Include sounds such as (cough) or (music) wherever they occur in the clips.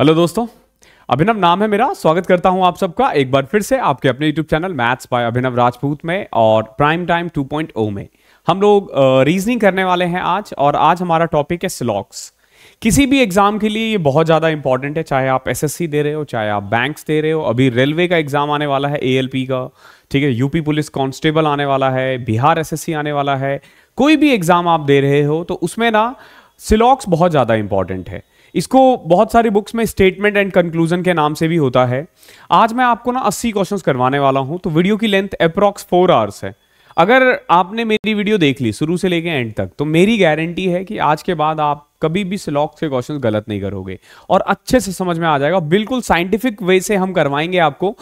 Hello दोस्तों अभिनव नाम है मेरा स्वागत करता हूं आप सबका एक बार फिर से आपके अपने YouTube channel maths by Abhinav Rajput में और प्राइम टाइम 2.0 में हम लोग रीजनिंग करने वाले हैं आज और आज हमारा टॉपिक है स्लॉक्स किसी भी एग्जाम के लिए ये बहुत ज़्यादा इंपॉर्टेंट है चाहे आप एसएससी दे रहे हो चाहे आप बैंक्स दे रहे हो अभी रेलवे का एग्जाम आने वाला है एएलपी का ठीक है यूपी पुलिस कांस्टेबल आने वाला है बिहार एसएससी आने वाला है कोई भी एग्जाम आप दे रहे हो तो उसमें ना सिलॉक्स बहुत ज़्यादा इंपॉर्टेंट है इसको बहुत सारी बुक्स में स्टेटमेंट एंड कंक्लूजन के नाम से भी होता है आज मैं आपको ना 80 क्वेश्चंस करवाने वाला हूं तो वीडियो की लेंथ अप्रॉक्स फोर आवर्स है अगर आपने मेरी वीडियो देख ली शुरू से लेके एंड तक तो मेरी गारंटी है कि आज के बाद आप कभी भी स्लॉक से क्वेश्चन गलत नहीं करोगे और अच्छे से समझ में आ जाएगा बिल्कुल साइंटिफिक वे से हम करवाएंगे आपको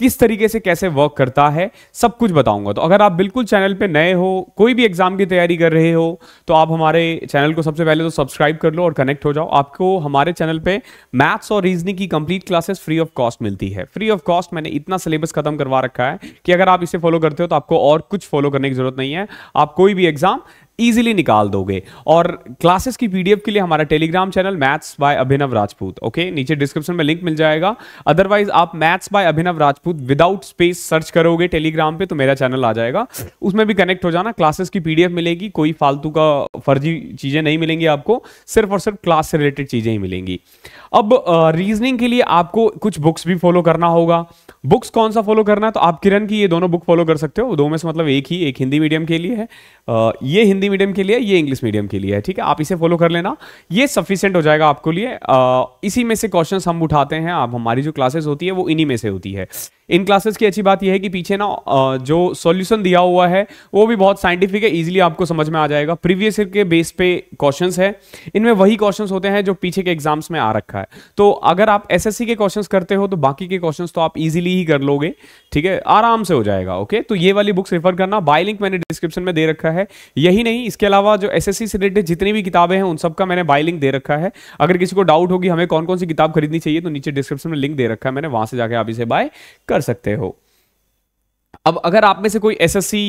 किस तरीके से कैसे वर्क करता है सब कुछ बताऊंगा तो अगर आप बिल्कुल चैनल पे नए हो कोई भी एग्जाम की तैयारी कर रहे हो तो आप हमारे चैनल को सबसे पहले तो सब्सक्राइब कर लो और कनेक्ट हो जाओ आपको हमारे चैनल पे मैथ्स और रीजनिंग की complete classes free of cost मिलती है फ्री ऑफ कॉस्ट मैंने इतना सिलेबस खत्म करवा रखा है कि अगर आप इसे फॉलो करते हो तो आपको और कुछ फॉलो करने की जरूरत नहीं है आप कोई भी एग्जाम ईजिली निकाल दोगे और क्लासेस की पीडीएफ के लिए हमारा Telegram channel maths by Abhinav Rajput okay नीचे डिस्क्रिप्शन में लिंक मिल जाएगा अदरवाइज आप maths by Abhinav Rajput without space search करोगे टेलीग्राम पे तो मेरा चैनल आ जाएगा उसमें भी कनेक्ट हो जाना क्लासेस की पीडीएफ मिलेगी कोई फालतू का फर्जी चीजें नहीं मिलेंगी आपको सिर्फ और सिर्फ क्लास से रिलेटेड चीजें ही मिलेंगी अब रीजनिंग uh, के लिए आपको कुछ बुक्स भी फॉलो करना होगा बुक्स कौन सा फॉलो करना है तो आप किरण की ये दोनों बुक फॉलो कर सकते हो दो में से मतलब एक ही एक हिंदी मीडियम के लिए है uh, ये हिंदी हिंदी मीडियम के लिए ये इंग्लिश मीडियम के लिए है ठीक है आप इसे फॉलो कर लेना ये सफिशियंट हो जाएगा आपको लिए आ, इसी में से क्वेश्चन हम उठाते हैं आप हमारी जो क्लासेस होती है वो इन्हीं में से होती है इन क्लासेस की अच्छी बात यह है कि पीछे ना जो सॉल्यूशन दिया हुआ है वो भी बहुत साइंटिफिक है इजीली आपको समझ में आ जाएगा प्रीवियस ईयर के बेस पे क्वेश्चंस है इनमें वही क्वेश्चंस होते हैं जो पीछे के एग्जाम्स में आ रखा है तो अगर आप एसएससी के क्वेश्चंस करते हो तो बाकी के क्वेश्चन तो आप इजिली ही कर लोगे ठीक है आराम से हो जाएगा ओके तो ये वाली बुक्स रिफर करना बाय लिंक मैंने डिस्क्रिप्शन में दे रखा है यही नहीं इसके अलावा जो एस से रिलेटेड जितनी भी किताबें हैं उन सबका मैंने बाय लिंक दे रखा है अगर किसी को डाउट होगी हमें कौन कौन सी किताब खरीदनी चाहिए तो नीचे डिस्क्रिप्शन में लिंक दे रखा है मैंने वहां से जाकर आप इसे बाय कर कर सकते हो अब अगर आप में से कोई एसएससी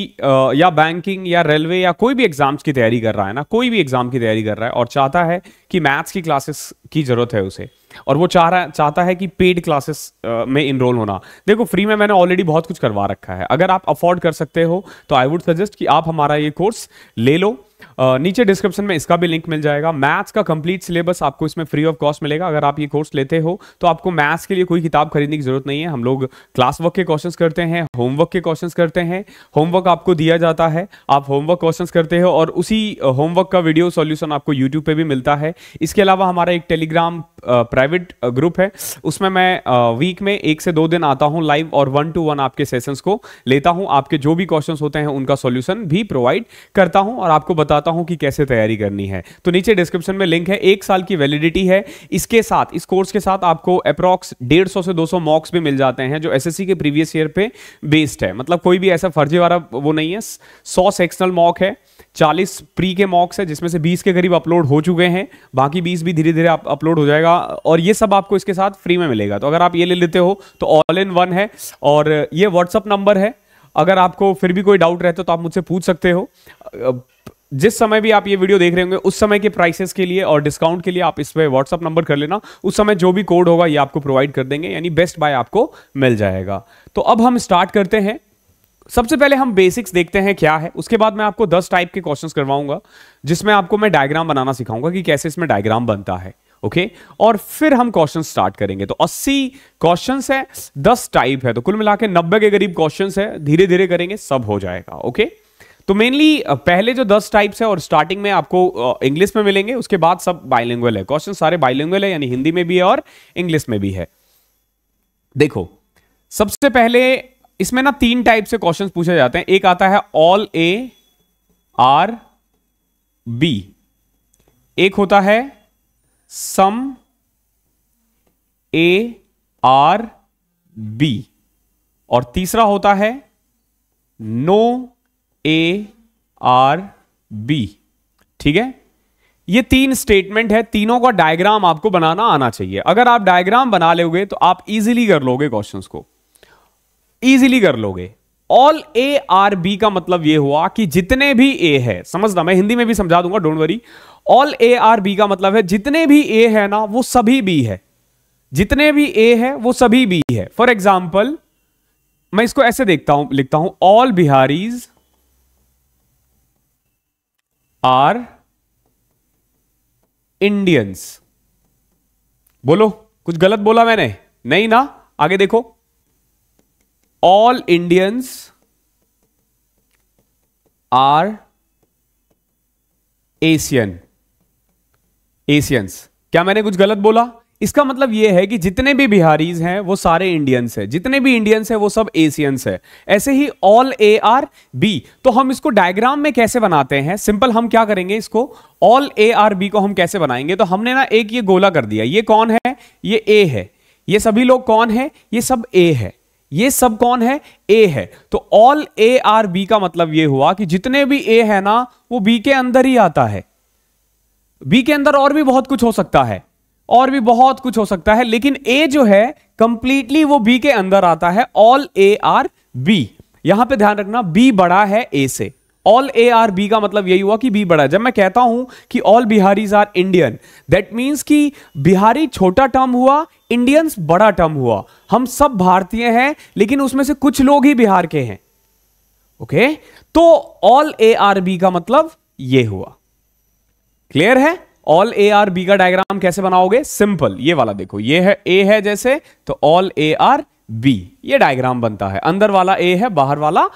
या बैंकिंग या रेलवे या कोई भी एग्जाम्स की तैयारी कर रहा है ना कोई भी एग्जाम की तैयारी कर रहा है और चाहता है कि मैथ्स की क्लासेस की जरूरत है उसे और वो चाह रहा चाहता है कि पेड क्लासेस में इनरोल होना देखो फ्री में मैंने ऑलरेडी बहुत कुछ करवा रखा है अगर आप अफोर्ड कर सकते हो तो आई वुड सजेस्ट कि आप हमारा ये कोर्स ले लो नीचे डिस्क्रिप्शन में इसका भी लिंक मिल जाएगा मैथ्स का कंप्लीट सिलेबस आपको इसमें फ्री ऑफ कॉस्ट मिलेगा अगर आप ये कोर्स लेते हो तो आपको मैथ्स के लिए कोई किताब खरीदने की जरूरत नहीं है हम लोग क्लास वर्क के क्वेश्चन करते हैं होमवर्क के क्वेश्चन करते हैं होमवर्क आपको दिया जाता है आप होमवर्क क्वेश्चन करते हो और उसी होमवर्क का वीडियो सोल्यूशन आपको यूट्यूब पर भी मिलता है इसके अलावा हमारा एक टेलीग्राम प्राइवेट ग्रुप है उसमें मैं वीक में एक से दो दिन आता हूँ लाइव और वन टू वन आपके सेशंस को लेता हूँ आपके जो भी क्वेश्चंस होते हैं उनका सॉल्यूशन भी प्रोवाइड करता हूँ और आपको बताता बताता हूं कि कैसे तैयारी करनी है तो नीचे डिस्क्रिप्शन में लिंक है एक साल की वैलिडिटी है इसके साथ इस कोर्स के साथ आपको अप्रॉक्स डेढ़ से दो सौ मॉक्स भी मिल जाते हैं जो एस के प्रीवियस ईयर पे बेस्ड है मतलब कोई भी ऐसा फर्जी वाला वो नहीं है सौ सेक्शनल मॉक है 40 प्री के मॉक्स है जिसमें से 20 के करीब अपलोड हो चुके हैं बाकी 20 भी धीरे धीरे आप अपलोड हो जाएगा और ये सब आपको इसके साथ फ्री में मिलेगा तो अगर आप ये ले लेते हो तो ऑल इन वन है और ये व्हाट्सअप नंबर है अगर आपको फिर भी कोई डाउट रहता है तो आप मुझसे पूछ सकते हो जिस समय भी आप ये वीडियो देख रहे होंगे उस समय के प्राइसेस के लिए और डिस्काउंट के लिए आप इस पर व्हाट्सअप नंबर कर लेना उस समय जो भी कोड होगा ये आपको प्रोवाइड कर देंगे यानी बेस्ट बाय आपको मिल जाएगा तो अब हम स्टार्ट करते हैं सबसे पहले हम बेसिक्स देखते हैं क्या है उसके बाद मैं आपको दस टाइप के क्वेश्चन करवाऊंगा जिसमें आपको मैं डायग्राम बनाना सिखाऊंगा कि कैसे इसमें डायग्राम बनता है ओके और फिर हम क्वेश्चन स्टार्ट करेंगे तो 80 क्वेश्चन है 10 टाइप है तो कुल मिला के नब्बे के करीब क्वेश्चन है धीरे धीरे करेंगे सब हो जाएगा ओके तो मेनली uh, पहले जो दस टाइप्स है और स्टार्टिंग में आपको इंग्लिश uh, में मिलेंगे उसके बाद सब बाइलिंग्वल है क्वेश्चन सारे बाइलिंग्वल है यानी हिंदी में भी है और इंग्लिश में भी है देखो सबसे पहले इसमें ना तीन टाइप से क्वेश्चन पूछे जाते हैं एक आता है ऑल ए आर बी एक होता है सम ए आर बी और तीसरा होता है नो ए आर बी ठीक है ये तीन स्टेटमेंट है तीनों का डायग्राम आपको बनाना आना चाहिए अगर आप डायग्राम बना लोगे तो आप इजीली कर लोगे क्वेश्चंस को इजीली कर लोगे ऑल ए आर बी का मतलब यह हुआ कि जितने भी ए है समझना मैं हिंदी में भी समझा दूंगा don't worry all A are B का मतलब है जितने भी ए है ना वो सभी बी है जितने भी ए है वो सभी बी है फॉर एग्जाम्पल मैं इसको ऐसे देखता हूं लिखता हूं ऑल बिहारीज आर इंडियंस बोलो कुछ गलत बोला मैंने नहीं ना आगे देखो all Indians are Asian Asians क्या मैंने कुछ गलत बोला इसका मतलब ये है कि जितने भी बिहारीज हैं वो सारे इंडियंस हैं जितने भी इंडियंस हैं वो सब एशियंस हैं ऐसे ही ऑल ए आर बी तो हम इसको डायग्राम में कैसे बनाते हैं सिंपल हम क्या करेंगे इसको ऑल ए आर बी को हम कैसे बनाएंगे तो हमने ना एक ये गोला कर दिया ये कौन है ये ए है ये सभी लोग कौन है ये सब ए है ये सब कौन है ए है तो ऑल ए आर बी का मतलब ये हुआ कि जितने भी ए है ना वो बी के अंदर ही आता है बी के अंदर और भी बहुत कुछ हो सकता है और भी बहुत कुछ हो सकता है लेकिन ए जो है कंप्लीटली वो बी के अंदर आता है ऑल ए आर बी यहां पे ध्यान रखना बी बड़ा है ए से ऑल ए आर बी का मतलब यही हुआ कि बी बड़ा जब मैं कहता हूं कि all Bihari are Indian that means कि बिहारी छोटा टर्म हुआ इंडियंस बड़ा टर्म हुआ हम सब भारतीय हैं लेकिन उसमें से कुछ लोग ही बिहार के हैं ओके okay? तो ऑल ए आर बी का मतलब ये हुआ क्लियर है ऑल ए आर बी का डायग्राम कैसे बनाओगे सिंपल ये वाला देखो ये है ए है जैसे तो ऑल ए आर बी ये डायग्राम बनता है अंदर वाला ए है बाहर वाला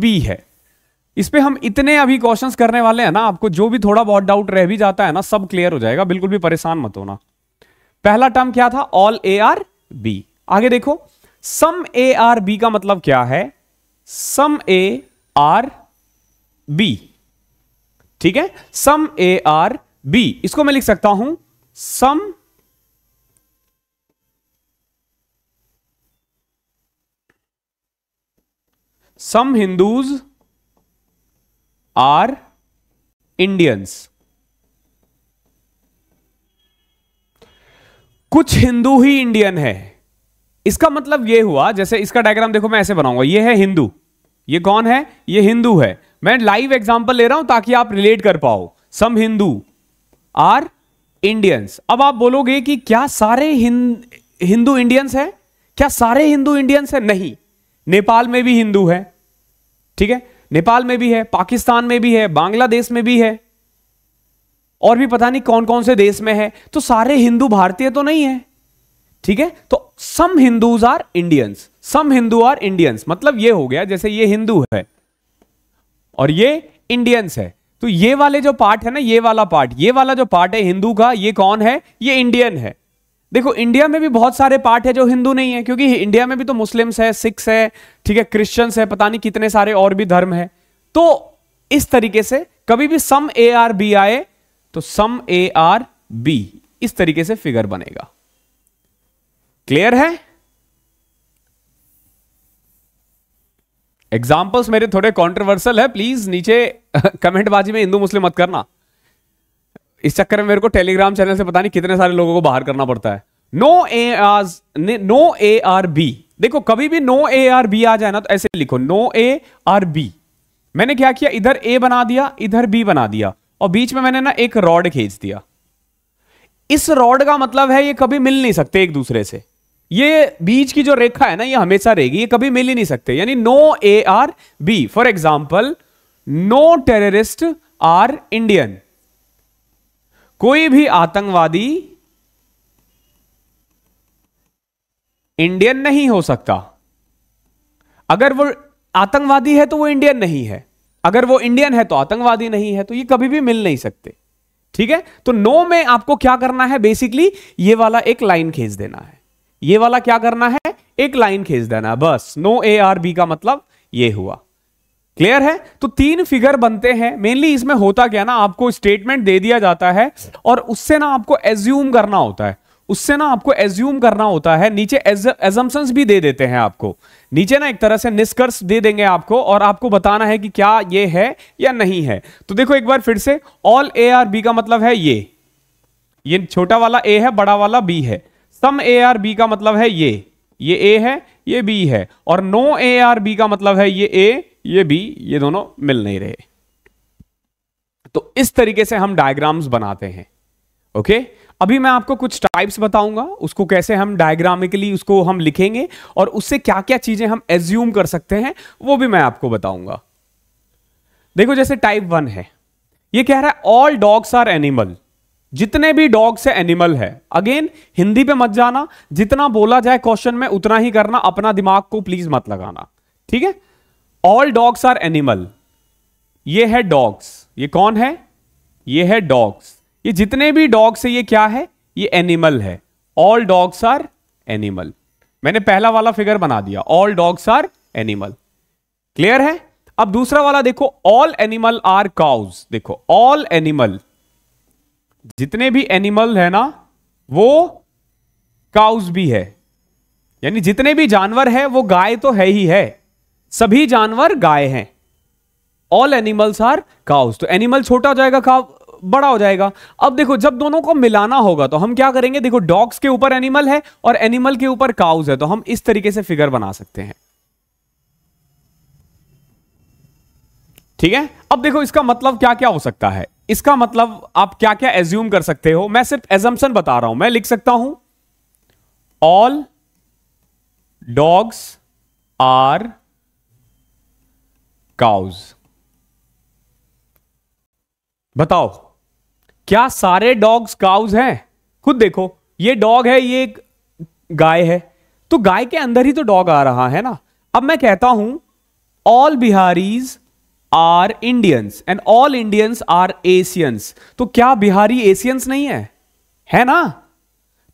बी है इस पर हम इतने अभी क्वेश्चंस करने वाले हैं ना आपको जो भी थोड़ा बहुत डाउट रह भी जाता है ना सब क्लियर हो जाएगा बिल्कुल भी परेशान मत होना पहला टर्म क्या था ऑल ए आर बी आगे देखो सम ए आर बी का मतलब क्या है सम ए आर बी ठीक है सम ए आर बी इसको मैं लिख सकता हूं some some Hindus are Indians कुछ हिंदू ही इंडियन है इसका मतलब यह हुआ जैसे इसका डायग्राम देखो मैं ऐसे बनाऊंगा यह है हिंदू यह कौन है यह हिंदू है मैं लाइव एग्जांपल ले रहा हूं ताकि आप रिलेट कर पाओ सम हिंदू आर इंडियंस अब आप बोलोगे कि क्या सारे हिंद हिंदू इंडियंस हैं क्या सारे हिंदू इंडियंस हैं नहीं नेपाल में भी हिंदू है ठीक है नेपाल में भी है पाकिस्तान में भी है बांग्लादेश में भी है और भी पता नहीं कौन कौन से देश में है तो सारे हिंदू भारतीय तो नहीं है ठीक है तो some Hindus are Indians some Hindu are Indians मतलब ये हो गया जैसे ये हिंदू है और ये इंडियंस है तो ये वाले जो पार्ट है ना ये वाला पार्ट ये वाला जो पार्ट है हिंदू का ये कौन है ये इंडियन है देखो इंडिया में भी बहुत सारे पार्ट है जो हिंदू नहीं है क्योंकि इंडिया में भी तो मुस्लिम्स है सिख्स है ठीक है क्रिश्चियंस है पता नहीं कितने सारे और भी धर्म है तो इस तरीके से कभी भी सम ए आर बी आए तो सम ए आर बी इस तरीके से फिगर बनेगा क्लियर है एग्जाम्पल्स मेरे थोड़े कॉन्ट्रोवर्सल है प्लीज नीचे (laughs) कमेंट बाजी में हिंदू मुस्लिम मत करना इस चक्कर में मेरे को टेलीग्राम चैनल से पता नहीं कितने सारे लोगों को बाहर करना पड़ता है no A are no A are B देखो कभी भी नो ए आर बी आ जाए ना तो ऐसे लिखो नो ए आर बी मैंने क्या किया इधर ए बना दिया इधर बी बना दिया और बीच में मैंने ना एक रॉड खींच दिया इस रॉड का मतलब है ये कभी मिल नहीं सकते एक दूसरे से ये बीच की जो रेखा है ना ये हमेशा रहेगी ये कभी मिल ही नहीं सकते यानी no A are B for example no terrorist are Indian कोई भी आतंकवादी इंडियन नहीं हो सकता अगर वो आतंकवादी है तो वो इंडियन नहीं है अगर वो इंडियन है तो आतंकवादी नहीं है तो ये कभी भी मिल नहीं सकते ठीक है तो नो में आपको क्या करना है बेसिकली ये वाला एक लाइन खींच देना है ये वाला क्या करना है एक लाइन खींच देना बस नो ए आर बी का मतलब ये हुआ क्लियर है तो तीन फिगर बनते हैं मेनली इसमें होता क्या ना आपको स्टेटमेंट दे दिया जाता है और उससे ना आपको एज्यूम करना होता है उससे ना आपको एज्यूम करना होता है नीचे एजम्पन्स भी दे देते हैं आपको नीचे ना एक तरह से निष्कर्ष दे देंगे आपको और आपको बताना है कि क्या ये है या नहीं है तो देखो एक बार फिर से ऑल ए आर बी का मतलब है ये ये छोटा वाला ए है बड़ा वाला बी है सम ए आर बी का मतलब है ये ये ए है ये बी है और नो ए आर बी का मतलब है ये ए ये बी ये दोनों मिल नहीं रहे तो इस तरीके से हम डायग्राम्स बनाते हैं ओके अभी मैं आपको कुछ टाइप्स बताऊंगा उसको कैसे हम डायग्रामिकली उसको हम लिखेंगे और उससे क्या क्या चीजें हम एज्यूम कर सकते हैं वो भी मैं आपको बताऊंगा देखो जैसे टाइप वन है ये कह रहा है ऑल डॉग्स आर एनिमल जितने भी डॉग्स है एनिमल है अगेन हिंदी पे मत जाना जितना बोला जाए क्वेश्चन में उतना ही करना अपना दिमाग को प्लीज मत लगाना ठीक है ऑल डॉग्स आर एनिमल ये है डॉग्स ये कौन है ये है डॉग्स ये जितने भी डॉग्स है ये क्या है ये एनिमल है ऑल डॉग्स आर एनिमल मैंने पहला वाला फिगर बना दिया all dogs are animal clear है अब दूसरा वाला देखो ऑल एनिमल आर काउज देखो ऑल एनिमल जितने भी एनिमल है ना वो काउस भी है यानी जितने भी जानवर है वो गाय तो है ही है सभी जानवर गाय हैं ऑल एनिमल्स आर काउस तो एनिमल छोटा हो जाएगा काव बड़ा हो जाएगा अब देखो जब दोनों को मिलाना होगा तो हम क्या करेंगे देखो डॉग्स के ऊपर एनिमल है और एनिमल के ऊपर काउस है तो हम इस तरीके से फिगर बना सकते हैं ठीक है अब देखो इसका मतलब क्या क्या हो सकता है इसका मतलब आप क्या क्या एज्यूम कर सकते हो मैं सिर्फ एजम्सन बता रहा हूं मैं लिख सकता हूं ऑल डॉग्स आर काउज बताओ क्या सारे डॉग्स काउज हैं खुद देखो ये डॉग है ये गाय है तो गाय के अंदर ही तो डॉग आ रहा है ना अब मैं कहता हूं all Biharis are Indians and all Indians are Asians तो क्या बिहारी एशियंस नहीं है है ना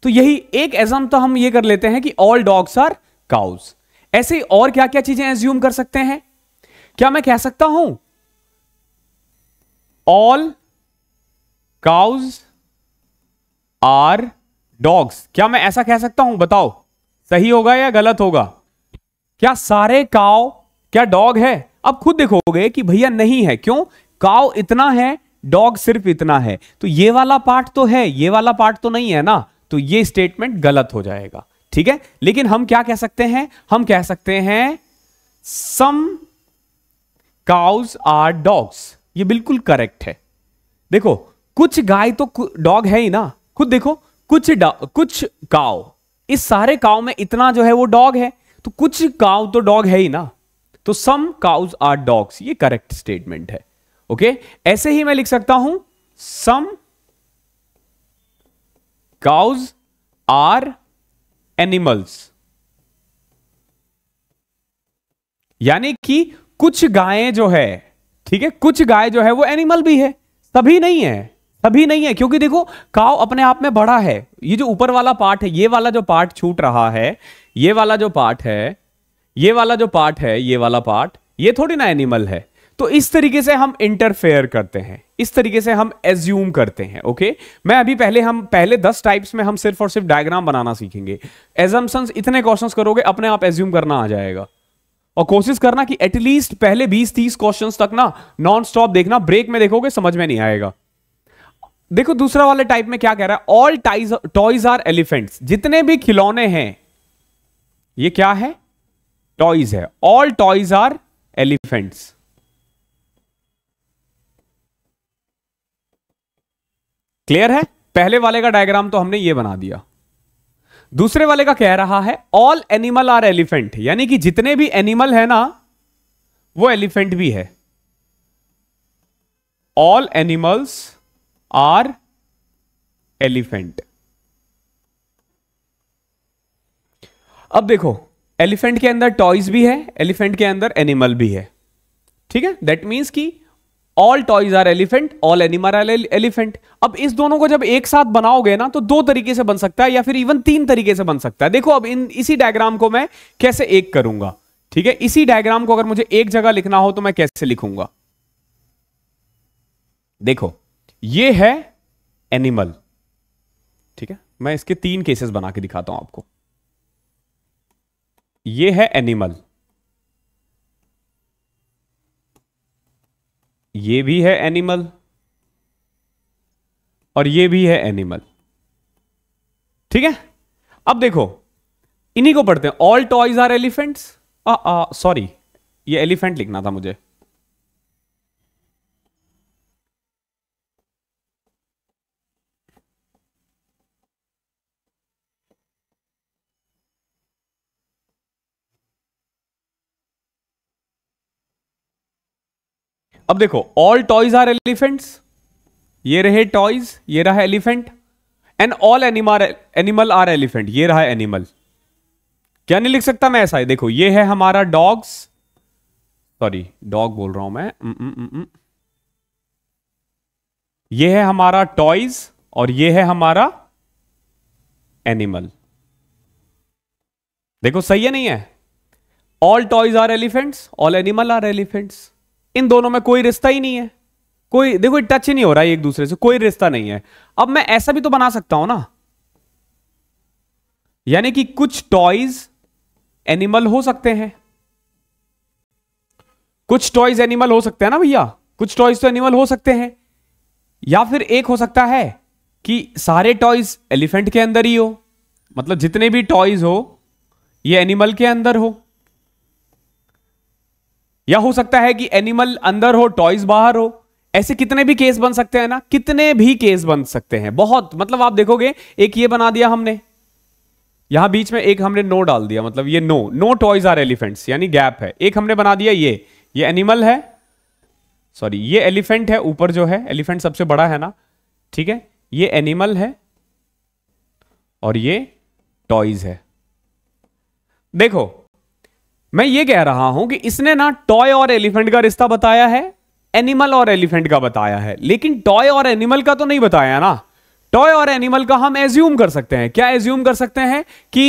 तो यही एक एजम तो हम ये कर लेते हैं कि ऑल डॉग्स आर काउस ऐसे और क्या क्या चीजें एज्यूम कर सकते हैं क्या मैं कह सकता हूं ऑल काउज आर डॉग्स क्या मैं ऐसा कह सकता हूं बताओ सही होगा या गलत होगा क्या सारे काउ क्या डॉग है अब खुद देखोगे कि भैया नहीं है क्यों काव इतना है डॉग सिर्फ इतना है तो ये वाला पार्ट तो है ये वाला पार्ट तो नहीं है ना तो ये स्टेटमेंट गलत हो जाएगा ठीक है लेकिन हम क्या कह सकते हैं हम कह सकते हैं सम काउज आर डॉग्स ये बिल्कुल करेक्ट है देखो कुछ गाय तो डॉग है ही ना खुद देखो कुछ कुछ काव इस सारे काव में इतना जो है वो डॉग है तो कुछ काव तो डॉग है ही ना तो सम काउज आर डॉग्स ये correct statement okay okay okay? ऐसे ही मैं लिख सकता हूं सम काउज आर एनिमल्स यानी कि कुछ गायें जो है ठीक है कुछ गाय जो है वो एनिमल भी है सभी नहीं है सभी नहीं है क्योंकि देखो काउ अपने आप में बड़ा है ये जो ऊपर वाला पार्ट है ये वाला जो पार्ट छूट रहा है ये वाला जो पार्ट है ये वाला जो पार्ट है ये वाला पार्ट ये थोड़ी ना एनिमल है तो इस तरीके से हम इंटरफेयर करते हैं इस तरीके से हम एज्यूम करते हैं ओके मैं अभी पहले हम पहले दस टाइप्स में हम सिर्फ और सिर्फ डायग्राम बनाना सीखेंगे एजम्सन इतने क्वेश्चन करोगे अपने आप एज्यूम करना आ जाएगा और कोशिश करना कि एटलीस्ट पहले 20-30 क्वेश्चंस तक ना नॉन स्टॉप देखना ब्रेक में देखोगे समझ में नहीं आएगा देखो दूसरा वाले टाइप में क्या कह रहा है ऑल टॉयज आर एलिफेंट्स जितने भी खिलौने हैं ये क्या है टॉयज है all toys are elephants clear है पहले वाले का डायग्राम तो हमने ये बना दिया दूसरे वाले का कह रहा है ऑल एनिमल आर एलिफेंट यानी कि जितने भी एनिमल है ना वो एलिफेंट भी है ऑल एनिमल्स आर एलिफेंट अब देखो एलिफेंट के अंदर टॉयज भी है एलिफेंट के अंदर एनिमल भी है ठीक है दैट मीन्स कि all toys are elephant all animal are elephant अब इस दोनों को जब एक साथ बनाओगे ना तो दो तरीके से बन सकता है या फिर इवन तीन तरीके से बन सकता है देखो अब इन इसी डायग्राम को मैं कैसे एक करूंगा ठीक है इसी डायग्राम को अगर मुझे एक जगह लिखना हो तो मैं कैसे लिखूंगा देखो ये है एनिमल ठीक है मैं इसके तीन केसेस बना के दिखाता हूं आपको ये है एनिमल ये भी है एनिमल और ये भी है एनिमल ठीक है अब देखो इन्हीं को पढ़ते हैं all toys are elephants sorry ये एलिफेंट लिखना था मुझे अब देखो ऑल टॉयज आर एलिफेंट्स ये रहे टॉयज ये रहा elephant and all animal animal are elephant ये रहा एनिमल क्या नहीं लिख सकता मैं ऐसा है देखो ये है हमारा डॉग्स सॉरी डॉग बोल रहा हूं मैं न, mm, mm, mm, ये है हमारा टॉयज और ये है हमारा एनिमल देखो सही है नहीं है all toys are elephants all animal are elephants इन दोनों में कोई रिश्ता ही नहीं है कोई देखो टच ही नहीं हो रहा है एक दूसरे से कोई रिश्ता नहीं है अब मैं ऐसा भी तो बना सकता हूं ना यानी कि कुछ टॉयज एनिमल हो सकते हैं कुछ टॉयज एनिमल हो सकते हैं ना भैया कुछ टॉयज तो एनिमल हो सकते हैं या फिर एक हो सकता है कि सारे टॉयज एलिफेंट के अंदर ही हो मतलब जितने भी टॉयज हो ये एनिमल के अंदर हो या हो सकता है कि एनिमल अंदर हो टॉयज बाहर हो ऐसे कितने भी केस बन सकते हैं ना कितने भी केस बन सकते हैं बहुत मतलब आप देखोगे एक ये बना दिया हमने यहां बीच में एक हमने नो डाल दिया मतलब ये no no toys are elephants यानी गैप है एक हमने बना दिया ये ये एनिमल है सॉरी ये एलिफेंट है ऊपर जो है एलिफेंट सबसे बड़ा है ना ठीक है ये एनिमल है और ये टॉयज है देखो मैं ये कह रहा हूं कि इसने ना टॉय और एलिफेंट का रिश्ता बताया है एनिमल और एलिफेंट का बताया है लेकिन टॉय और एनिमल का तो नहीं बताया ना टॉय और एनिमल का हम एज्यूम कर सकते हैं क्या एज्यूम कर सकते हैं कि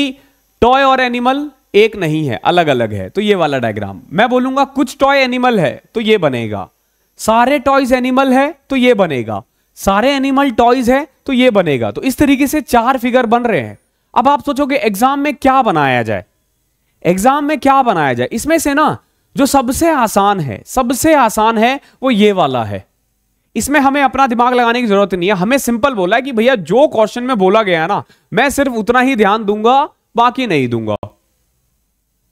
टॉय और एनिमल एक नहीं है अलग अलग है तो ये वाला डायग्राम मैं बोलूंगा कुछ टॉय एनिमल है तो ये बनेगा सारे टॉयज एनिमल है तो ये बनेगा सारे एनिमल टॉयज है तो ये बनेगा तो इस तरीके से चार फिगर बन रहे हैं अब आप सोचोगे एग्जाम में क्या बनाया जाए एग्जाम में क्या बनाया जाए इसमें से ना जो सबसे आसान है सबसे आसान है वो ये वाला है इसमें हमें अपना दिमाग लगाने की जरूरत नहीं है हमें सिंपल बोला है कि भैया जो क्वेश्चन में बोला गया ना मैं सिर्फ उतना ही ध्यान दूंगा बाकी नहीं दूंगा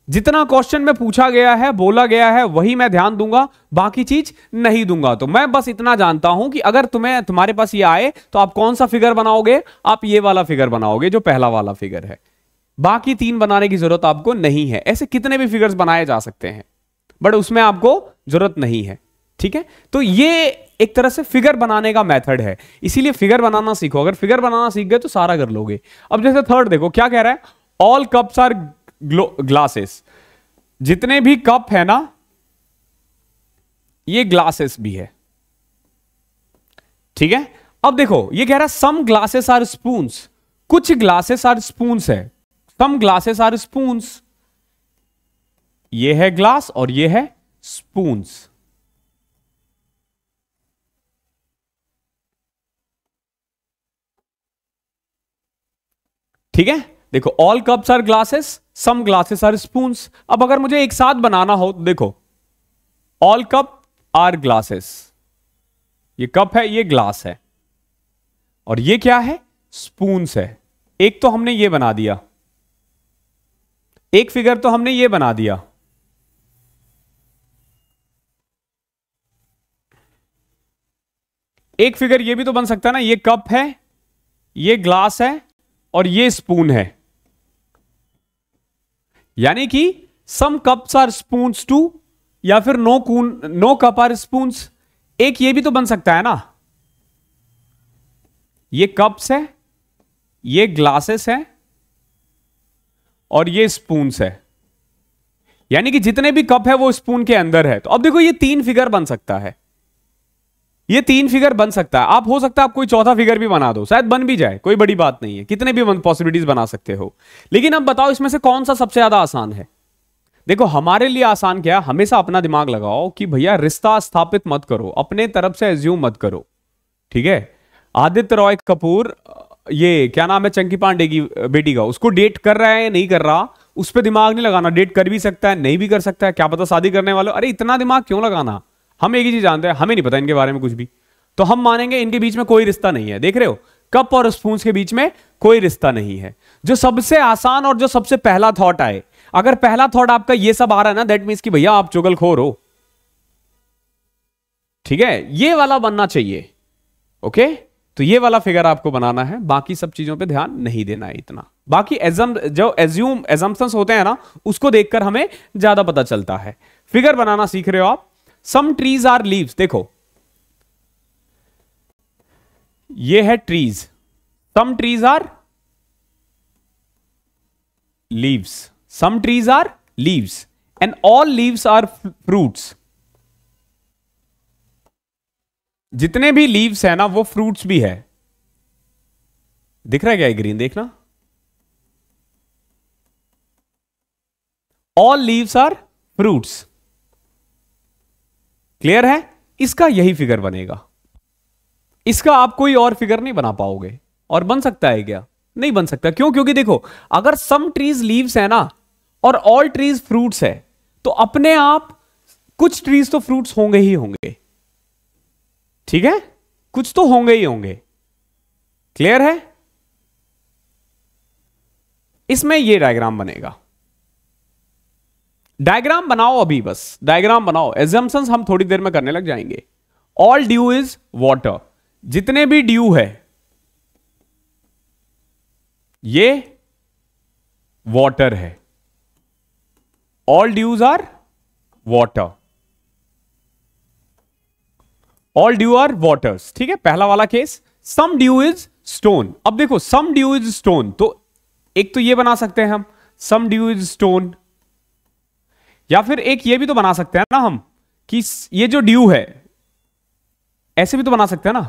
जितना क्वेश्चन में पूछा गया है बोला गया है वही मैं ध्यान दूंगा बाकी चीज नहीं दूंगा तो मैं बस इतना जानता हूं कि अगर तुम्हें तुम्हारे पास ये आए तो आप कौन सा फिगर बनाओगे आप ये वाला फिगर बनाओगे जो पहला वाला फिगर है बाकी तीन बनाने की जरूरत आपको नहीं है ऐसे कितने भी फिगर्स बनाए जा सकते हैं बट उसमें आपको जरूरत नहीं है ठीक है तो ये एक तरह से फिगर बनाने का मेथड है इसीलिए फिगर बनाना सीखो अगर फिगर बनाना सीख गए तो सारा कर लोगे अब जैसे थर्ड देखो क्या कह रहा है ऑल कप्स आर ग्लासेस जितने भी कप है ना ये ग्लासेस भी है ठीक है अब देखो ये कह रहा है सम ग्लासेस आर स्पून कुछ ग्लासेस आर स्पून है सम ग्लासेस आर स्पून्स ये है ग्लास और ये है स्पून्स ठीक है देखो all cups are glasses some glasses are spoons अब अगर मुझे एक साथ बनाना हो तो देखो ऑल कप आर ग्लासेस ये कप है ये ग्लास है और ये क्या है स्पून्स है एक तो हमने ये बना दिया एक फिगर तो हमने ये बना दिया एक फिगर ये भी तो बन सकता है ना ये कप है ये ग्लास है और ये स्पून है यानी कि some cups are spoon two या फिर नो कून नो कप आर स्पून एक ये भी तो बन सकता है ना ये कप्स है ये ग्लासेस है और ये स्पून्स है यानी कि जितने भी कप है वो स्पून के अंदर है तो अब देखो ये तीन फिगर बन सकता है ये तीन फिगर बन सकता है आप हो सकता है आप कोई चौथा फिगर भी बना दो शायद बन भी जाए कोई बड़ी बात नहीं है कितने भी पॉसिबिलिटीज बना सकते हो लेकिन अब बताओ इसमें से कौन सा सबसे ज्यादा आसान है देखो हमारे लिए आसान क्या हमेशा अपना दिमाग लगाओ कि भैया रिश्ता स्थापित मत करो अपने तरफ से एज्यूम मत करो ठीक है आदित्य रॉय कपूर ये क्या नाम है चंकी पांडे की बेटी का उसको डेट कर रहा है या नहीं कर रहा उस पर दिमाग नहीं लगाना डेट कर भी सकता है नहीं भी कर सकता है क्या पता शादी करने वाले अरे इतना दिमाग क्यों लगाना हम एक ही चीज जानते हैं हमें नहीं पता इनके बारे में कुछ भी तो हम मानेंगे इनके बीच में कोई रिश्ता नहीं है देख रहे हो कप और स्पून के बीच में कोई रिश्ता नहीं है जो सबसे आसान और जो सबसे पहला थॉट आए अगर पहला थॉट आपका ये सब आ रहा है ना दैट मीन्स कि भैया आप चुगलखोर हो ठीक है ये वाला बनना चाहिए ओके okay? तो ये वाला फिगर आपको बनाना है बाकी सब चीजों पे ध्यान नहीं देना है इतना बाकी एजम जो एज्यूम एजम्पन्स होते हैं ना उसको देखकर हमें ज्यादा पता चलता है फिगर बनाना सीख रहे हो आप सम ट्रीज आर लीव्स देखो ये है trees some trees are leaves some trees are leaves and all leaves are fruits जितने भी लीव्स है ना वो फ्रूट्स भी है दिख रहा है क्या ग्रीन देखना all leaves are fruits clear है इसका यही फिगर बनेगा इसका आप कोई और फिगर नहीं बना पाओगे और बन सकता है क्या नहीं बन सकता क्यों क्योंकि देखो अगर सम ट्रीज लीव्स है ना और ऑल ट्रीज फ्रूट्स है तो अपने आप कुछ ट्रीज तो फ्रूट्स होंगे ही होंगे ठीक है कुछ तो होंगे ही होंगे क्लियर है इसमें ये डायग्राम बनेगा डायग्राम बनाओ अभी बस डायग्राम बनाओ एजम्पन्स हम थोड़ी देर में करने लग जाएंगे ऑल ड्यू इज वॉटर जितने भी ड्यू है ये वॉटर है all dews are water all dew are waters ठीक है पहला वाला case some dew is stone अब देखो सम ड्यू इज स्टोन तो एक तो ये बना सकते हैं हम सम ड्यू इज स्टोन या फिर एक ये भी तो बना सकते हैं ना हम कि ये जो ड्यू है ऐसे भी तो बना सकते हैं ना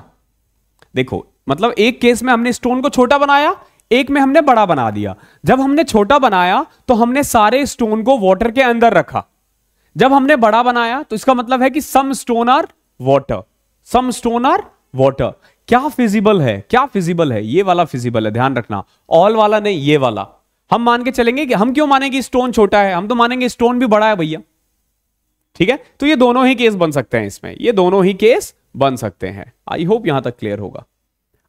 देखो मतलब एक केस में हमने स्टोन को छोटा बनाया एक में हमने बड़ा बना दिया जब हमने छोटा बनाया तो हमने सारे स्टोन को वॉटर के अंदर रखा जब हमने बड़ा बनाया तो इसका मतलब है कि some stone are water some stone are water क्या फिजिबल है क्या फिजिबल है ये वाला फिजिबल है ध्यान रखना ऑल वाला नहीं ये वाला हम मान के चलेंगे कि हम क्यों मानेंगे स्टोन छोटा है हम तो मानेंगे स्टोन भी बड़ा है भैया ठीक है तो ये दोनों ही केस बन सकते हैं इसमें ये दोनों ही केस बन सकते हैं आई होप यहां तक क्लियर होगा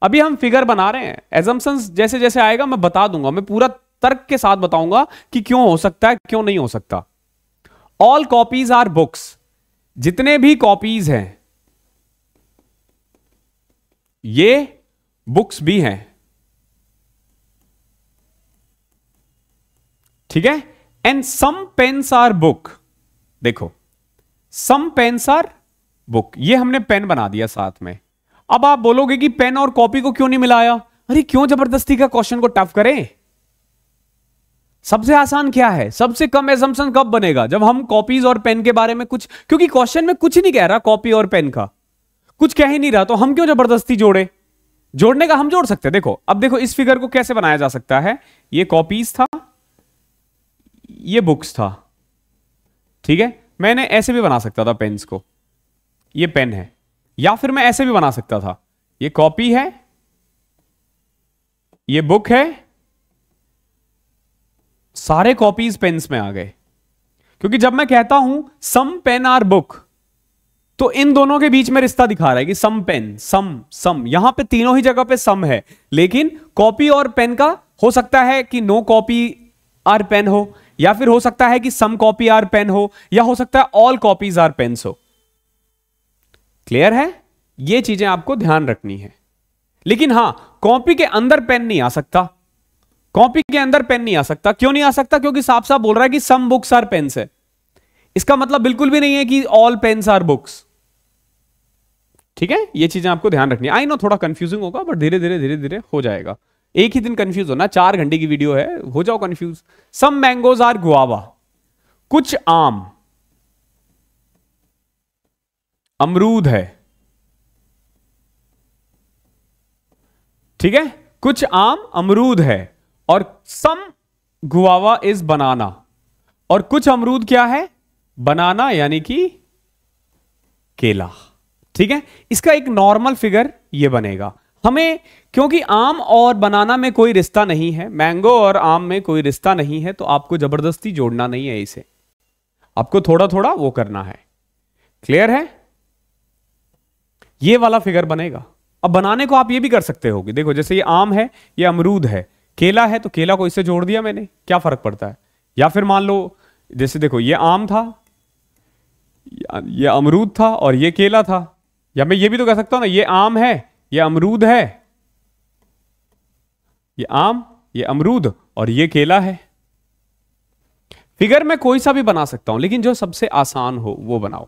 अभी हम फिगर बना रहे हैं एजम्सन जैसे जैसे आएगा मैं बता दूंगा मैं पूरा तर्क के साथ बताऊंगा कि क्यों हो सकता है क्यों नहीं हो सकता ऑल कॉपीज आर बुक्स जितने भी कॉपीज हैं ये बुक्स भी हैं ठीक है and some pens are book देखो सम पेन्स आर बुक ये हमने पेन बना दिया साथ में अब आप बोलोगे कि पेन और कॉपी को क्यों नहीं मिलाया अरे क्यों जबरदस्ती का क्वेश्चन को टफ करें सबसे आसान क्या है सबसे कम एजम्सन कब बनेगा जब हम कॉपीज और पेन के बारे में कुछ क्योंकि क्वेश्चन में कुछ नहीं कह रहा कॉपी और पेन का कुछ कह ही नहीं रहा तो हम क्यों जबरदस्ती जोड़े जोड़ने का हम जोड़ सकते हैं देखो अब देखो इस फिगर को कैसे बनाया जा सकता है ये कॉपीज था ये बुक्स था ठीक है मैंने ऐसे भी बना सकता था पेन्स को ये पेन है या फिर मैं ऐसे भी बना सकता था ये कॉपी है ये बुक है सारे कॉपीज पेन्स में आ गए क्योंकि जब मैं कहता हूं सम पेन आर बुक तो इन दोनों के बीच में रिश्ता दिखा रहा है कि सम पेन सम सम यहां पे तीनों ही जगह पे सम है लेकिन कॉपी और पेन का हो सकता है कि नो कॉपी आर पेन हो या फिर हो सकता है कि सम कॉपी आर पेन हो या हो सकता है ऑल कॉपीज आर पेन हो क्लियर है ये चीजें आपको ध्यान रखनी है लेकिन हां कॉपी के अंदर पेन नहीं आ सकता कॉपी के अंदर पेन नहीं आ सकता क्यों नहीं आ सकता क्योंकि साफ साफ बोल रहा है कि सम बुक्स आर पेन्स है इसका मतलब बिल्कुल भी नहीं है कि ऑल पेन्स आर बुक्स ठीक है ये चीजें आपको ध्यान रखनी आई नो थोड़ा कंफ्यूजिंग होगा बट धीरे धीरे धीरे धीरे हो जाएगा एक ही दिन कंफ्यूज होना चार घंटे की वीडियो है हो जाओ confuse some mangoes are guava कुछ आम अमरूद है ठीक है कुछ आम अमरूद है और सम गुआवा इज बनाना और कुछ अमरूद क्या है बनाना यानी कि केला ठीक है इसका एक नॉर्मल फिगर ये बनेगा हमें क्योंकि आम और बनाना में कोई रिश्ता नहीं है मैंगो और आम में कोई रिश्ता नहीं है तो आपको जबरदस्ती जोड़ना नहीं है इसे आपको थोड़ा थोड़ा वो करना है क्लियर है ये वाला फिगर बनेगा अब बनाने को आप ये भी कर सकते हो कि देखो जैसे ये आम है ये अमरूद है केला है तो केला को इससे जोड़ दिया मैंने क्या फर्क पड़ता है या फिर मान लो जैसे देखो ये आम था ये अमरूद था और ये केला था या मैं ये भी तो कह सकता हूं ना ये आम है ये अमरूद है ये आम ये अमरूद और ये केला है फिगर मैं कोई सा भी बना सकता हूं लेकिन जो सबसे आसान हो वो बनाओ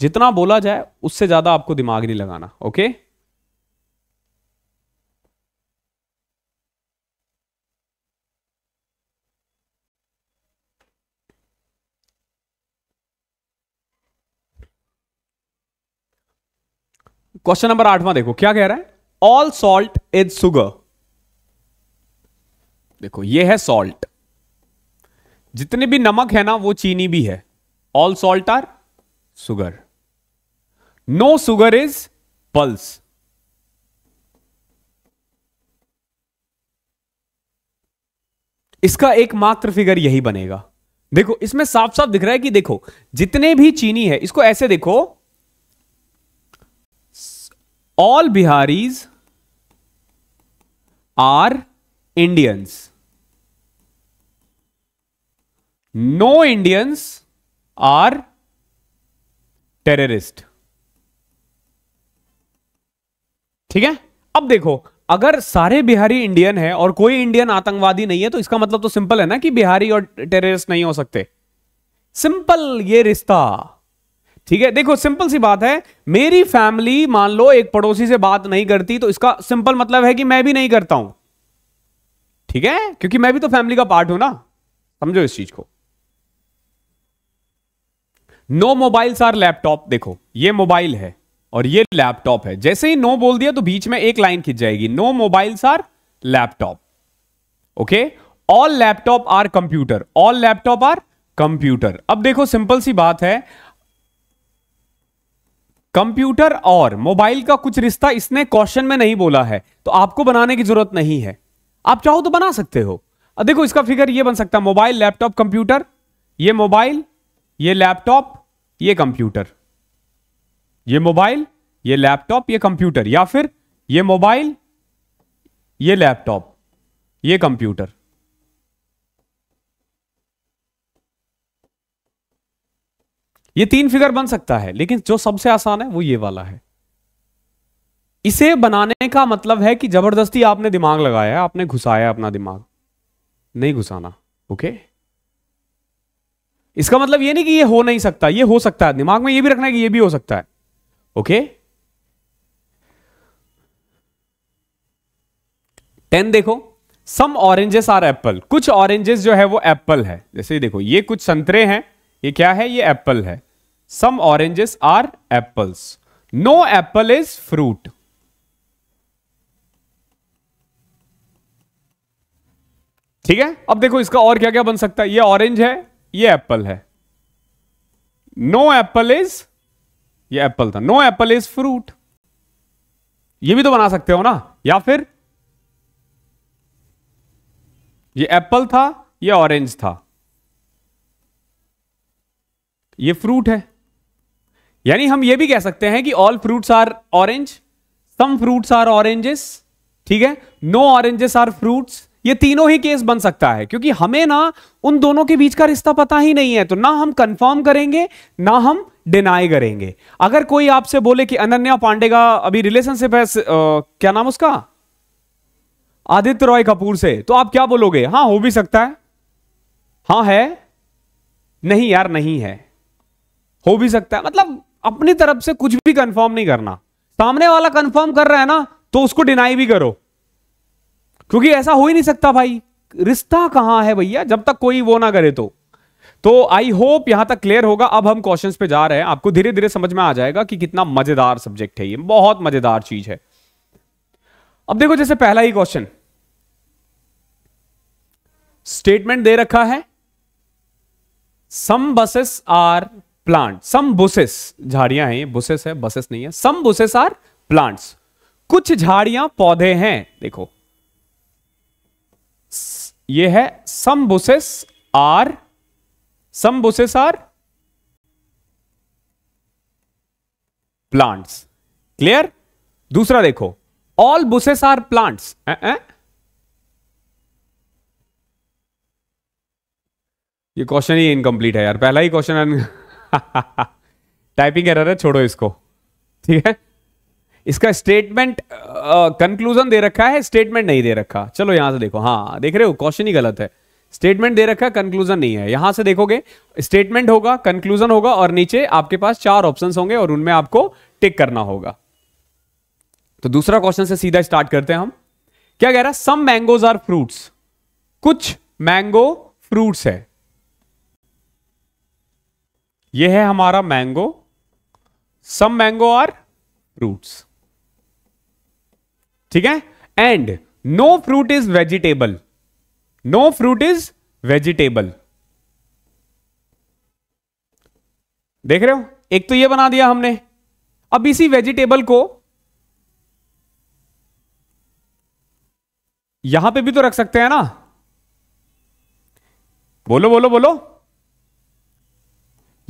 जितना बोला जाए उससे ज्यादा आपको दिमाग नहीं लगाना ओके क्वेश्चन नंबर आठवां देखो क्या कह रहा है ऑल सॉल्ट इज सुगर देखो ये है सॉल्ट जितने भी नमक है ना वो चीनी भी है all salt are sugar no sugar is pulse इसका एकमात्र फिगर यही बनेगा देखो इसमें साफ साफ दिख रहा है कि देखो जितने भी चीनी है इसको ऐसे देखो all Biharis are Indians no Indians are terrorist ठीक है अब देखो अगर सारे बिहारी इंडियन है और कोई इंडियन आतंकवादी नहीं है तो इसका मतलब तो सिंपल है ना कि बिहारी और टेररिस्ट नहीं हो सकते सिंपल ये रिश्ता ठीक है देखो सिंपल सी बात है मेरी फैमिली मान लो एक पड़ोसी से बात नहीं करती तो इसका सिंपल मतलब है कि मैं भी नहीं करता हूं ठीक है क्योंकि मैं भी तो फैमिली का पार्ट हूं ना समझो इस चीज को नो मोबाइल्स आर लैपटॉप देखो ये मोबाइल है और ये लैपटॉप है जैसे ही नो बोल दिया तो बीच में एक लाइन खिंच जाएगी no mobiles are laptop okay all laptop are computer all laptop are computer अब देखो सिंपल सी बात है कंप्यूटर और मोबाइल का कुछ रिश्ता इसने क्वेश्चन में नहीं बोला है तो आपको बनाने की जरूरत नहीं है आप चाहो तो बना सकते हो देखो इसका फिगर ये बन सकता है मोबाइल लैपटॉप कंप्यूटर ये मोबाइल ये लैपटॉप ये कंप्यूटर ये मोबाइल ये लैपटॉप ये कंप्यूटर या फिर ये मोबाइल ये लैपटॉप ये कंप्यूटर ये तीन फिगर बन सकता है लेकिन जो सबसे आसान है वो ये वाला है इसे बनाने का मतलब है कि जबरदस्ती आपने दिमाग लगाया आपने घुसाया अपना दिमाग नहीं घुसाना ओके इसका मतलब ये नहीं कि ये हो नहीं सकता ये हो सकता है दिमाग में ये भी रखना है कि ये भी हो सकता है ओके टेन देखो सम ऑरेंजेस आर एप्पल कुछ ऑरेंजेस जो है वो एप्पल है जैसे देखो ये कुछ संतरे हैं ये क्या है ये एप्पल है Some oranges are apples. No apple is fruit. ठीक है अब देखो इसका और क्या क्या बन सकता है ये ऑरेंज है ये एप्पल है नो एप्पल इज ये एप्पल था नो एप्पल इज फ्रूट ये भी तो बना सकते हो ना या फिर ये एप्पल था ये ऑरेंज था ये फ्रूट है यानी हम ये भी कह सकते हैं कि all fruits are orange some fruits are oranges ठीक है नो ऑरेंजेस आर फ्रूट्स ये तीनों ही केस बन सकता है क्योंकि हमें ना उन दोनों के बीच का रिश्ता पता ही नहीं है तो ना हम कंफर्म करेंगे ना हम डिनाई करेंगे अगर कोई आपसे बोले कि अनन्या पांडे का अभी रिलेशनशिप है आ, क्या नाम उसका आदित्य रॉय कपूर से तो आप क्या बोलोगे हां हो भी सकता है हां है नहीं यार नहीं है हो भी सकता है मतलब अपनी तरफ से कुछ भी कंफर्म नहीं करना सामने वाला कंफर्म कर रहा है ना तो उसको डिनाई भी करो क्योंकि ऐसा हो ही नहीं सकता भाई रिश्ता कहां है भैया जब तक कोई वो ना करे तो तो आई होप यहां तक क्लियर होगा अब हम क्वेश्चंस पे जा रहे हैं आपको धीरे धीरे समझ में आ जाएगा कि कितना मजेदार सब्जेक्ट है ये बहुत मजेदार चीज है अब देखो जैसे पहला ही क्वेश्चन स्टेटमेंट दे रखा है some bushes are plant some bushes झाड़ियां हैं बुसेस है बसेस नहीं है सम बुसेस आर प्लांट्स कुछ झाड़ियां पौधे हैं देखो ये है some bushes are some bushes are plants clear दूसरा देखो ऑल बुसेस आर प्लांट्स ये क्वेश्चन ही इनकम्प्लीट है यार पहला ही क्वेश्चन टाइपिंग (laughs) एरर है छोड़ो इसको ठीक है इसका स्टेटमेंट कंक्लूजन दे रखा है स्टेटमेंट नहीं दे रखा चलो यहां से देखो हाँ देख रहे हो क्वेश्चन ही गलत है स्टेटमेंट दे रखा है कंक्लूजन नहीं है यहां से देखोगे स्टेटमेंट होगा कंक्लूजन होगा और नीचे आपके पास चार ऑप्शंस होंगे और उनमें आपको टिक करना होगा तो दूसरा क्वेश्चन से सीधा स्टार्ट करते हैं हम क्या कह रहा है सम मैंगोज आर फ्रूट्स कुछ मैंगो फ्रूट्स है ये है हमारा mango some mango are roots ठीक है and no fruit is vegetable no fruit is vegetable देख रहे हो एक तो ये बना दिया हमने अब इसी वेजिटेबल को यहां पे भी तो रख सकते हैं ना बोलो बोलो बोलो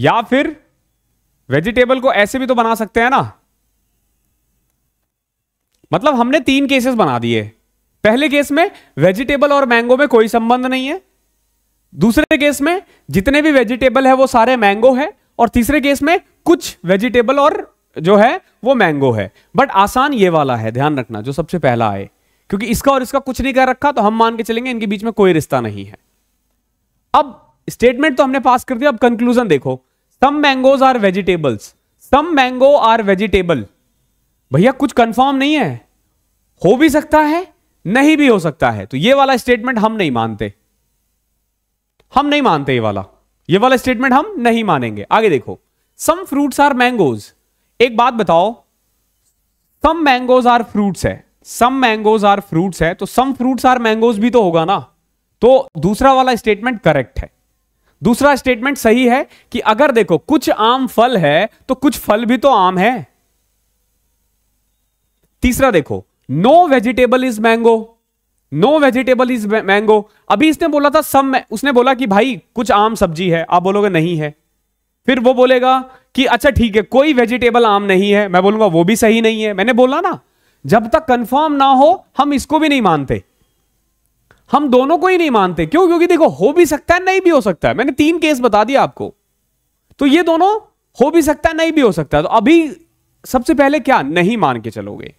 या फिर वेजिटेबल को ऐसे भी तो बना सकते हैं ना मतलब हमने तीन केसेस बना दिए पहले केस में वेजिटेबल और मैंगो में कोई संबंध नहीं है दूसरे केस में जितने भी वेजिटेबल है वो सारे मैंगो है और तीसरे केस में कुछ वेजिटेबल और जो है वो मैंगो है बट आसान ये वाला है ध्यान रखना जो सबसे पहला आए क्योंकि इसका और इसका कुछ नहीं कर रखा तो हम मान के चलेंगे इनके बीच में कोई रिश्ता नहीं है अब स्टेटमेंट तो हमने पास कर दिया अब कंक्लूजन देखो some mangoes are vegetables some mango are vegetable भैया कुछ कंफर्म नहीं है हो भी सकता है नहीं भी हो सकता है तो ये वाला स्टेटमेंट हम नहीं मानते हम नहीं मानते ये वाला ये वाला स्टेटमेंट हम नहीं मानेंगे आगे देखो सम फ्रूट्स आर मैंगोज एक बात बताओ सम मैंगोज आर फ्रूट्स है सम मैंगोज आर फ्रूट्स है तो सम फ्रूट्स आर मैंगोज भी तो होगा ना तो दूसरा वाला स्टेटमेंट करेक्ट है दूसरा स्टेटमेंट सही है कि अगर देखो कुछ आम फल है तो कुछ फल भी तो आम है तीसरा देखो no vegetable is mango no vegetable is mango अभी इसने बोला था सब उसने बोला कि भाई कुछ आम सब्जी है आप बोलोगे नहीं है फिर वो बोलेगा कि अच्छा ठीक है कोई वेजिटेबल आम नहीं है मैं बोलूंगा वो भी सही नहीं है मैंने बोला ना जब तक कंफर्म ना हो हम इसको भी नहीं मानते हम दोनों को ही नहीं मानते क्यों क्योंकि देखो हो भी सकता है नहीं भी हो सकता है मैंने तीन केस बता दिया आपको तो ये दोनों हो भी सकता है नहीं भी हो सकता तो अभी सबसे पहले क्या नहीं मान के चलोगे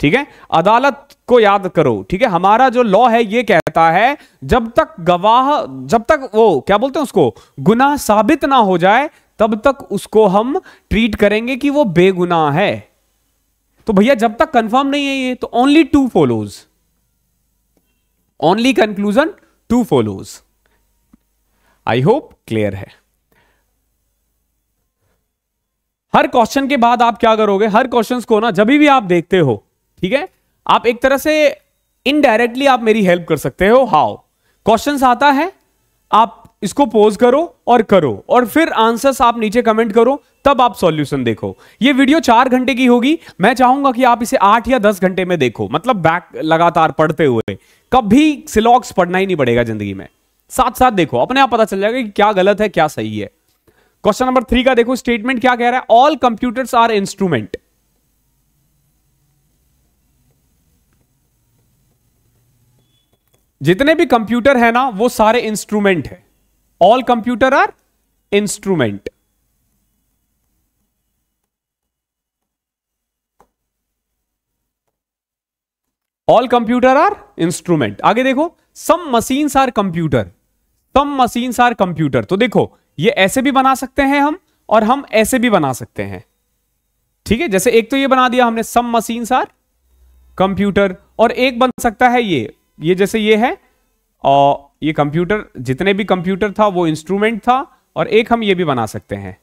ठीक है अदालत को याद करो ठीक है हमारा जो लॉ है ये कहता है जब तक गवाह जब तक वो क्या बोलते हैं उसको गुनाह साबित ना हो जाए तब तक उसको हम ट्रीट करेंगे कि वो बेगुनाह है तो भैया जब तक कंफर्म नहीं है ये तो only two follows only conclusion two follows I hope clear है हर क्वेश्चन के बाद आप क्या करोगे हर क्वेश्चन को ना जब भी आप देखते हो ठीक है आप एक तरह से इनडायरेक्टली आप मेरी हेल्प कर सकते हो हाउ क्वेश्चन आता है आप इसको पोज करो और करो और फिर आंसर्स आप नीचे कमेंट करो तब आप सॉल्यूशन देखो ये वीडियो चार घंटे की होगी मैं चाहूंगा कि आप इसे आठ या दस घंटे में देखो मतलब बैक लगातार पढ़ते हुए कभी सिलॉक्स पढ़ना ही नहीं पड़ेगा जिंदगी में साथ साथ देखो अपने आप पता चल जाएगा कि क्या गलत है क्या सही है क्वेश्चन नंबर थ्री का देखो स्टेटमेंट क्या कह रहा है ऑल कंप्यूटर्स आर इंस्ट्रूमेंट जितने भी कंप्यूटर है ना वो सारे इंस्ट्रूमेंट है all computer are instrument all computer are instrument आगे देखो some machines are computer some machines are computer तो देखो ये ऐसे भी बना सकते हैं हम और हम ऐसे भी बना सकते हैं ठीक है जैसे एक तो ये बना दिया हमने सम मशीन्स आर कंप्यूटर और एक बन सकता है ये ये जैसे ये है और ये कंप्यूटर जितने भी कंप्यूटर था वो इंस्ट्रूमेंट था और एक हम ये भी बना सकते हैं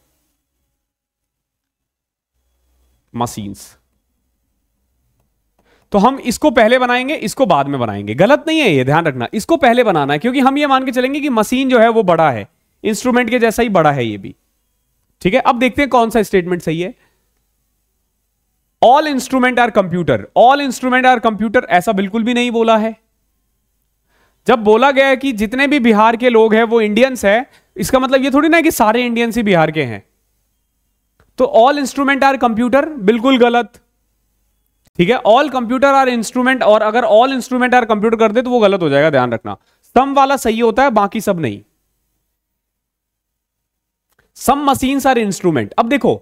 मशीन्स तो हम इसको पहले बनाएंगे इसको बाद में बनाएंगे गलत नहीं है ये ध्यान रखना इसको पहले बनाना है क्योंकि हम ये मान के चलेंगे कि मशीन जो है वो बड़ा है इंस्ट्रूमेंट के जैसा ही बड़ा है ये भी ठीक है अब देखते हैं कौन सा स्टेटमेंट सही है all instrument are computer all instrument are computer ऐसा बिल्कुल भी नहीं बोला है जब बोला गया है कि जितने भी बिहार के लोग हैं वो इंडियंस है इसका मतलब ये थोड़ी ना कि सारे इंडियंस ही बिहार के हैं तो ऑल इंस्ट्रूमेंट आर कंप्यूटर बिल्कुल गलत ठीक है ऑल कंप्यूटर आर इंस्ट्रूमेंट और अगर ऑल इंस्ट्रूमेंट आर कंप्यूटर कर दे तो वो गलत हो जाएगा ध्यान रखना सम वाला सही होता है बाकी सब नहीं सम मशीन आर इंस्ट्रूमेंट अब देखो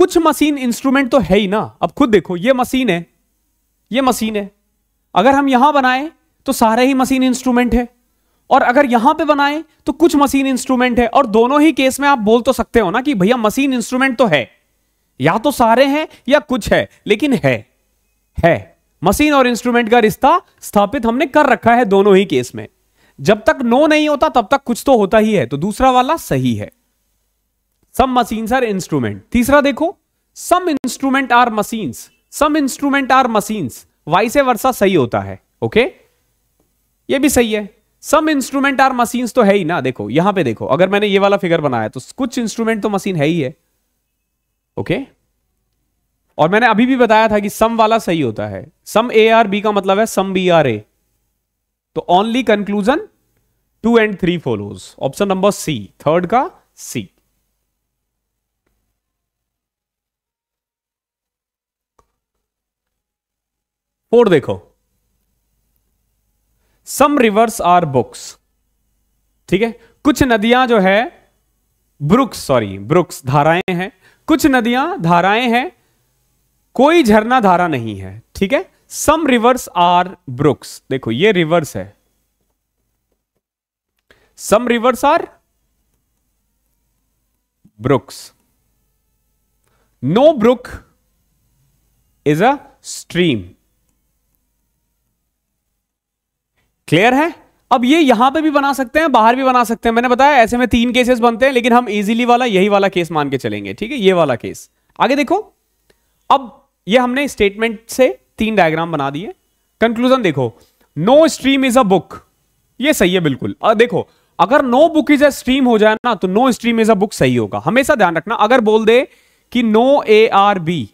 कुछ मशीन इंस्ट्रूमेंट तो है ही ना अब खुद देखो ये मशीन है ये मशीन है अगर हम यहां बनाए तो सारे ही मशीन इंस्ट्रूमेंट है और अगर यहां पे बनाएं तो कुछ मशीन इंस्ट्रूमेंट है और दोनों ही केस में आप बोल तो सकते हो ना कि भैया मशीन इंस्ट्रूमेंट तो है या तो सारे हैं या कुछ है लेकिन है है मशीन और इंस्ट्रूमेंट का रिश्ता स्थापित हमने कर रखा है दोनों ही केस में जब तक नो नहीं होता तब तक कुछ तो होता ही है तो दूसरा वाला सही है सम मशीन आर इंस्ट्रूमेंट तीसरा देखो some instrument are machine some instrument are machine Y से वर्षा सही होता है ओके okay? ये भी सही है सम इंस्ट्रूमेंट आर मशीन तो है ही ना देखो यहां पे देखो अगर मैंने ये वाला फिगर बनाया तो कुछ इंस्ट्रूमेंट तो मशीन है ही है ओके okay? और मैंने अभी भी बताया था कि सम वाला सही होता है सम ए आर बी का मतलब है सम बी आर ए तो only conclusion two and three follows option number C third का सी फोर देखो सम रिवर्स आर बुक्स ठीक है कुछ नदियां जो है ब्रुक्स सॉरी ब्रुक्स धाराएं हैं कुछ नदियां धाराएं हैं कोई झरना धारा नहीं है ठीक है सम रिवर्स आर ब्रुक्स देखो ये रिवर्स है some rivers are brooks no brook is a stream clear है अब ये यहां पे भी बना सकते हैं बाहर भी बना सकते हैं मैंने बताया ऐसे में तीन केसेस बनते हैं लेकिन हम इजीली वाला यही वाला केस मान के चलेंगे ठीक है ये वाला केस आगे देखो अब ये हमने स्टेटमेंट से तीन डायग्राम बना दिए कंक्लूजन देखो no stream is a book ये सही है बिल्कुल और देखो अगर no book is a stream हो जाए ना तो no stream is a book सही होगा हमेशा ध्यान रखना अगर बोल दे कि नो ए आर बी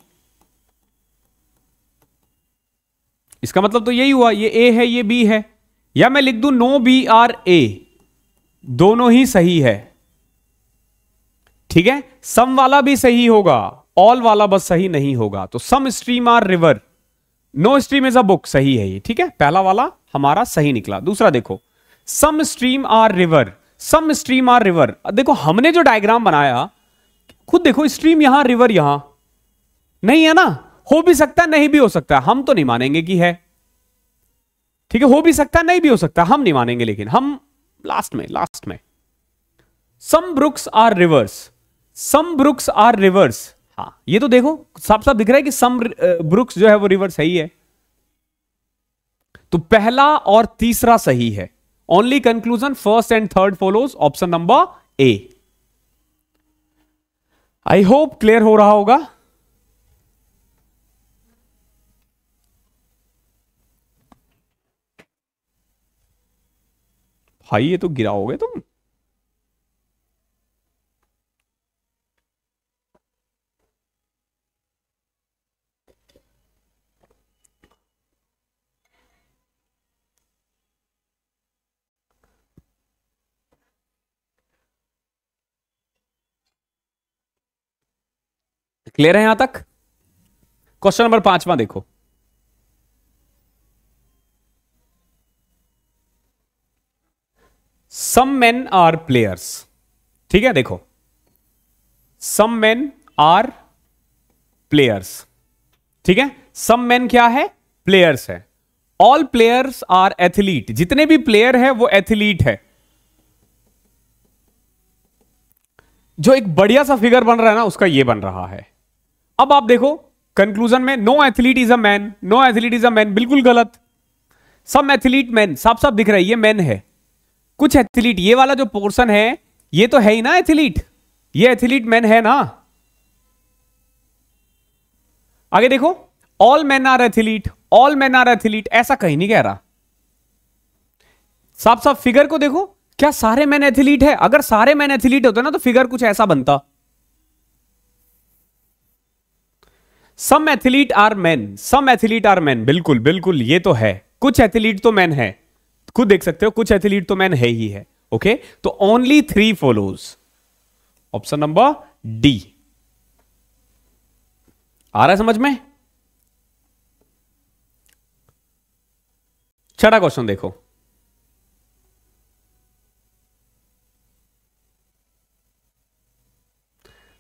इसका मतलब तो यही हुआ ये ए है ये बी है या मैं लिख दूं नो बी आर ए दोनों ही सही है ठीक है सम वाला भी सही होगा ऑल वाला बस सही नहीं होगा तो some stream are river no stream is a book सही है ये ठीक है पहला वाला हमारा सही निकला दूसरा देखो some stream are river some stream are river देखो हमने जो डायग्राम बनाया खुद देखो स्ट्रीम यहां रिवर यहां नहीं है ना हो भी सकता है नहीं भी हो सकता हम तो नहीं मानेंगे कि है ठीक है हो भी सकता नहीं भी हो सकता हम नहीं मानेंगे लेकिन हम लास्ट में लास्ट में some brooks are rivers some brooks are rivers हाँ ये तो देखो साफ साफ दिख रहा है कि सम ब्रुक्स uh, जो है वो रिवर्स सही है तो पहला और तीसरा सही है only conclusion first and third follows option number A I hope clear हो रहा होगा भाई ये तो गिराओगे तुम क्लियर है यहां तक क्वेश्चन नंबर पांचवा देखो सम मैन आर प्लेयर्स ठीक है देखो सम मैन आर प्लेयर्स ठीक है सम मैन क्या है प्लेयर्स है ऑल प्लेयर्स आर एथलीट जितने भी प्लेयर है वो एथलीट है जो एक बढ़िया सा फिगर बन रहा है ना उसका ये बन रहा है अब आप देखो कंक्लूजन में no athlete is a man no athlete is a man बिल्कुल गलत सम एथलीट मैन साफ साफ दिख रहा है ये मैन है कुछ एथलीट ये वाला जो पोर्सन है ये तो है ही ना एथलीट ये एथलीट मैन है ना आगे देखो all man are athlete all man are athlete ऐसा कहीं नहीं कह रहा साफ साफ फिगर को देखो क्या सारे मैन एथलीट है अगर सारे मैन एथलीट होते ना तो फिगर कुछ ऐसा बनता some athlete are man some athlete are man बिल्कुल बिल्कुल ये तो है कुछ एथलीट तो मैन है खुद देख सकते हो कुछ एथलीट तो मैन है ही है ओके तो only three follows option number D आ रहा है समझ में छठा क्वेश्चन देखो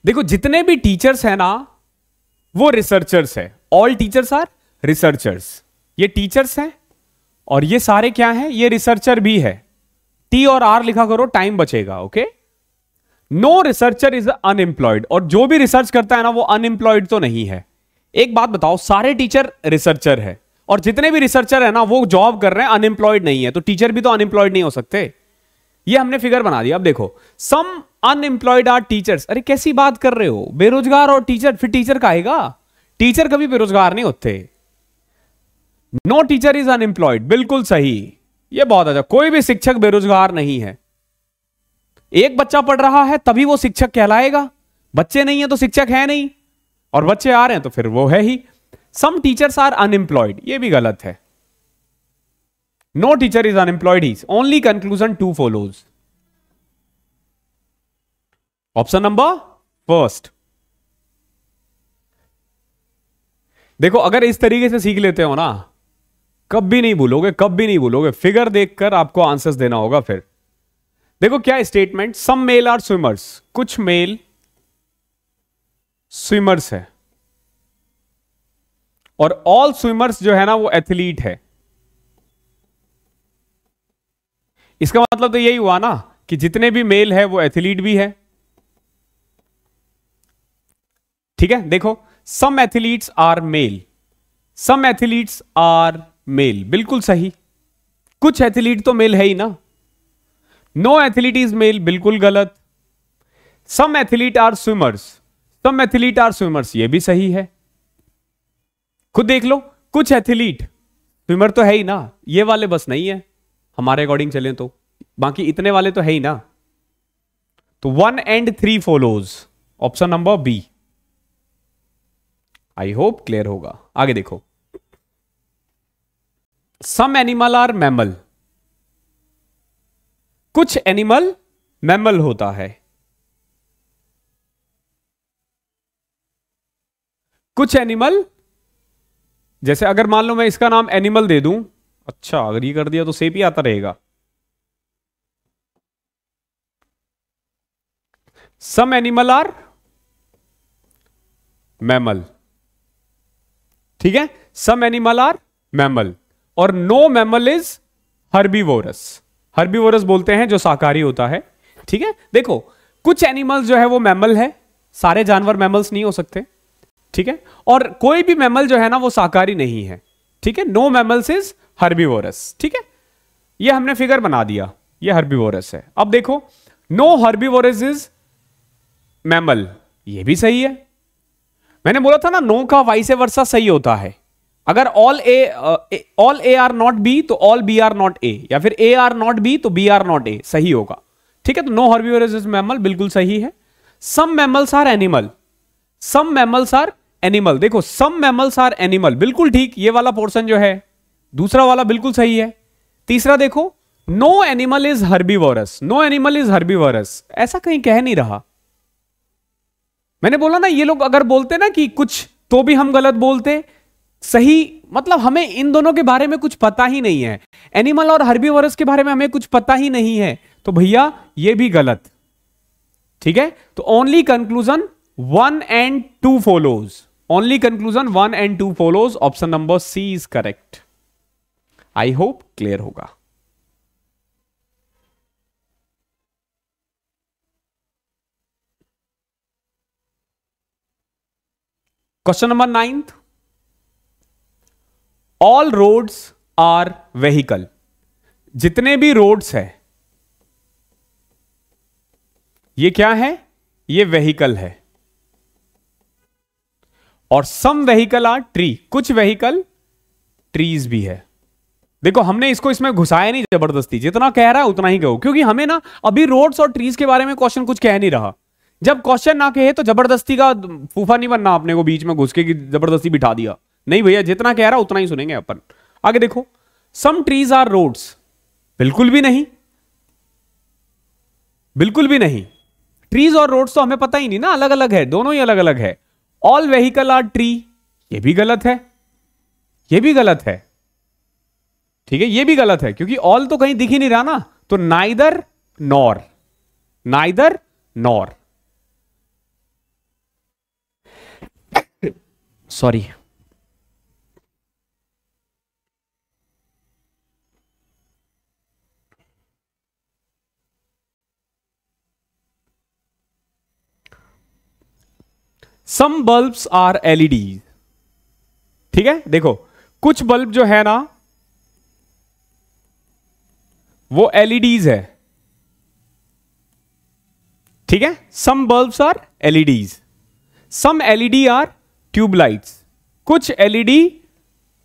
देखो जितने भी टीचर्स हैं ना वो रिसर्चर्स है ऑल टीचर्स आर रिसर्चर्स ये टीचर्स हैं और ये सारे क्या हैं ये रिसर्चर भी है टी और आर लिखा करो टाइम बचेगा okay no researcher is unemployed और जो भी रिसर्च करता है ना वो अनएम्प्लॉयड तो नहीं है एक बात बताओ सारे टीचर रिसर्चर है और जितने भी रिसर्चर है ना वो जॉब कर रहे हैं अनएम्प्लॉयड नहीं है तो टीचर भी तो अनएम्प्लॉयड नहीं हो सकते ये हमने फिगर बना दिया अब देखो सम अनएम्प्लॉयड आर टीचर्स अरे कैसी बात कर रहे हो बेरोजगार और टीचर फिर टीचर का आएगा टीचर कभी बेरोजगार नहीं होते नो टीचर इज अनएम्प्लॉयड बिल्कुल सही ये बहुत अच्छा कोई भी शिक्षक बेरोजगार नहीं है एक बच्चा पढ़ रहा है तभी वो शिक्षक कहलाएगा बच्चे नहीं है तो शिक्षक है नहीं और बच्चे आ रहे हैं तो फिर वो है ही सम टीचर्स आर अनएम्प्लॉयड ये भी गलत है no teacher is unemployed is only conclusion two follows option number first देखो अगर इस तरीके से सीख लेते हो ना कब भी नहीं भूलोगे कब भी नहीं भूलोगे फिगर देखकर आपको आंसर्स देना होगा फिर देखो क्या statement some male are swimmers कुछ मेल स्विमर्स है और ऑल स्विमर्स जो है ना वो एथलीट है इसका मतलब तो यही हुआ ना कि जितने भी मेल है वो एथलीट भी है ठीक है देखो some athletes are male some athletes are male बिल्कुल सही कुछ एथलीट तो मेल है ही ना नो एथलीट इज मेल बिल्कुल गलत some athlete are swimmers some athlete are swimmers ये भी सही है खुद देख लो कुछ एथलीट स्विमर तो है ही ना ये वाले बस नहीं है हमारे अकॉर्डिंग चले तो बाकी इतने वाले तो है ही ना तो one and three follows option number B I hope clear होगा आगे देखो सम एनिमल आर मैमल कुछ एनिमल मैमल होता है कुछ एनिमल जैसे अगर मान लो मैं इसका नाम एनिमल दे दूं अच्छा अगर ये कर दिया तो सेप ही आता रहेगा सम एनिमल आर मैमल ठीक है सम एनिमल आर मैमल और no mammal is herbivorous herbivorous बोलते हैं जो शाकाहारी होता है ठीक है देखो कुछ एनिमल्स जो है वो मैमल है सारे जानवर मैमल्स नहीं हो सकते ठीक है और कोई भी मैमल जो है ना वो शाकाहारी नहीं है ठीक है नो मैमल्स इज हर्बीवोरस ठीक है ये हमने फिगर बना दिया ये हर्बीवोरस है अब देखो नो हर्बीवोरस इज मैमल ये भी सही है मैंने बोला था ना नो का वाइस वर्षा सही होता है अगर all A all A are not B तो all B are not A या फिर ए आर नॉट बी तो बी आर नॉट ए सही होगा ठीक है तो नो हॉर्बिवोरस मैमल बिल्कुल सही है some mammals are animal some mammals are animal देखो सम मैमल्स आर एनिमल बिल्कुल ठीक ये वाला पोर्शन जो है दूसरा वाला बिल्कुल सही है तीसरा देखो no animal is herbivorous no animal is herbivorous ऐसा कहीं कह नहीं रहा मैंने बोला ना ये लोग अगर बोलते ना कि कुछ तो भी हम गलत बोलते सही मतलब हमें इन दोनों के बारे में कुछ पता ही नहीं है एनिमल और हर्बी के बारे में हमें कुछ पता ही नहीं है तो भैया ये भी गलत ठीक है तो only conclusion one and two follows only conclusion one and two follows option number C is correct I hope clear होगा question number ninth all roads are vehicle जितने भी रोड्स है ये क्या है ये वेहीकल है और सम वेहीकल आर ट्री कुछ वेहीकल ट्रीज भी है देखो हमने इसको इसमें घुसाया नहीं जबरदस्ती जितना कह रहा है उतना ही कहो क्योंकि हमें ना अभी रोड्स और ट्रीज के बारे में क्वेश्चन कुछ कह नहीं रहा जब क्वेश्चन ना कहे तो जबरदस्ती का फूफा नहीं बनना आपने को बीच में घुस के जबरदस्ती बिठा दिया नहीं भैया जितना कह रहा उतना ही सुनेंगे अपन आगे देखो सम ट्रीज आर रोड्स बिल्कुल भी नहीं बिल्कुल भी नहीं ट्रीज और रोड्स तो हमें पता ही नहीं ना अलग अलग है दोनों ही अलग अलग है ऑल वेहीकल आर ट्री ये भी गलत है ये भी गलत है ठीक है ये भी गलत है क्योंकि ऑल तो कहीं दिख ही नहीं रहा ना तो neither nor neither nor sorry some bulbs are LED ठीक है देखो कुछ बल्ब जो है ना वो एलईडीज e है ठीक है some bulbs are LEDs some LED are tubelights कुछ एलईडी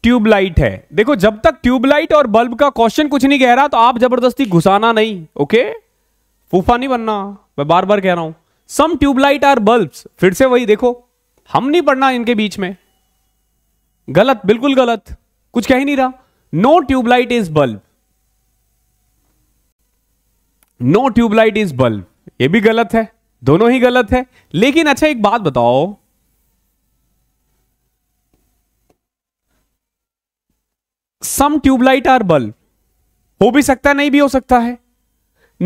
ट्यूबलाइट e है देखो जब तक ट्यूबलाइट और बल्ब का क्वेश्चन कुछ नहीं कह रहा तो आप जबरदस्ती घुसाना नहीं ओके फूफा नहीं बनना मैं बार बार कह रहा हूं सम ट्यूबलाइट आर बल्ब्स फिर से वही देखो हम नहीं पढ़ना इनके बीच में गलत बिल्कुल गलत कुछ कह ही नहीं रहा no tubelight is bulb no tubelight is bulb ये भी गलत है दोनों ही गलत है लेकिन अच्छा एक बात बताओ सम ट्यूबलाइट आर बल्ब हो भी सकता है नहीं भी हो सकता है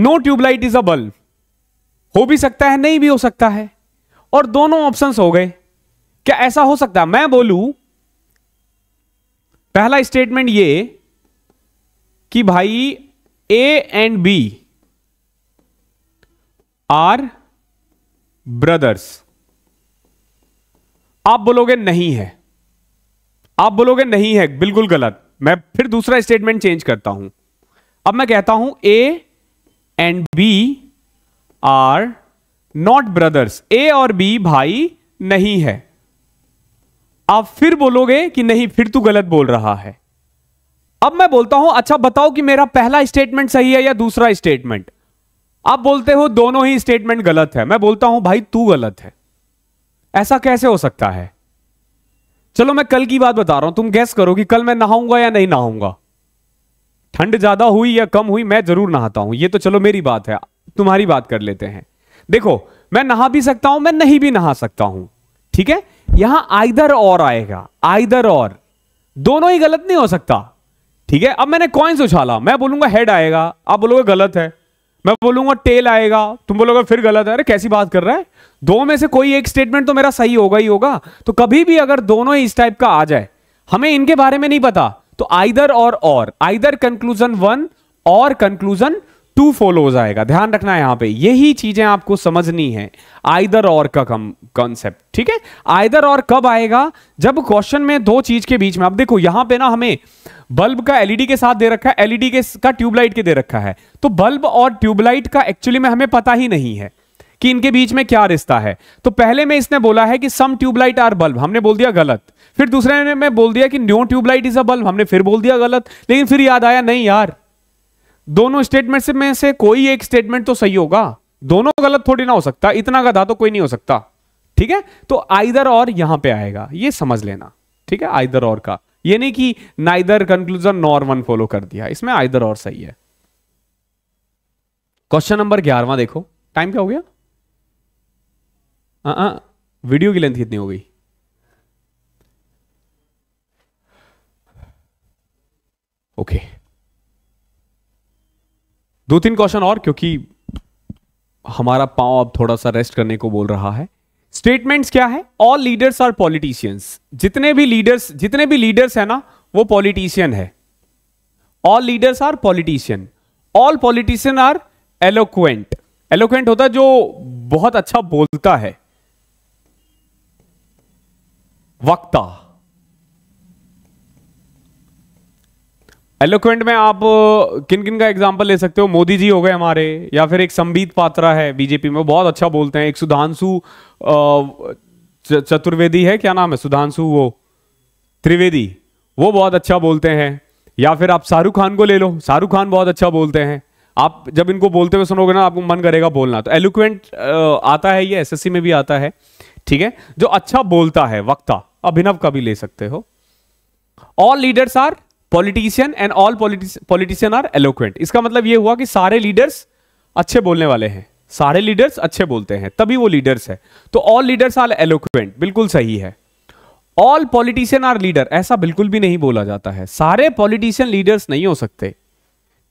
no tubelight is a bulb हो भी सकता है नहीं भी हो सकता है और दोनों ऑप्शंस हो गए क्या ऐसा हो सकता है मैं बोलूं पहला स्टेटमेंट ये कि भाई A and B are brothers आप बोलोगे नहीं है आप बोलोगे नहीं है बिल्कुल गलत मैं फिर दूसरा स्टेटमेंट चेंज करता हूं अब मैं कहता हूं A and B are not brothers A और बी भाई नहीं है आप फिर बोलोगे कि नहीं फिर तू गलत बोल रहा है अब मैं बोलता हूं अच्छा बताओ कि मेरा पहला स्टेटमेंट सही है या दूसरा स्टेटमेंट आप बोलते हो दोनों ही स्टेटमेंट गलत है मैं बोलता हूं भाई तू गलत है ऐसा कैसे हो सकता है चलो मैं कल की बात बता रहा हूं तुम गैस करो कि कल मैं नहाऊंगा या नहीं नहाऊंगा ठंड ज्यादा हुई या कम हुई मैं जरूर नहाता हूं यह तो चलो मेरी बात है तुम्हारी बात कर लेते हैं देखो मैं नहा भी सकता हूं मैं नहीं भी नहा सकता हूं ठीक है यहां आइदर और आएगा आइदर और दोनों ही गलत नहीं हो सकता ठीक है अब मैंने कॉइन्स उछाला मैं बोलूंगा हेड आएगा आप बोलोगे गलत है मैं बोलूंगा टेल आएगा तुम बोलोगे फिर गलत है अरे कैसी बात कर रहा है दो में से कोई एक स्टेटमेंट तो मेरा सही होगा ही होगा तो कभी भी अगर दोनों ही इस टाइप का आ जाए हमें इनके बारे में नहीं पता तो either or or either conclusion one और कंक्लूजन टू फॉलोज आएगा ध्यान रखना है यहां पे यही चीजें आपको समझनी है आइदर और का कॉन्सेप्ट ठीक है आइदर और कब आएगा जब क्वेश्चन में दो चीज के बीच में अब देखो यहां पे ना हमें बल्ब का एलईडी e के साथ दे रखा है एलईडी e के का ट्यूबलाइट के दे रखा है तो बल्ब और ट्यूबलाइट का एक्चुअली में हमें पता ही नहीं है कि इनके बीच में क्या रिश्ता है तो पहले में इसने बोला है कि सम ट्यूबलाइट आर बल्ब हमने बोल दिया गलत फिर दूसरे ने में बोल दिया कि no tubelight is a bulb हमने फिर बोल दिया गलत लेकिन फिर याद आया नहीं यार दोनों स्टेटमेंट से में से कोई एक स्टेटमेंट तो सही होगा दोनों गलत थोड़ी ना हो सकता इतना गधा तो कोई नहीं हो सकता ठीक है तो आइदर और यहां पे आएगा ये समझ लेना ठीक है आइदर और का ये नहीं कि neither conclusion nor one follow कर दिया इसमें आइदर और सही है क्वेश्चन नंबर ग्यारहवा देखो टाइम क्या हो गया आ, आ, वीडियो की लेंथ कितनी हो गई ओके okay. दो तीन क्वेश्चन और क्योंकि हमारा पांव अब थोड़ा सा रेस्ट करने को बोल रहा है स्टेटमेंट्स क्या है ऑल लीडर्स आर पॉलिटिशियंस जितने भी लीडर्स जितने भी लीडर्स है ना वो पॉलिटिशियन है all leaders are politician all politician are eloquent eloquent होता है जो बहुत अच्छा बोलता है वक्ता एलोक्वेंट में आप किन किन का एग्जाम्पल ले सकते हो मोदी जी हो गए हमारे या फिर एक संबीत पात्रा है बीजेपी में बहुत अच्छा बोलते हैं एक सुधांशु चतुर्वेदी है क्या नाम है सुधांशु वो त्रिवेदी वो बहुत अच्छा बोलते हैं या फिर आप शाहरुख खान को ले लो शाहरुख खान बहुत अच्छा बोलते हैं आप जब इनको बोलते हुए सुनोगे ना आपको मन करेगा बोलना तो एलोक्वेंट आता है ये एस में भी आता है ठीक है जो अच्छा बोलता है वक्ता अभिनव का भी ले सकते हो all leaders are politician and all politician are eloquent इसका मतलब यह हुआ कि सारे लीडर्स अच्छे बोलने वाले हैं सारे लीडर्स अच्छे बोलते हैं तभी वो लीडर्स है तो ऑल लीडर्स आर एलोक्वेंट बिल्कुल सही है ऑल पॉलिटिशियन आर लीडर ऐसा बिल्कुल भी नहीं बोला जाता है सारे पॉलिटिशियन लीडर्स नहीं हो सकते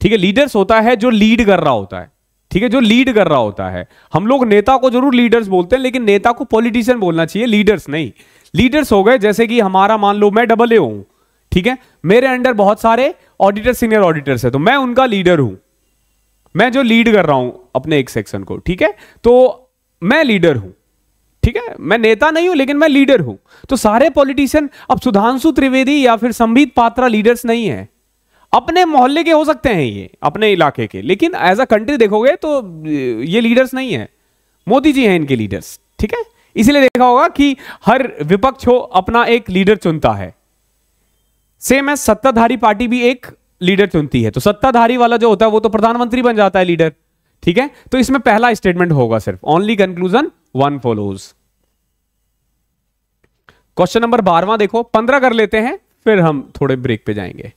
ठीक है लीडर्स होता है जो लीड कर रहा होता है ठीक है जो लीड कर रहा होता है हम लोग नेता को जरूर लीडर्स बोलते हैं लेकिन नेता को पॉलिटिशियन बोलना चाहिए लीडर्स नहीं लीडर्स हो गए जैसे कि हमारा मान लो मैं डबल ए हूं ठीक है मेरे अंडर बहुत सारे ऑडिटर सीनियर ऑडिटर्स है तो मैं उनका लीडर हूं मैं जो लीड कर रहा हूं अपने एक सेक्शन को ठीक है तो मैं लीडर हूं ठीक है मैं नेता नहीं हूं लेकिन मैं लीडर हूं तो सारे पॉलिटिशियन अब सुधांशु त्रिवेदी या फिर संबित पात्रा लीडर्स नहीं है अपने मोहल्ले के हो सकते हैं ये अपने इलाके के लेकिन एज अ कंट्री देखोगे तो ये लीडर्स नहीं है मोदी जी हैं इनके लीडर्स ठीक है इसीलिए देखा होगा कि हर विपक्ष हो अपना एक लीडर चुनता है सेम है सत्ताधारी पार्टी भी एक लीडर चुनती है तो सत्ताधारी वाला जो होता है वो तो प्रधानमंत्री बन जाता है लीडर ठीक है तो इसमें पहला स्टेटमेंट होगा सिर्फ only conclusion one follows question number बारवा देखो पंद्रह कर लेते हैं फिर हम थोड़े ब्रेक पे जाएंगे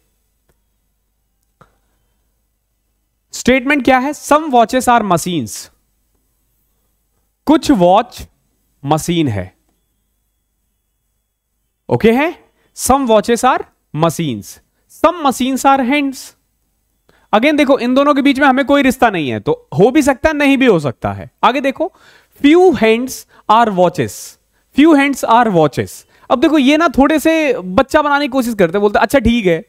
स्टेटमेंट क्या है सम वॉचेस आर मशीन्स कुछ वॉच मशीन है ओके okay है some watches are machines some machines are hands again देखो इन दोनों के बीच में हमें कोई रिश्ता नहीं है तो हो भी सकता है नहीं भी हो सकता है आगे देखो few hands are watches few hands are watches अब देखो ये ना थोड़े से बच्चा बनाने की कोशिश करते बोलते अच्छा ठीक है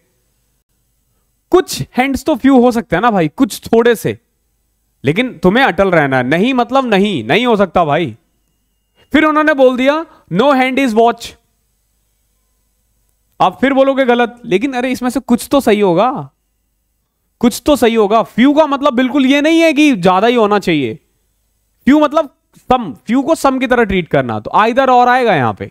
कुछ हैंड्स तो फ्यू हो सकते हैं ना भाई कुछ थोड़े से लेकिन तुम्हें अटल रहना है नहीं मतलब नहीं नहीं हो सकता भाई फिर उन्होंने बोल दिया नो हैंड इज वॉच आप फिर बोलोगे गलत लेकिन अरे इसमें से कुछ तो सही होगा कुछ तो सही होगा फ्यू का मतलब बिल्कुल ये नहीं है कि ज्यादा ही होना चाहिए फ्यू मतलब सम फ्यू को सम की तरह ट्रीट करना तो आइधर और आएगा यहां पे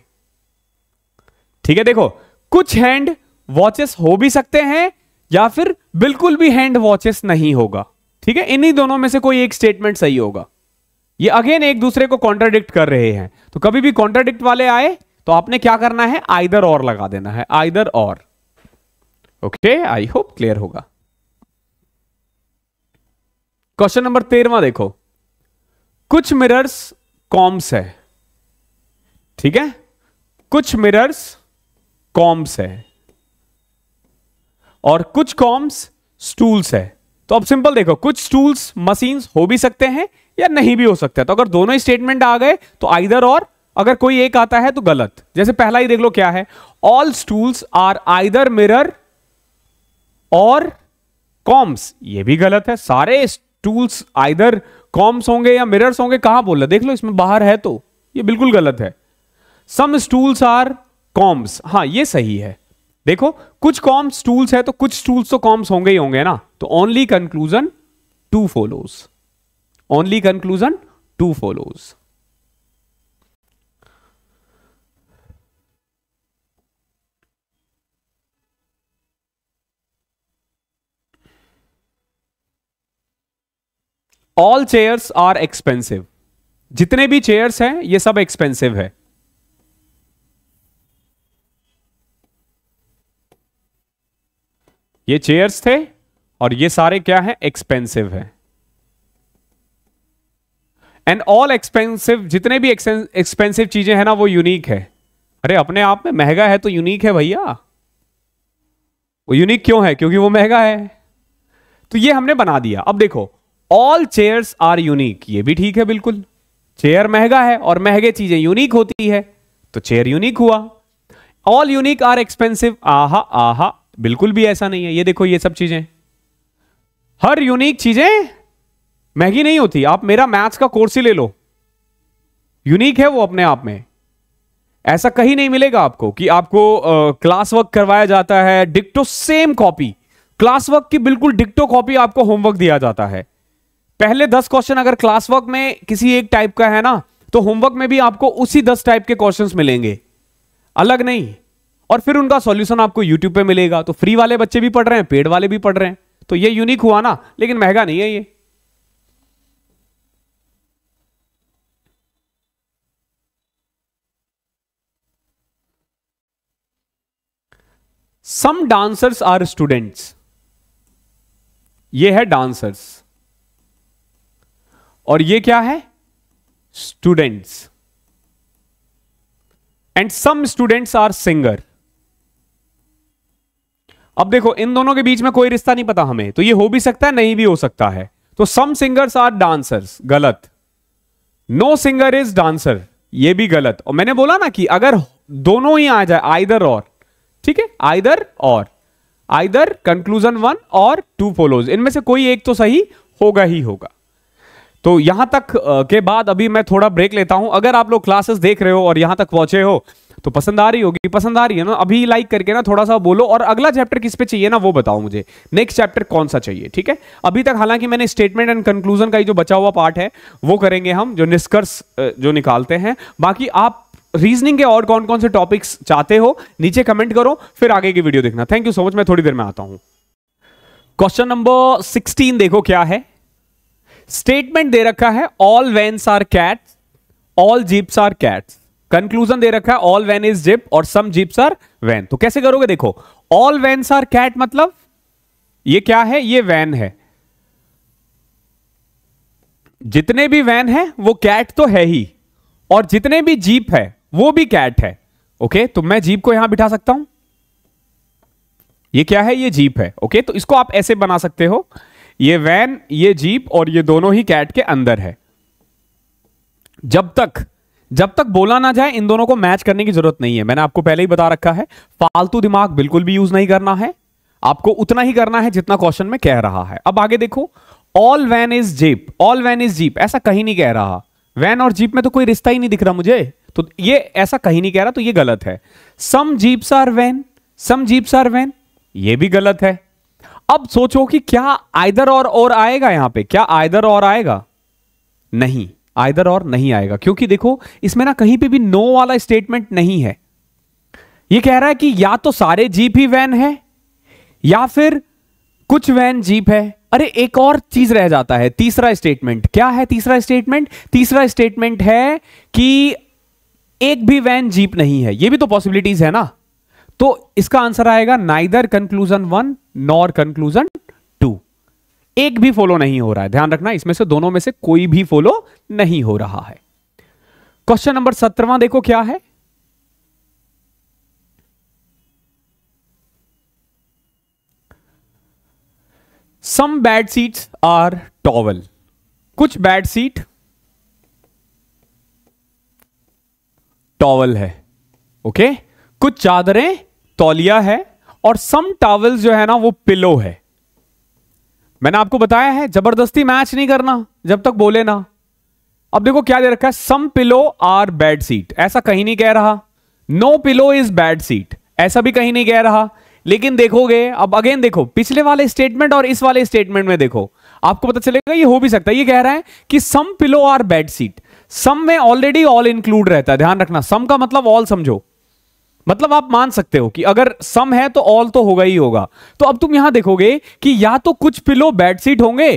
ठीक है देखो कुछ हैंड वॉचेस हो भी सकते हैं या फिर बिल्कुल भी हैंड वॉचेस नहीं होगा ठीक है इन्हीं दोनों में से कोई एक स्टेटमेंट सही होगा ये अगेन एक दूसरे को कॉन्ट्राडिक्ट कर रहे हैं तो कभी भी कॉन्ट्राडिक्ट वाले आए तो आपने क्या करना है आइदर और लगा देना है either or okay I hope clear होगा क्वेश्चन नंबर तेरवा देखो कुछ मिरर्स कॉम्स है ठीक है कुछ मिरर्स कॉम्स है और कुछ कॉम्स स्टूल्स है तो अब सिंपल देखो कुछ स्टूल्स मशीन्स हो भी सकते हैं या नहीं भी हो सकते तो अगर दोनों ही स्टेटमेंट आ गए तो आइदर और अगर कोई एक आता है तो गलत जैसे पहला ही देख लो क्या है all stools are either mirror or combs ये भी गलत है सारे स्टूल्स आइदर कॉम्स होंगे या मिरर्स होंगे कहां बोल रहे देख लो इसमें बाहर है तो ये बिल्कुल गलत है सम स्टूल्स आर कॉम्स हां ये सही है देखो कुछ कॉम्स स्टूल्स है तो कुछ स्टूल्स तो कॉम्स होंगे ही होंगे ना तो only conclusion two follows only conclusion two follows all chairs are expensive जितने भी चेयर्स हैं ये सब एक्सपेंसिव है ये चेयर्स थे और ये सारे क्या है एक्सपेंसिव है एंड ऑल एक्सपेंसिव जितने भी एक्सपेंसिव चीजें हैं ना वो यूनिक है अरे अपने आप में महंगा है तो यूनिक है भैया वो यूनिक क्यों है क्योंकि वो महंगा है तो ये हमने बना दिया अब देखो ऑल चेयर्स आर यूनिक ये भी ठीक है बिल्कुल चेयर महंगा है और महंगे चीजें यूनिक होती है तो चेयर यूनिक हुआ ऑल यूनिक आर एक्सपेंसिव आहा आहा बिल्कुल भी ऐसा नहीं है ये देखो ये सब चीजें हर यूनिक चीजें महंगी नहीं होती आप मेरा मैथ्स का कोर्स ही ले लो यूनिक है वो अपने आप में ऐसा कहीं नहीं मिलेगा आपको कि आपको क्लास वर्क करवाया जाता है डिक्टो सेम कॉपी क्लास वर्क की बिल्कुल डिक्टो कॉपी आपको होमवर्क दिया जाता है पहले दस क्वेश्चन अगर क्लास वर्क में किसी एक टाइप का है ना तो होमवर्क में भी आपको उसी दस टाइप के क्वेश्चंस मिलेंगे अलग नहीं और फिर उनका सॉल्यूशन आपको यूट्यूब पे मिलेगा तो फ्री वाले बच्चे भी पढ़ रहे हैं पेड वाले भी पढ़ रहे हैं तो ये यूनिक हुआ ना लेकिन महंगा नहीं है ये सम डांसर्स आर स्टूडेंट्स ये है डांसर्स और ये क्या है students and some students are singer अब देखो इन दोनों के बीच में कोई रिश्ता नहीं पता हमें तो ये हो भी सकता है नहीं भी हो सकता है तो सम सिंगर्स आर डांसर्स गलत नो सिंगर इज डांसर ये भी गलत और मैंने बोला ना कि अगर दोनों ही आ जाए आइदर और ठीक है आइदर और आइदर कंक्लूजन वन और टू फॉलोज इनमें से कोई एक तो सही होगा ही होगा तो यहां तक के बाद अभी मैं थोड़ा ब्रेक लेता हूं अगर आप लोग क्लासेस देख रहे हो और यहां तक पहुंचे हो तो पसंद आ रही होगी पसंद आ रही है ना अभी लाइक करके ना थोड़ा सा बोलो और अगला चैप्टर किस पे चाहिए ना वो बताओ मुझे नेक्स्ट चैप्टर कौन सा चाहिए ठीक है अभी तक हालांकि मैंने स्टेटमेंट एंड कंक्लूजन का ही जो बचा हुआ पार्ट है वो करेंगे हम जो निष्कर्ष जो निकालते हैं बाकी आप रीजनिंग के और कौन कौन से टॉपिक्स चाहते हो नीचे कमेंट करो फिर आगे की वीडियो देखना थैंक यू सो मच मैं थोड़ी देर में आता हूं क्वेश्चन नंबर सिक्सटीन देखो क्या है स्टेटमेंट दे रखा है all vans are cats all jeeps are cats conclusion दे रखा है ऑल वैन इज जिप और सम जीप्स आर वैन तो कैसे करोगे देखो ऑल वैन्स आर कैट मतलब ये क्या है ये वैन है जितने भी वैन है वो कैट तो है ही और जितने भी जीप है वो भी कैट है ओके तो मैं जीप को यहां बिठा सकता हूं ये क्या है ये जीप है ओके तो इसको आप ऐसे बना सकते हो ये वैन ये जीप और ये दोनों ही कैट के अंदर है जब तक जब तक बोला ना जाए इन दोनों को मैच करने की जरूरत नहीं है मैंने आपको पहले ही बता रखा है फालतू दिमाग बिल्कुल भी यूज नहीं करना है आपको उतना ही करना है जितना क्वेश्चन में कह रहा है अब आगे देखो all van is jeep all van is jeep ऐसा कहीं नहीं कह रहा वैन और जीप में तो कोई रिश्ता ही नहीं दिख रहा मुझे तो ये ऐसा कहीं नहीं कह रहा तो ये गलत है some jeeps are van some jeeps are van ये भी गलत है अब सोचो कि क्या आयदर और और आएगा यहां पे क्या आयदर और आएगा नहीं आयदर और नहीं आएगा क्योंकि देखो इसमें ना कहीं पे भी नो वाला स्टेटमेंट नहीं है ये कह रहा है कि या तो सारे जीप ही वैन है या फिर कुछ वैन जीप है अरे एक और चीज रह जाता है तीसरा स्टेटमेंट क्या है तीसरा स्टेटमेंट तीसरा स्टेटमेंट है कि एक भी वैन जीप नहीं है ये भी तो पॉसिबिलिटीज है ना तो इसका आंसर आएगा neither conclusion one nor conclusion two एक भी फॉलो नहीं हो रहा है ध्यान रखना इसमें से दोनों में से कोई भी फॉलो नहीं हो रहा है क्वेश्चन नंबर सत्रवा देखो क्या है some bed sheets are towel कुछ बैड सीट टॉवल है ओके okay? कुछ चादरें तौलिया है और सम टावल्स जो है ना वो पिलो है मैंने आपको बताया है जबरदस्ती मैच नहीं करना जब तक बोले ना अब देखो क्या दे रखा है some pillow are bed sheet ऐसा कहीं नहीं कह रहा no pillow is bed sheet ऐसा भी कहीं नहीं कह रहा लेकिन देखोगे अब अगेन देखो पिछले वाले स्टेटमेंट और इस वाले स्टेटमेंट में देखो आपको पता चलेगा ये हो भी सकता है ये कह रहा है कि some pillow are bed sheet some में ऑलरेडी ऑल इंक्लूड रहता है ध्यान रखना सम का मतलब ऑल समझो मतलब आप मान सकते हो कि अगर सम है तो ऑल तो होगा ही होगा तो अब तुम यहां देखोगे कि या तो कुछ पिलो बेडशीट होंगे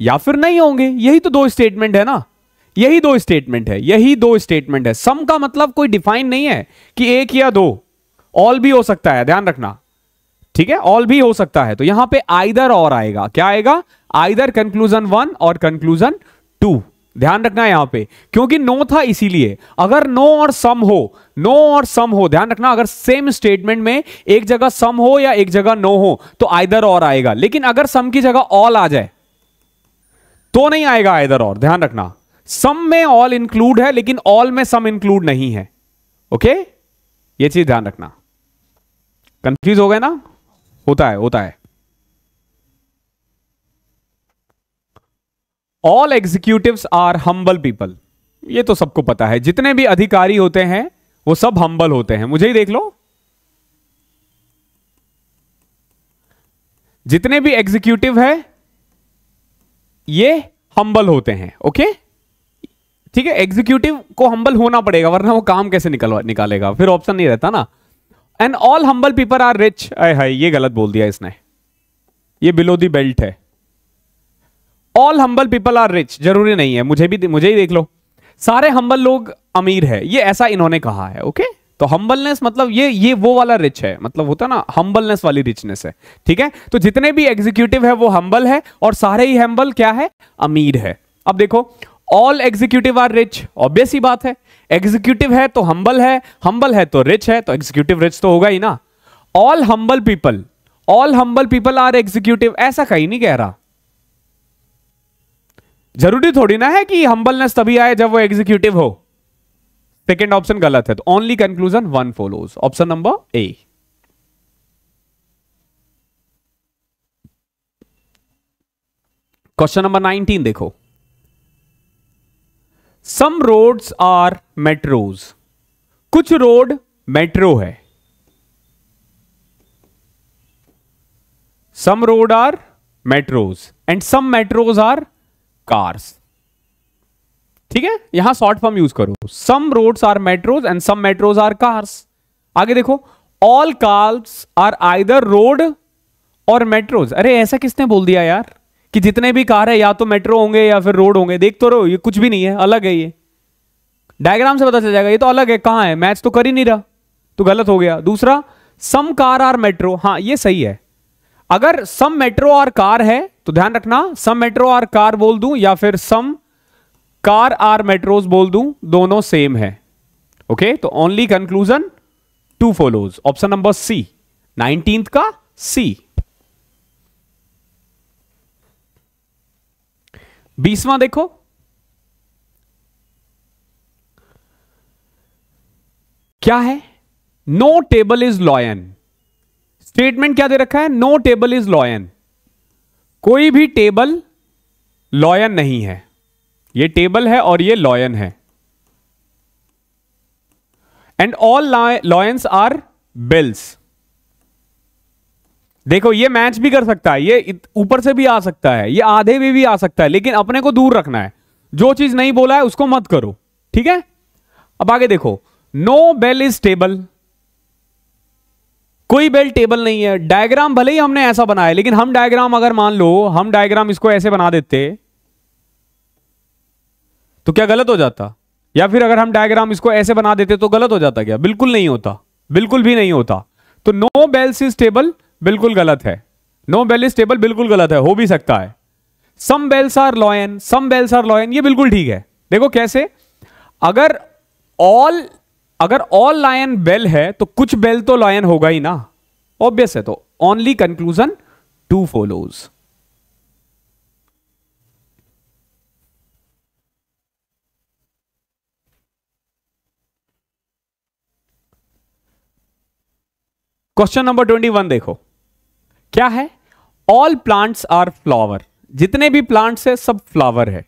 या फिर नहीं होंगे यही तो दो स्टेटमेंट है ना यही दो स्टेटमेंट है यही दो स्टेटमेंट है सम का मतलब कोई डिफाइन नहीं है कि एक या दो ऑल भी हो सकता है ध्यान रखना ठीक है ऑल भी हो सकता है तो यहां पे आइदर और आएगा क्या आएगा आइदर कंक्लूजन वन और कंक्लूजन टू ध्यान रखना यहां पे क्योंकि नो था इसीलिए अगर नो और सम हो नो और सम हो ध्यान रखना अगर सेम स्टेटमेंट में एक जगह सम हो या एक जगह नो हो तो आइदर और आएगा लेकिन अगर सम की जगह ऑल आ जाए तो नहीं आएगा आइदर और ध्यान रखना सम में ऑल इंक्लूड है लेकिन ऑल में सम इंक्लूड नहीं है ओके ये चीज ध्यान रखना कंफ्यूज हो गए ना होता है होता है all executive are humble people ये तो सबको पता है जितने भी अधिकारी होते हैं वो सब हम्बल होते हैं मुझे ही देख लो जितने भी एग्जीक्यूटिव है ये हम्बल होते हैं ओके ठीक है एग्जीक्यूटिव को हम्बल होना पड़ेगा वरना वो काम कैसे निकल निकालेगा फिर ऑप्शन नहीं रहता ना and all humble people are rich आय ये गलत बोल दिया इसने ये बिलो दी बेल्ट है all humble people are rich जरूरी नहीं है मुझे भी मुझे ही देख लो सारे हम्बल लोग अमीर है ये ऐसा इन्होंने कहा है ओके तो हम्बलनेस मतलब ये ये वो वाला रिच है मतलब होता ना हम्बलनेस वाली रिचनेस है ठीक है तो जितने भी एग्जीक्यूटिव है वो हम्बल है और सारे ही हम्बल क्या है अमीर है अब देखो all executive are rich obvious ही बात है एग्जीक्यूटिव है तो हम्बल है हम्बल है तो रिच है तो एग्जीक्यूटिव रिच तो होगा ही ना all humble people all humble people are executive ऐसा कहीं नहीं कह रहा जरूरी थोड़ी ना है कि हम्बलनेस तभी आए जब वो एग्जीक्यूटिव हो सेकेंड ऑप्शन गलत है तो only conclusion one follows option number A question number nineteen देखो सम रोड्स आर मेट्रोज कुछ रोड मेट्रो है some road are metros and some metros are cars ठीक है यहां शॉर्ट फॉर्म यूज करो some roads are metros and some metros are cars आगे देखो all cars are either road or metros अरे ऐसा किसने बोल दिया यार कि जितने भी कार है या तो मेट्रो होंगे या फिर रोड होंगे देख तो रहो ये कुछ भी नहीं है अलग है ये डायग्राम से पता चल जाएगा ये तो अलग है कहां है मैच तो कर ही नहीं रहा तो गलत हो गया दूसरा सम कार आर मेट्रो हाँ ये सही है अगर सम मेट्रो आर कार है तो ध्यान रखना सम मेट्रो आर कार बोल दूं या फिर सम कार आर मेट्रोज बोल दूं दोनों सेम है ओके तो only conclusion two follows option number C nineteen का सी बीसवां देखो क्या है no table is lion statement क्या दे रखा है नो टेबल इज लॉयन कोई भी टेबल लॉयन नहीं है ये टेबल है और ये लॉयन है and all lions are bills देखो ये मैच भी कर सकता है ये ऊपर से भी आ सकता है ये आधे में भी आ सकता है लेकिन अपने को दूर रखना है जो चीज नहीं बोला है उसको मत करो ठीक है अब आगे देखो नो बेल इज टेबल कोई बेल टेबल नहीं है डायग्राम भले ही हमने ऐसा बनाया लेकिन हम डायग्राम अगर मान लो हम डायग्राम इसको ऐसे बना देते तो क्या गलत हो जाता या फिर अगर हम डायग्राम इसको ऐसे बना देते तो गलत हो जाता क्या बिल्कुल नहीं होता बिल्कुल भी नहीं होता तो नो बेल्स इज टेबल बिल्कुल गलत है नो बेल इज टेबल बिल्कुल गलत है हो भी सकता है some bells are lion some bells are lion ये बिल्कुल ठीक है देखो कैसे अगर ऑल अगर ऑल लायन बेल है तो कुछ बेल तो लायन होगा ही ना ऑब्वियस है तो only conclusion two follows question number twenty one देखो क्या है ऑल प्लांट्स आर फ्लावर जितने भी प्लांट्स है सब फ्लावर है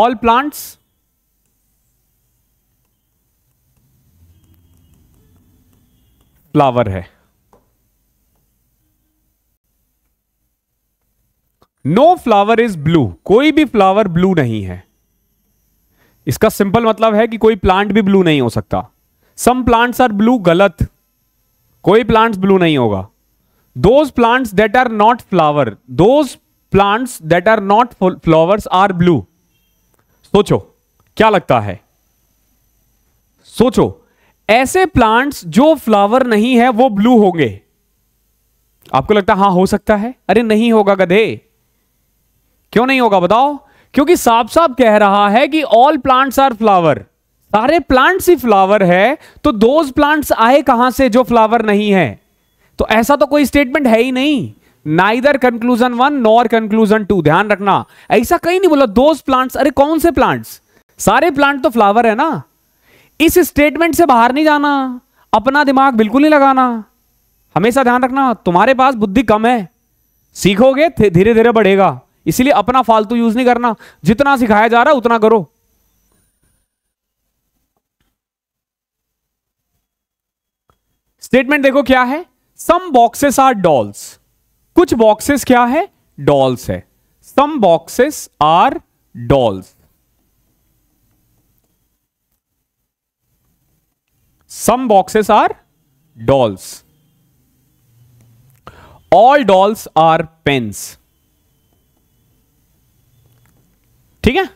ऑल प्लांट्स फ्लावर है नो फ्लावर इज ब्लू कोई भी फ्लावर ब्लू नहीं है इसका सिंपल मतलब है कि कोई प्लांट भी ब्लू नहीं हो सकता सम प्लांट्स आर ब्लू गलत कोई प्लांट्स ब्लू नहीं होगा those plants that are not flower those plants that are not flowers are blue सोचो क्या लगता है सोचो ऐसे प्लांट्स जो फ्लावर नहीं है वो ब्लू होंगे आपको लगता है हां हो सकता है अरे नहीं होगा गधे क्यों नहीं होगा बताओ क्योंकि साफ साफ कह रहा है कि ऑल प्लांट्स आर फ्लावर सारे प्लांट्स ही फ्लावर है तो दोज प्लांट्स आए कहां से जो फ्लावर नहीं है तो ऐसा तो कोई स्टेटमेंट है ही नहीं neither conclusion one nor conclusion two ध्यान रखना ऐसा कहीं नहीं बोला दोज प्लांट्स अरे कौन से प्लांट्स सारे प्लांट तो फ्लावर है ना इस स्टेटमेंट से बाहर नहीं जाना अपना दिमाग बिल्कुल नहीं लगाना हमेशा ध्यान रखना तुम्हारे पास बुद्धि कम है सीखोगे धीरे धीरे बढ़ेगा इसलिए अपना फालतू यूज नहीं करना जितना सिखाया जा रहा है उतना करो स्टेटमेंट देखो क्या है सम बॉक्सेस आर डॉल्स कुछ बॉक्सेस क्या है डॉल्स है some boxes are dolls Some boxes are dolls. All dolls are pens. ठीक है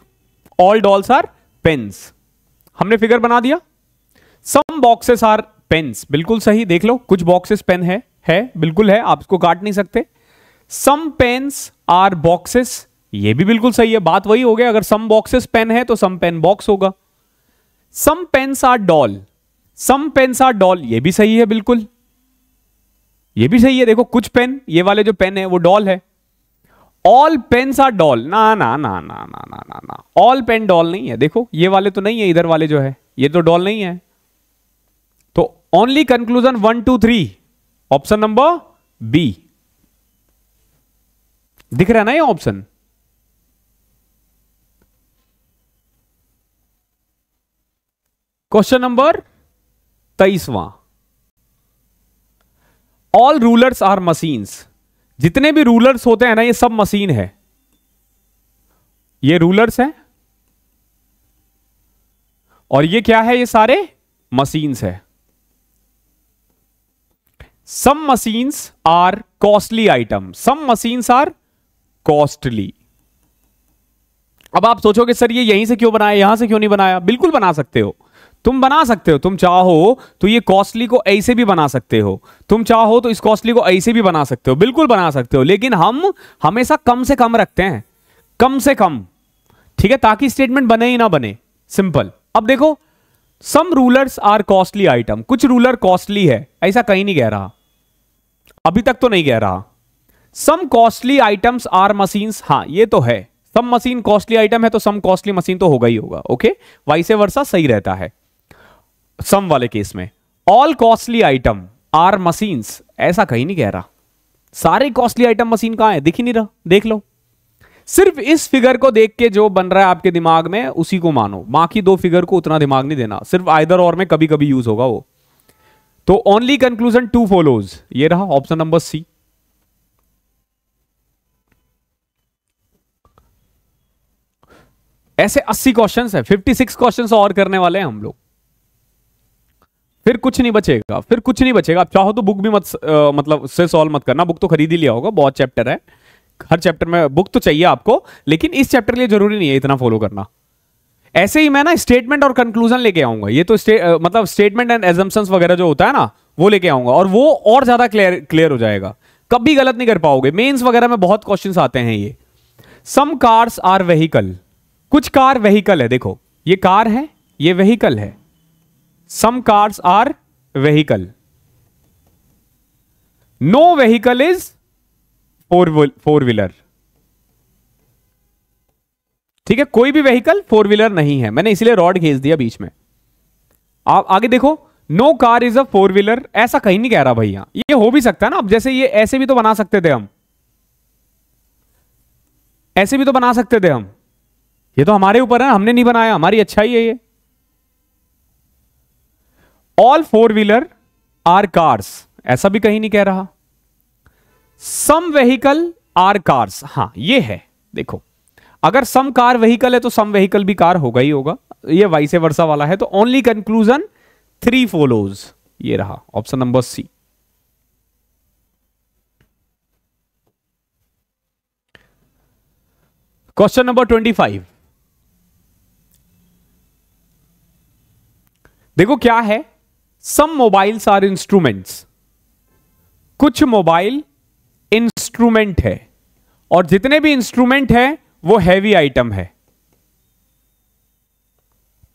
ऑल डॉल्स आर पेन्स हमने फिगर बना दिया सम बॉक्सेस आर पेन्स बिल्कुल सही देख लो कुछ बॉक्सेस पेन है है बिल्कुल है आप इसको काट नहीं सकते सम पेन्स आर बॉक्सेस ये भी बिल्कुल सही है बात वही हो गया अगर सम बॉक्सेस पेन है तो सम पेन बॉक्स होगा some pens are doll some pen are doll ये भी सही है बिल्कुल ये भी सही है देखो कुछ पेन ये वाले जो पेन है वो डॉल है ऑल पेन आर डॉल ना ना ना ना ना ना ना ना ऑल पेन डॉल नहीं है देखो ये वाले तो नहीं है इधर वाले जो है ये तो डॉल नहीं है तो only conclusion one two three option number B दिख रहा है ना ये ऑप्शन क्वेश्चन नंबर तेईसवां ऑल रूलर्स आर मशीन्स जितने भी रूलर्स होते हैं ना ये सब मशीन है ये रूलर्स हैं और ये क्या है ये सारे मशीन्स है some machines are costly item some machines are costly अब आप सोचोगे सर ये यहीं से क्यों बनाया यहां से क्यों नहीं बनाया बिल्कुल बना सकते हो तुम बना सकते हो तुम चाहो तो ये कॉस्टली को ऐसे भी बना सकते हो तुम चाहो तो इस कॉस्टली को ऐसे भी बना सकते हो बिल्कुल बना सकते हो लेकिन हम हमेशा कम से कम रखते हैं कम से कम ठीक है ताकि स्टेटमेंट बने ही ना बने सिंपल अब देखो some rulers are costly item कुछ रूलर कॉस्टली है ऐसा कहीं नहीं कह रहा अभी तक तो नहीं कह रहा some costly items are machine हाँ ये तो है सम मशीन कॉस्टली आइटम है तो सम कॉस्टली मशीन तो होगा ही होगा ओके वाइसे वर्षा सही रहता है सम वाले केस में all costly item are machine ऐसा कहीं नहीं कह रहा सारे कॉस्टली आइटम मशीन कहां है दिख ही नहीं रहा देख लो सिर्फ इस फिगर को देख के जो बन रहा है आपके दिमाग में उसी को मानो बाकी दो फिगर को उतना दिमाग नहीं देना सिर्फ आइदर और में कभी कभी यूज होगा वो तो ओनली कंक्लूजन टू फॉलोज ये रहा ऑप्शन नंबर सी ऐसे 80 क्वेश्चंस है 56 क्वेश्चंस और करने वाले हैं हम लोग फिर कुछ नहीं बचेगा फिर कुछ नहीं बचेगा आप चाहो तो बुक भी मत आ, मतलब से सॉल्व मत करना बुक तो खरीद ही लिया होगा बहुत चैप्टर है हर चैप्टर में बुक तो चाहिए आपको लेकिन इस चैप्टर के लिए जरूरी नहीं है इतना फॉलो करना ऐसे ही मैं ना स्टेटमेंट और कंक्लूजन लेके आऊंगा ये तो स्टे, आ, मतलब स्टेटमेंट एंड एजम्पन वगैरह जो होता है ना वो लेके आऊंगा और वो और ज्यादा क्लियर क्लियर हो जाएगा कभी गलत नहीं कर पाओगे मेन्स वगैरह में बहुत क्वेश्चन आते हैं ये सम कार्स आर वेहीकल कुछ कार वेहीकल है देखो ये कार है ये वेहीकल है some cars are vehicle no vehicle is four four wheeler ठीक है कोई भी वेहीकल फोर व्हीलर नहीं है मैंने इसलिए रॉड घेज दिया बीच में आप आगे देखो no car is a four wheeler ऐसा कहीं नहीं कह रहा भैया ये हो भी सकता है ना अब जैसे ये ऐसे भी तो बना सकते थे हम ऐसे भी तो बना सकते थे हम ये तो हमारे ऊपर है हमने नहीं बनाया हमारी अच्छाई है ये all four wheeler are cars ऐसा भी कहीं नहीं कह रहा सम वेहीकल आर कार्स हां ये है देखो अगर सम कार वेहीकल है तो सम वेहीकल भी कार होगा ही होगा ये से वर्षा वाला है तो ओनली कंक्लूजन थ्री फॉलोज ये रहा option number C question number twenty five देखो क्या है सम मोबाइल्स आर इंस्ट्रूमेंट्स कुछ मोबाइल इंस्ट्रूमेंट है और जितने भी इंस्ट्रूमेंट है वो हैवी आइटम है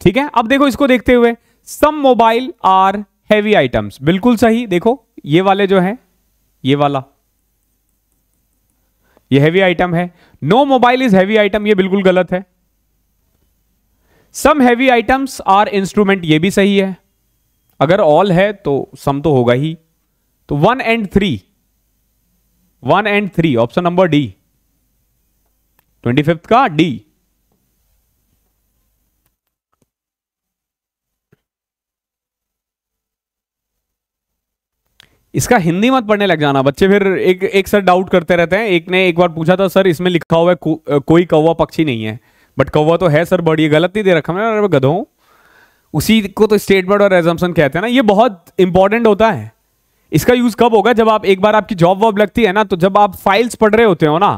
ठीक है अब देखो इसको देखते हुए some mobile are heavy items बिल्कुल सही देखो ये वाले जो है ये वाला ये हैवी आइटम है no mobile is heavy item ये बिल्कुल गलत है some heavy items are instrument ये भी सही है अगर ऑल है तो सम तो होगा ही तो one and three one and three option number D twenty fifth का डी इसका हिंदी मत पढ़ने लग जाना बच्चे फिर एक एक सर डाउट करते रहते हैं एक ने एक बार पूछा था सर इसमें लिखा हुआ है को, कोई कौवा पक्षी नहीं है बट कौवा तो है सर बड़ी गलत नहीं दे रखा मैंने गधों उसी को तो स्टेटमेंट और एजम्सन कहते हैं ना ये बहुत इंपॉर्टेंट होता है इसका यूज कब होगा जब आप एक बार आपकी जॉब वॉब लगती है ना तो जब आप फाइल्स पढ़ रहे होते हो ना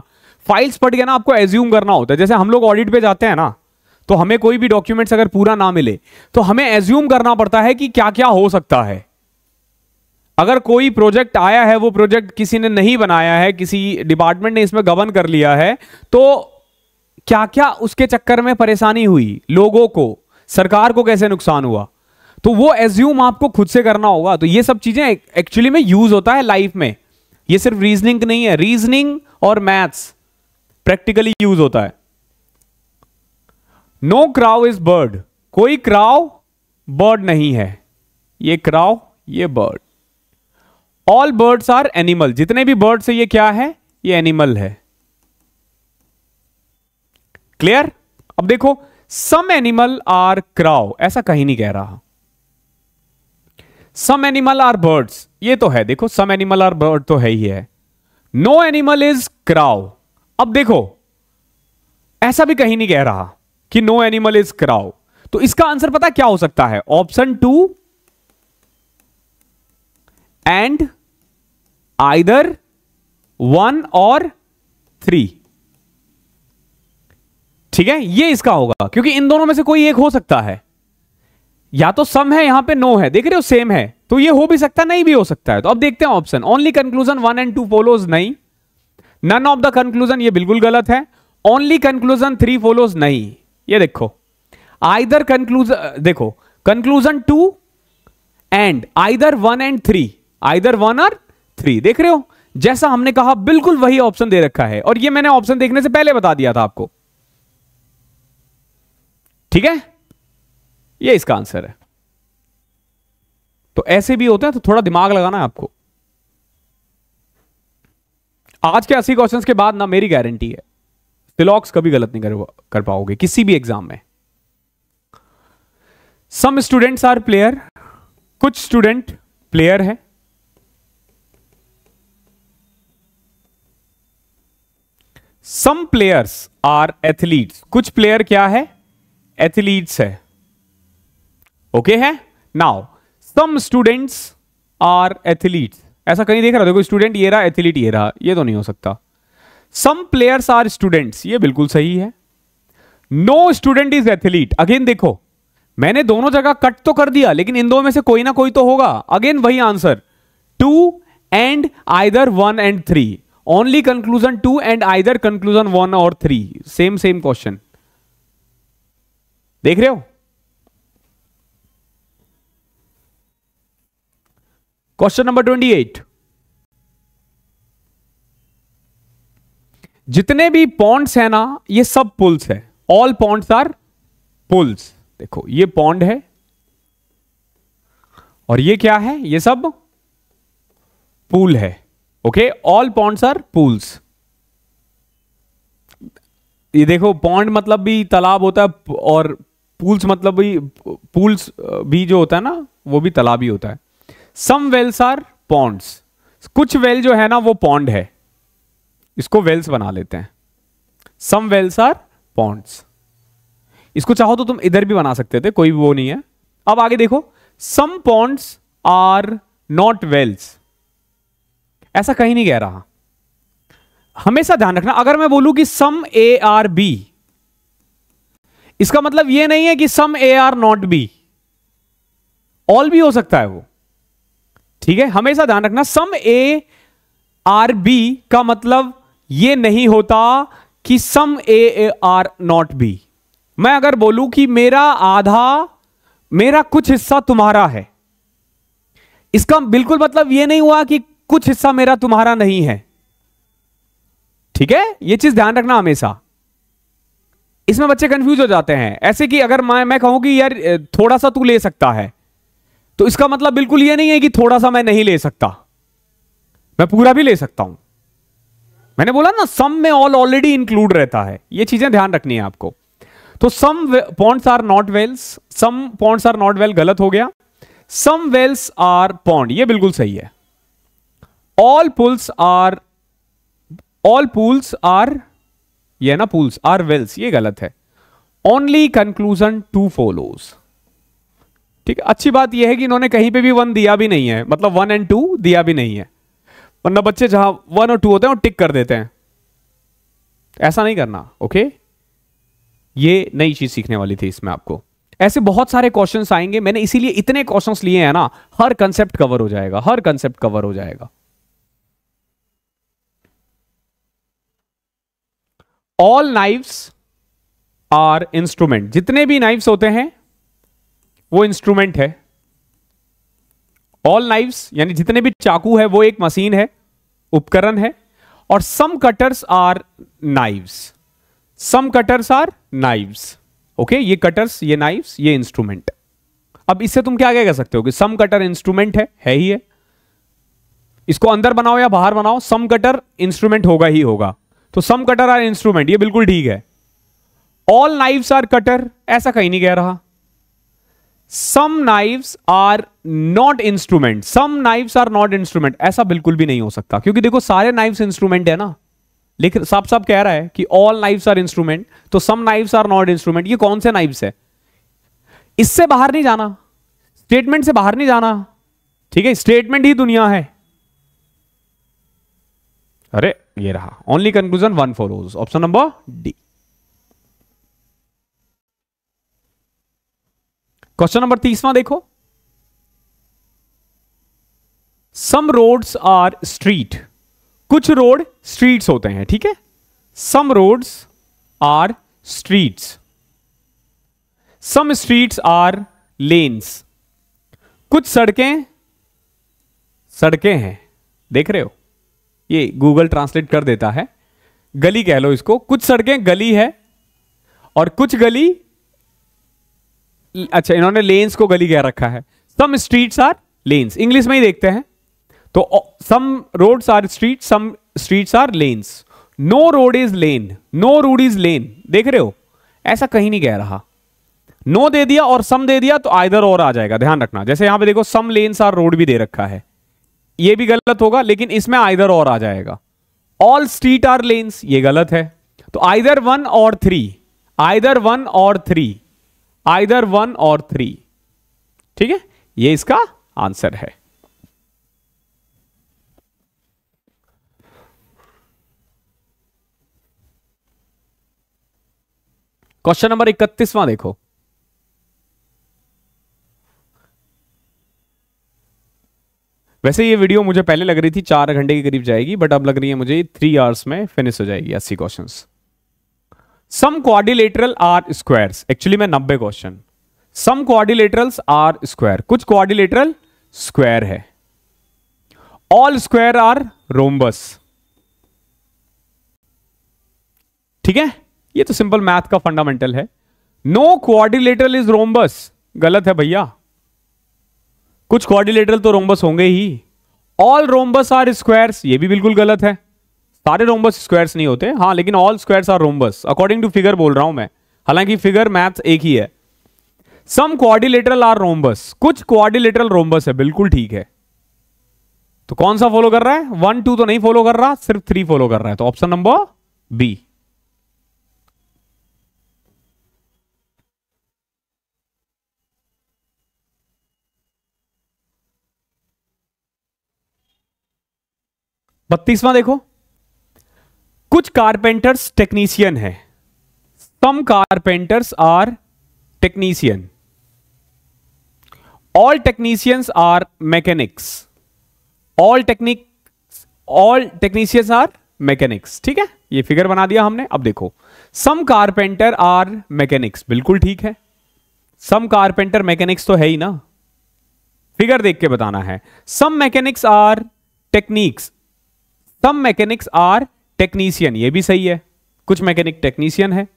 फाइल्स पढ़ के ना आपको एज्यूम करना होता है जैसे हम लोग ऑडिट पे जाते हैं ना तो हमें कोई भी डॉक्यूमेंट्स अगर पूरा ना मिले तो हमें एज्यूम करना पड़ता है कि क्या क्या हो सकता है अगर कोई प्रोजेक्ट आया है वो प्रोजेक्ट किसी ने नहीं बनाया है किसी डिपार्टमेंट ने इसमें गबन कर लिया है तो क्या क्या उसके चक्कर में परेशानी हुई लोगों को सरकार को कैसे नुकसान हुआ तो वो एज्यूम आपको खुद से करना होगा तो ये सब चीजें एक्चुअली में यूज होता है लाइफ में ये सिर्फ रीजनिंग नहीं है रीजनिंग और मैथ्स प्रैक्टिकली यूज होता है नो क्राउ इज बर्ड कोई क्राउ बर्ड नहीं है ये क्राउ ये bird all birds are animal जितने भी बर्ड्स है ये क्या है ये एनिमल है क्लियर अब देखो सम एनिमल आर क्राउ ऐसा कहीं नहीं कह रहा सम एनिमल आर बर्ड्स ये तो है देखो सम एनिमल आर बर्ड तो है ही है नो एनिमल इज क्राउ अब देखो ऐसा भी कहीं नहीं कह रहा कि नो एनिमल इज क्राउ तो इसका आंसर पता क्या हो सकता है option two and either one और थ्री ठीक है ये इसका होगा क्योंकि इन दोनों में से कोई एक हो सकता है या तो सम है यहां पे नो है देख रहे हो सेम है तो ये हो भी सकता है नहीं भी हो सकता है तो अब देखते हैं option only conclusion one and two follows नहीं नन ऑफ द कंक्लूजन ये बिल्कुल गलत है ओनली कंक्लूजन थ्री फॉलोज नहीं ये देखो आइदर कंक्लूजन देखो conclusion two and either one and three either one और थ्री देख रहे हो जैसा हमने कहा बिल्कुल वही ऑप्शन दे रखा है और ये मैंने ऑप्शन देखने से पहले बता दिया था आपको ठीक है ये इसका आंसर है तो ऐसे भी होते हैं तो थोड़ा दिमाग लगाना है आपको आज के अस्सी क्वेश्चंस के बाद ना मेरी गारंटी है फिलॉक्स कभी गलत नहीं कर, कर पाओगे किसी भी एग्जाम में सम स्टूडेंट्स आर प्लेयर कुछ स्टूडेंट प्लेयर है सम प्लेयर्स आर एथलीट्स कुछ प्लेयर क्या है एथलीट्स है ओके okay है now some students are athletes ऐसा कहीं देख रहा देखो स्टूडेंट ये रहा एथलीट ये रहा ये तो नहीं हो सकता सम प्लेयर्स आर स्टूडेंट्स ये बिल्कुल सही है no student is athlete again देखो मैंने दोनों जगह कट तो कर दिया लेकिन इन दो में से कोई ना कोई तो होगा अगेन वही answer two and either one and three only conclusion two and either conclusion one और थ्री सेम सेम क्वेश्चन देख रहे हो क्वेश्चन नंबर ट्वेंटी एट जितने भी पॉन्ड्स हैं ना ये सब पुल्स है ऑल पॉन्ड्स आर पुल्स देखो ये पॉन्ड है और ये क्या है ये सब पूल है okay all ponds are pools ये देखो पॉन्ड मतलब भी तालाब होता है और पूल्स मतलब भी पूल्स भी जो होता है ना वो भी तालाब ही होता है सम वेल्स आर पॉन्ड्स कुछ वेल जो है ना वो पॉन्ड है इसको वेल्स बना लेते हैं सम वेल्स आर पॉन्ड्स इसको चाहो तो तुम इधर भी बना सकते थे कोई वो नहीं है अब आगे देखो some ponds are not wells ऐसा कहीं नहीं कह रहा हमेशा ध्यान रखना अगर मैं बोलूं कि सम ए आर बी इसका मतलब यह नहीं है कि some A are not B all भी हो सकता है वो ठीक है हमेशा ध्यान रखना सम ए आर बी का मतलब यह नहीं होता कि some A are not B मैं अगर बोलूं कि मेरा आधा मेरा कुछ हिस्सा तुम्हारा है इसका बिल्कुल मतलब यह नहीं हुआ कि कुछ हिस्सा मेरा तुम्हारा नहीं है ठीक है ये चीज ध्यान रखना हमेशा इसमें बच्चे कंफ्यूज हो जाते हैं ऐसे कि अगर मैं मैं कहूं कि यार थोड़ा सा तू ले सकता है तो इसका मतलब बिल्कुल ये नहीं है कि थोड़ा सा मैं नहीं ले सकता मैं पूरा भी ले सकता हूं मैंने बोला ना सम में ऑल ऑलरेडी इंक्लूड रहता है ये चीजें ध्यान रखनी है आपको तो some ponds are not wells some ponds are not well गलत हो गया सम वेल्स आर पॉन्ड ये बिल्कुल सही है all pools are all pools are ये ना पूल्स आर वेल्स ये गलत है ओनली कंक्लूजन टू फॉलोज ठीक है अच्छी बात यह है कि इन्होंने कहीं पे भी वन दिया भी नहीं है मतलब वन एंड टू दिया भी नहीं है वरना बच्चे जहां वन और टू होते हैं वो टिक कर देते हैं ऐसा नहीं करना ओके ये नई चीज सीखने वाली थी इसमें आपको ऐसे बहुत सारे क्वेश्चन आएंगे मैंने इसीलिए इतने क्वेश्चन लिए हैं ना हर कंसेप्ट कवर हो जाएगा हर कंसेप्ट कवर हो जाएगा ऑल नाइव्स आर इंस्ट्रूमेंट जितने भी नाइव्स होते हैं वो इंस्ट्रूमेंट है ऑल नाइव्स यानी जितने भी चाकू है वो एक मशीन है उपकरण है और some cutters are knives some cutters are knives okay ये कटर्स ये नाइव्स ये इंस्ट्रूमेंट अब इससे तुम क्या क्या कह सकते हो कि सम कटर इंस्ट्रूमेंट है है ही है इसको अंदर बनाओ या बाहर बनाओ सम कटर इंस्ट्रूमेंट होगा ही होगा तो सम कटर आर इंस्ट्रूमेंट ये बिल्कुल ठीक है ऑल नाइव्स आर कटर ऐसा कहीं नहीं कह रहा some knives are not instrument some knives are not instrument ऐसा बिल्कुल भी नहीं हो सकता क्योंकि देखो सारे नाइव्स इंस्ट्रूमेंट है ना लेकिन साफ साफ कह रहा है कि ऑल नाइव्स आर इंस्ट्रूमेंट तो some knives are not instrument ये कौन से नाइव्स है इससे बाहर नहीं जाना स्टेटमेंट से बाहर नहीं जाना ठीक है स्टेटमेंट ही दुनिया है अरे ये रहा only conclusion one follows option number D question number तीसवा देखो सम रोड्स आर स्ट्रीट कुछ रोड स्ट्रीट्स होते हैं ठीक है some roads are streets some streets are lanes कुछ सड़कें सड़कें हैं देख रहे हो ये गूगल ट्रांसलेट कर देता है गली कह लो इसको कुछ सड़कें गली है और कुछ गली अच्छा इन्होंने लेन्स को गली कह रखा है some streets are lanes English में ही देखते हैं तो some roads are street some streets are lanes no road is lane no road is lane देख रहे हो ऐसा कहीं नहीं कह रहा नो no दे दिया और सम दे दिया तो आइधर और आ जाएगा ध्यान रखना जैसे यहां पे देखो सम लेन्स आर रोड भी दे रखा है ये भी गलत होगा लेकिन इसमें आइदर और आ जाएगा ऑल स्ट्रीट आर लेन्स ये गलत है तो आइदर वन और थ्री आइदर वन और थ्री आइदर वन और थ्री ठीक है ये इसका आंसर है क्वेश्चन नंबर इकतीसवां देखो वैसे ये वीडियो मुझे पहले लग रही थी चार घंटे के करीब जाएगी बट अब लग रही है मुझे थ्री आवर्स में फिनिश हो जाएगी अस्सी question some quadrilateral are square actually मैं नब्बे question some quadrilateral are square कुछ क्वारिलेटरल स्क्वायर है ऑल स्क्वायर आर रोम्बस ठीक है ये तो सिंपल मैथ का फंडामेंटल है नो क्वारिलेटरल इज रोमबस गलत है भैया कुछ क्वारिलेटरल तो रोमबस होंगे ही ऑल रोमबस आर स्क्वायर्स ये भी बिल्कुल गलत है सारे रोमबस स्क्वायर्स नहीं होते हाँ लेकिन all squares are rhombus according to figure बोल रहा हूं मैं हालांकि फिगर मैथ्स एक ही है सम क्वारिलेटरल आर रोम्बस कुछ क्वारिलेटरल रोमबस है बिल्कुल ठीक है तो कौन सा फॉलो कर रहा है वन टू तो नहीं फॉलो कर रहा सिर्फ थ्री फॉलो कर रहा है तो ऑप्शन नंबर बी बत्तीसवां देखो कुछ कारपेंटर्स टेक्नीशियन है some carpenters are technician all technicians are mechanics all technic all technicians are mechanics ठीक है ये फिगर बना दिया हमने अब देखो सम कारपेंटर आर मैकेनिक्स बिल्कुल ठीक है सम कारपेंटर मैकेनिक्स तो है ही ना फिगर देख के बताना है some mechanics are technics some mechanics are technician ये भी सही है कुछ मैकेनिक टेक्नीशियन है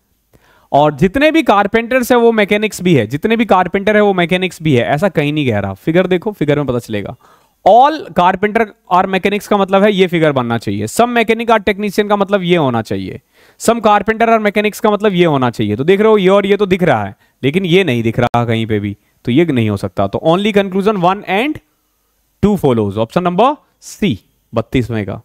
और जितने भी कारपेंटर्स है वो मैकेनिक्स भी है जितने भी कारपेंटर है वो मैकेनिक्स भी है ऐसा कहीं नहीं कह रहा फिगर देखो फिगर में पता चलेगा ऑल कारपेंटर आर मैकेनिक्स का मतलब है ये फिगर बनना चाहिए सब मैकेनिक आर टेक्नीशियन का मतलब ये होना चाहिए सम कारपेंटर और मैकेनिक्स का मतलब ये होना चाहिए तो देख रहे हो ये और ये तो दिख रहा है लेकिन ये नहीं दिख रहा कहीं पे भी तो ये नहीं हो सकता तो only conclusion one and two follows option number C बत्तीसवें का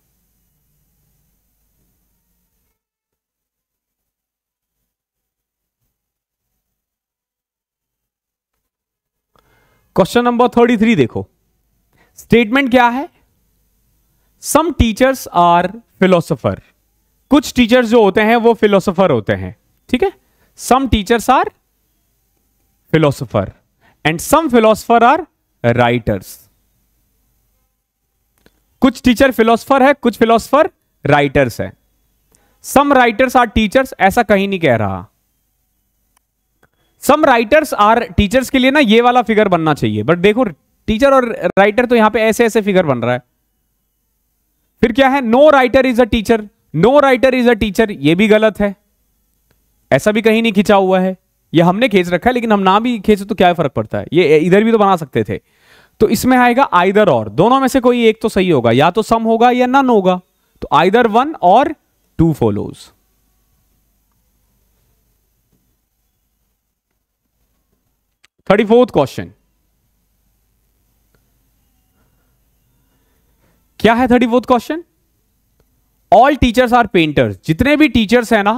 क्वेश्चन नंबर थर्टी थ्री देखो स्टेटमेंट क्या है सम टीचर्स आर फिलोसोफर कुछ टीचर्स जो होते हैं वो फिलोसोफर होते हैं ठीक है some teachers are philosopher and some philosopher are writers कुछ टीचर फिलोसोफर है कुछ फिलोसोफर राइटर्स है सम राइटर्स आर टीचर्स ऐसा कहीं नहीं कह रहा सम राइटर्स आर टीचर्स के लिए ना ये वाला फिगर बनना चाहिए बट देखो टीचर और राइटर तो यहां पे ऐसे ऐसे फिगर बन रहा है फिर क्या है no writer is a teacher no writer is a teacher ये भी गलत है ऐसा भी कहीं नहीं खिंचा हुआ है ये हमने खींच रखा है लेकिन हम ना भी खींचे तो क्या फर्क पड़ता है ये इधर भी तो बना सकते थे तो इसमें आएगा आइदर और दोनों में से कोई एक तो सही होगा या तो सम होगा या नन होगा तो आइदर वन और two follows thirty fourth question क्या है thirty fourth question all teachers are painters जितने भी टीचर्स हैं ना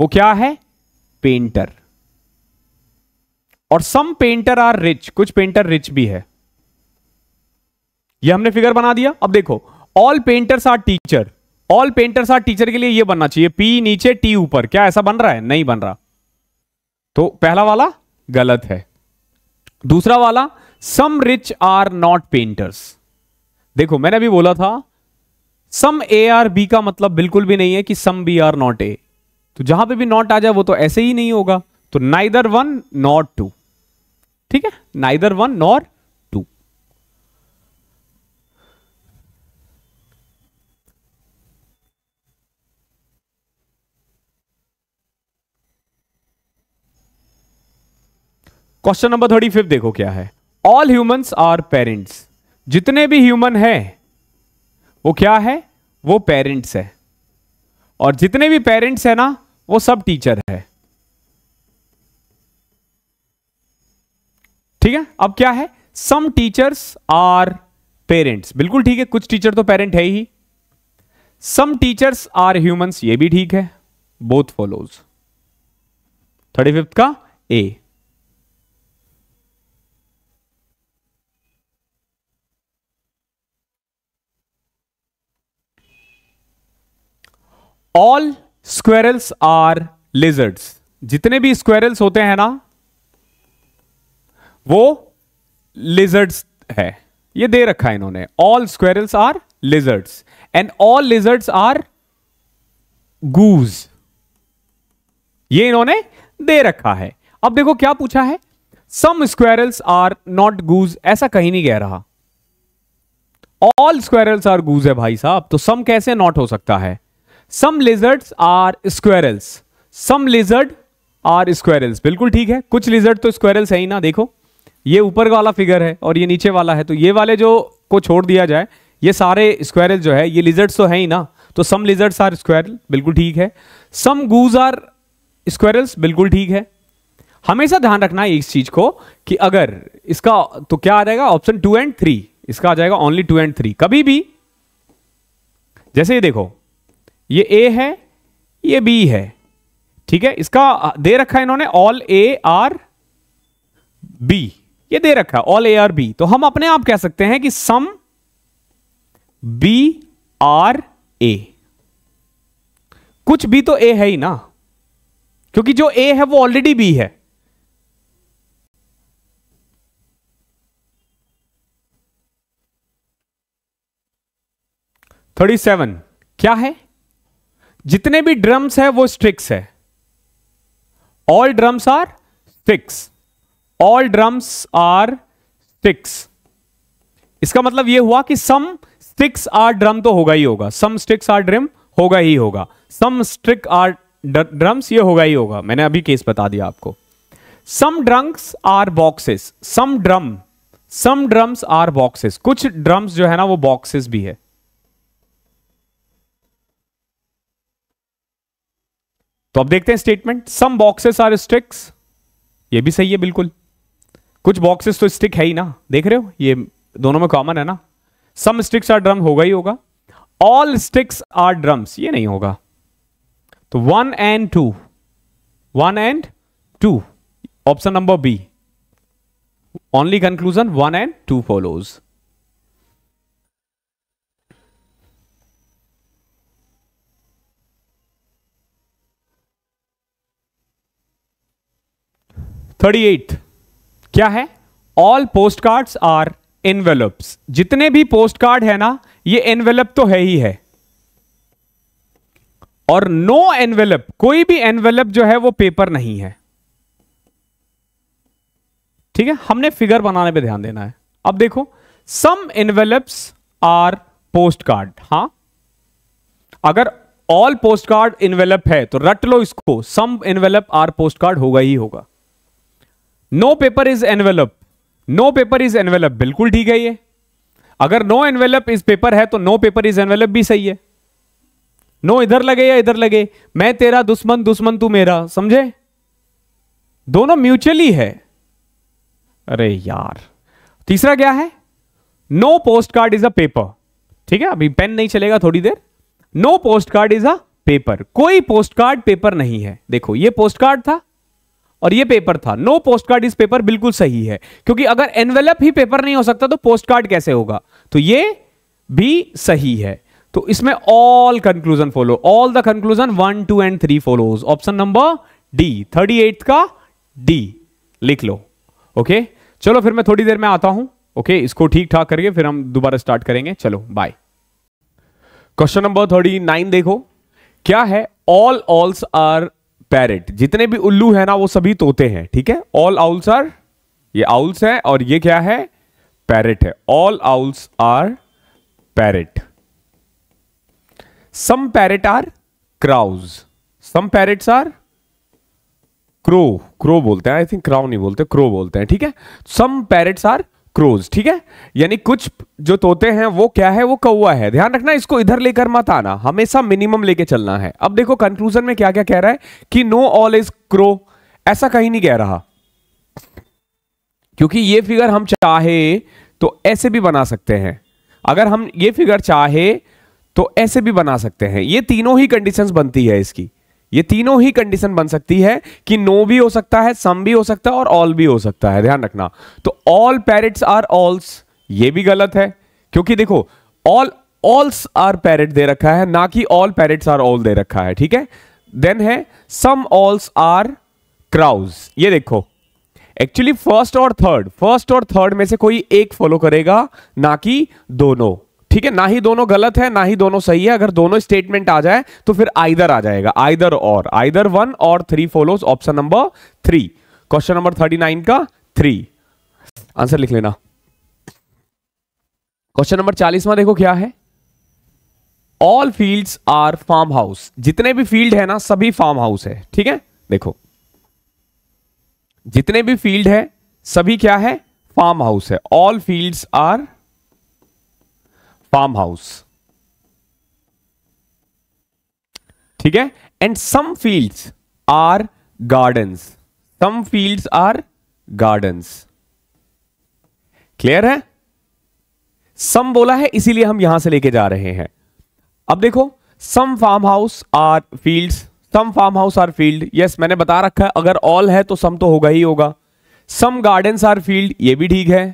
वो क्या है पेंटर और सम पेंटर आर रिच कुछ पेंटर रिच भी है ये हमने फिगर बना दिया अब देखो all painters are teacher all painters are teacher के लिए ये बनना चाहिए पी नीचे टी ऊपर क्या ऐसा बन रहा है नहीं बन रहा तो पहला वाला गलत है दूसरा वाला some rich are not painters देखो मैंने अभी बोला था सम ए आर बी का मतलब बिल्कुल भी नहीं है कि some B are not A तो जहां पे भी नॉट आ जाए वो तो ऐसे ही नहीं होगा तो नाइदर वन नॉट टू ठीक है neither one not question number thirty fifth देखो क्या है ऑल ह्यूमंस आर पेरेंट्स जितने भी ह्यूमन है वो क्या है वो पेरेंट्स है और जितने भी पेरेंट्स है ना वो सब टीचर है ठीक है अब क्या है सम टीचर्स आर पेरेंट्स बिल्कुल ठीक है कुछ टीचर तो पेरेंट है ही सम टीचर्स आर ह्यूमंस ये भी ठीक है बोथ फॉलोज थर्टी फिफ्थ का A all squirrels are lizards जितने भी स्क्वेरल्स होते हैं ना वो लिजर्ड्स है ये दे रखा है इन्होंने all squirrels are lizards and all lizards are goose ये इन्होंने दे रखा है अब देखो क्या पूछा है some squirrels are not goose ऐसा कहीं नहीं कह रहा ऑल स्क्वेरल्स आर गूज है भाई साहब तो सम कैसे नॉट हो सकता है some lizards are squirrels some lizard are squirrels बिल्कुल ठीक है कुछ लिजर्ड तो स्क्वेरल्स है ही ना देखो ये ऊपर वाला फिगर है और ये नीचे वाला है तो ये वाले जो को छोड़ दिया जाए ये सारे स्क्वेरल जो है ये लिजर्ड्स तो है ही ना तो सम लिजर्ड्स आर स्क्वेरल बिल्कुल ठीक है सम गूज आर स्क्वेरल्स बिल्कुल ठीक है हमेशा ध्यान रखना है इस चीज को कि अगर इसका तो क्या आ जाएगा ऑप्शन टू एंड थ्री इसका आ जाएगा ओनली टू एंड थ्री कभी भी जैसे ये देखो ये ए है ये बी है ठीक है इसका दे रखा है इन्होंने ऑल ए आर बी ये दे रखा है ऑल ए आर बी तो हम अपने आप कह सकते हैं कि सम बी आर ए कुछ बी तो ए है ही ना क्योंकि जो ए है वो ऑलरेडी बी है थर्टी सेवन क्या है जितने भी ड्रम्स है वो स्ट्रिक्स है all drums are sticks all drums are sticks इसका मतलब ये हुआ कि सम स्टिक्स आर ड्रम तो होगा ही होगा सम स्टिक्स आर ड्रम होगा ही होगा सम स्ट्रिक आर ड्रम्स ये होगा ही होगा मैंने अभी केस बता दिया आपको some drums are boxes some drum some drums are boxes कुछ ड्रम्स जो है ना वो बॉक्सेस भी है तो अब देखते हैं statement some boxes are sticks ये भी सही है बिल्कुल कुछ बॉक्सेस तो स्टिक है ही ना देख रहे हो ये दोनों में कॉमन है ना सम स्टिक्स आर ड्रम होगा ही होगा ऑल स्टिक्स आर ड्रम्स ये नहीं होगा तो one and two one and two option number B only conclusion one and two follows thirty eight क्या है all post cards are envelopes जितने भी पोस्ट कार्ड है ना ये एनवेलप तो है ही है और नो एनवेलप कोई भी एनवेलप जो है वो पेपर नहीं है ठीक है हमने फिगर बनाने पे ध्यान देना है अब देखो some envelopes are post card हाँ अगर ऑल पोस्ट कार्ड इनवेलप है तो रट लो इसको some envelope are post card होगा ही होगा no paper is envelope no paper is envelope बिल्कुल ठीक है ये अगर नो एनवेलप इज पेपर है तो नो पेपर इज एनवेलप भी सही है नो इधर लगे या इधर लगे मैं तेरा दुश्मन दुश्मन तू मेरा समझे दोनों म्यूचुअली है अरे यार तीसरा क्या है no post card is a paper ठीक है अभी पेन नहीं चलेगा थोड़ी देर no post card is a paper कोई पोस्ट कार्ड पेपर नहीं है देखो ये पोस्ट कार्ड था और ये पेपर था no post card is paper बिल्कुल सही है क्योंकि अगर एनवेलप ही पेपर नहीं हो सकता तो पोस्ट कार्ड कैसे होगा तो ये भी सही है तो इसमें all conclusion follow all the conclusion one two and three follow option number D thirty eight का डी लिख लो ओके okay? चलो फिर मैं थोड़ी देर में आता हूं ओके okay? इसको ठीक ठाक करके फिर हम दोबारा स्टार्ट करेंगे चलो bye question number thirty nine देखो क्या है ऑल ऑल्स आर पैरेट जितने भी उल्लू है ना वो सभी तोते हैं ठीक है ऑल आउल्स आर ये आउल्स है और ये क्या है पैरेट है all owls are parrot some parrot are crows some parrots are crow crow बोलते हैं आई थिंक क्राउ नहीं बोलते क्रो बोलते हैं ठीक है सम पैरेट्स आर क्रोज ठीक है यानी कुछ जो तोते हैं वो क्या है वो कौआ है ध्यान रखना इसको इधर लेकर मत आना हमेशा मिनिमम लेके चलना है अब देखो कंक्लूजन में क्या क्या कह रहा है कि नो ऑल इज क्रो ऐसा कहीं नहीं कह रहा क्योंकि ये फिगर हम चाहे तो ऐसे भी बना सकते हैं अगर हम ये फिगर चाहे तो ऐसे भी बना सकते हैं ये तीनों ही कंडीशंस बनती है इसकी ये तीनों ही कंडीशन बन सकती है कि नो भी हो सकता है सम भी हो सकता है और ऑल भी हो सकता है ध्यान रखना तो ऑल पैरेट्स आर ऑल्स ये भी गलत है क्योंकि देखो ऑल ऑल्स आर पैरेट दे रखा है ना कि ऑल पैरेट्स आर ऑल दे रखा है ठीक है देन है सम ऑल्स आर क्राउज ये देखो एक्चुअली फर्स्ट और थर्ड फर्स्ट और थर्ड में से कोई एक फॉलो करेगा ना कि दोनों ठीक है ना ही दोनों गलत है ना ही दोनों सही है अगर दोनों स्टेटमेंट आ जाए तो फिर आइदर आ जाएगा आइदर और आइदर वन और three follows option number three question number thirty nine का थ्री आंसर लिख लेना क्वेश्चन नंबर चालीसवा देखो क्या है all field are farm house जितने भी फील्ड है ना सभी फार्म हाउस है ठीक है देखो जितने भी फील्ड है सभी क्या है फार्म हाउस है all fields are farm house ठीक है and some fields are gardens some fields are gardens clear है सम बोला है इसीलिए हम यहां से लेके जा रहे हैं अब देखो some farm house are fields some farm house are field yes मैंने बता रखा है अगर ऑल है तो सम तो होगा ही होगा सम गार्डन्स आर फील्ड ये भी ठीक है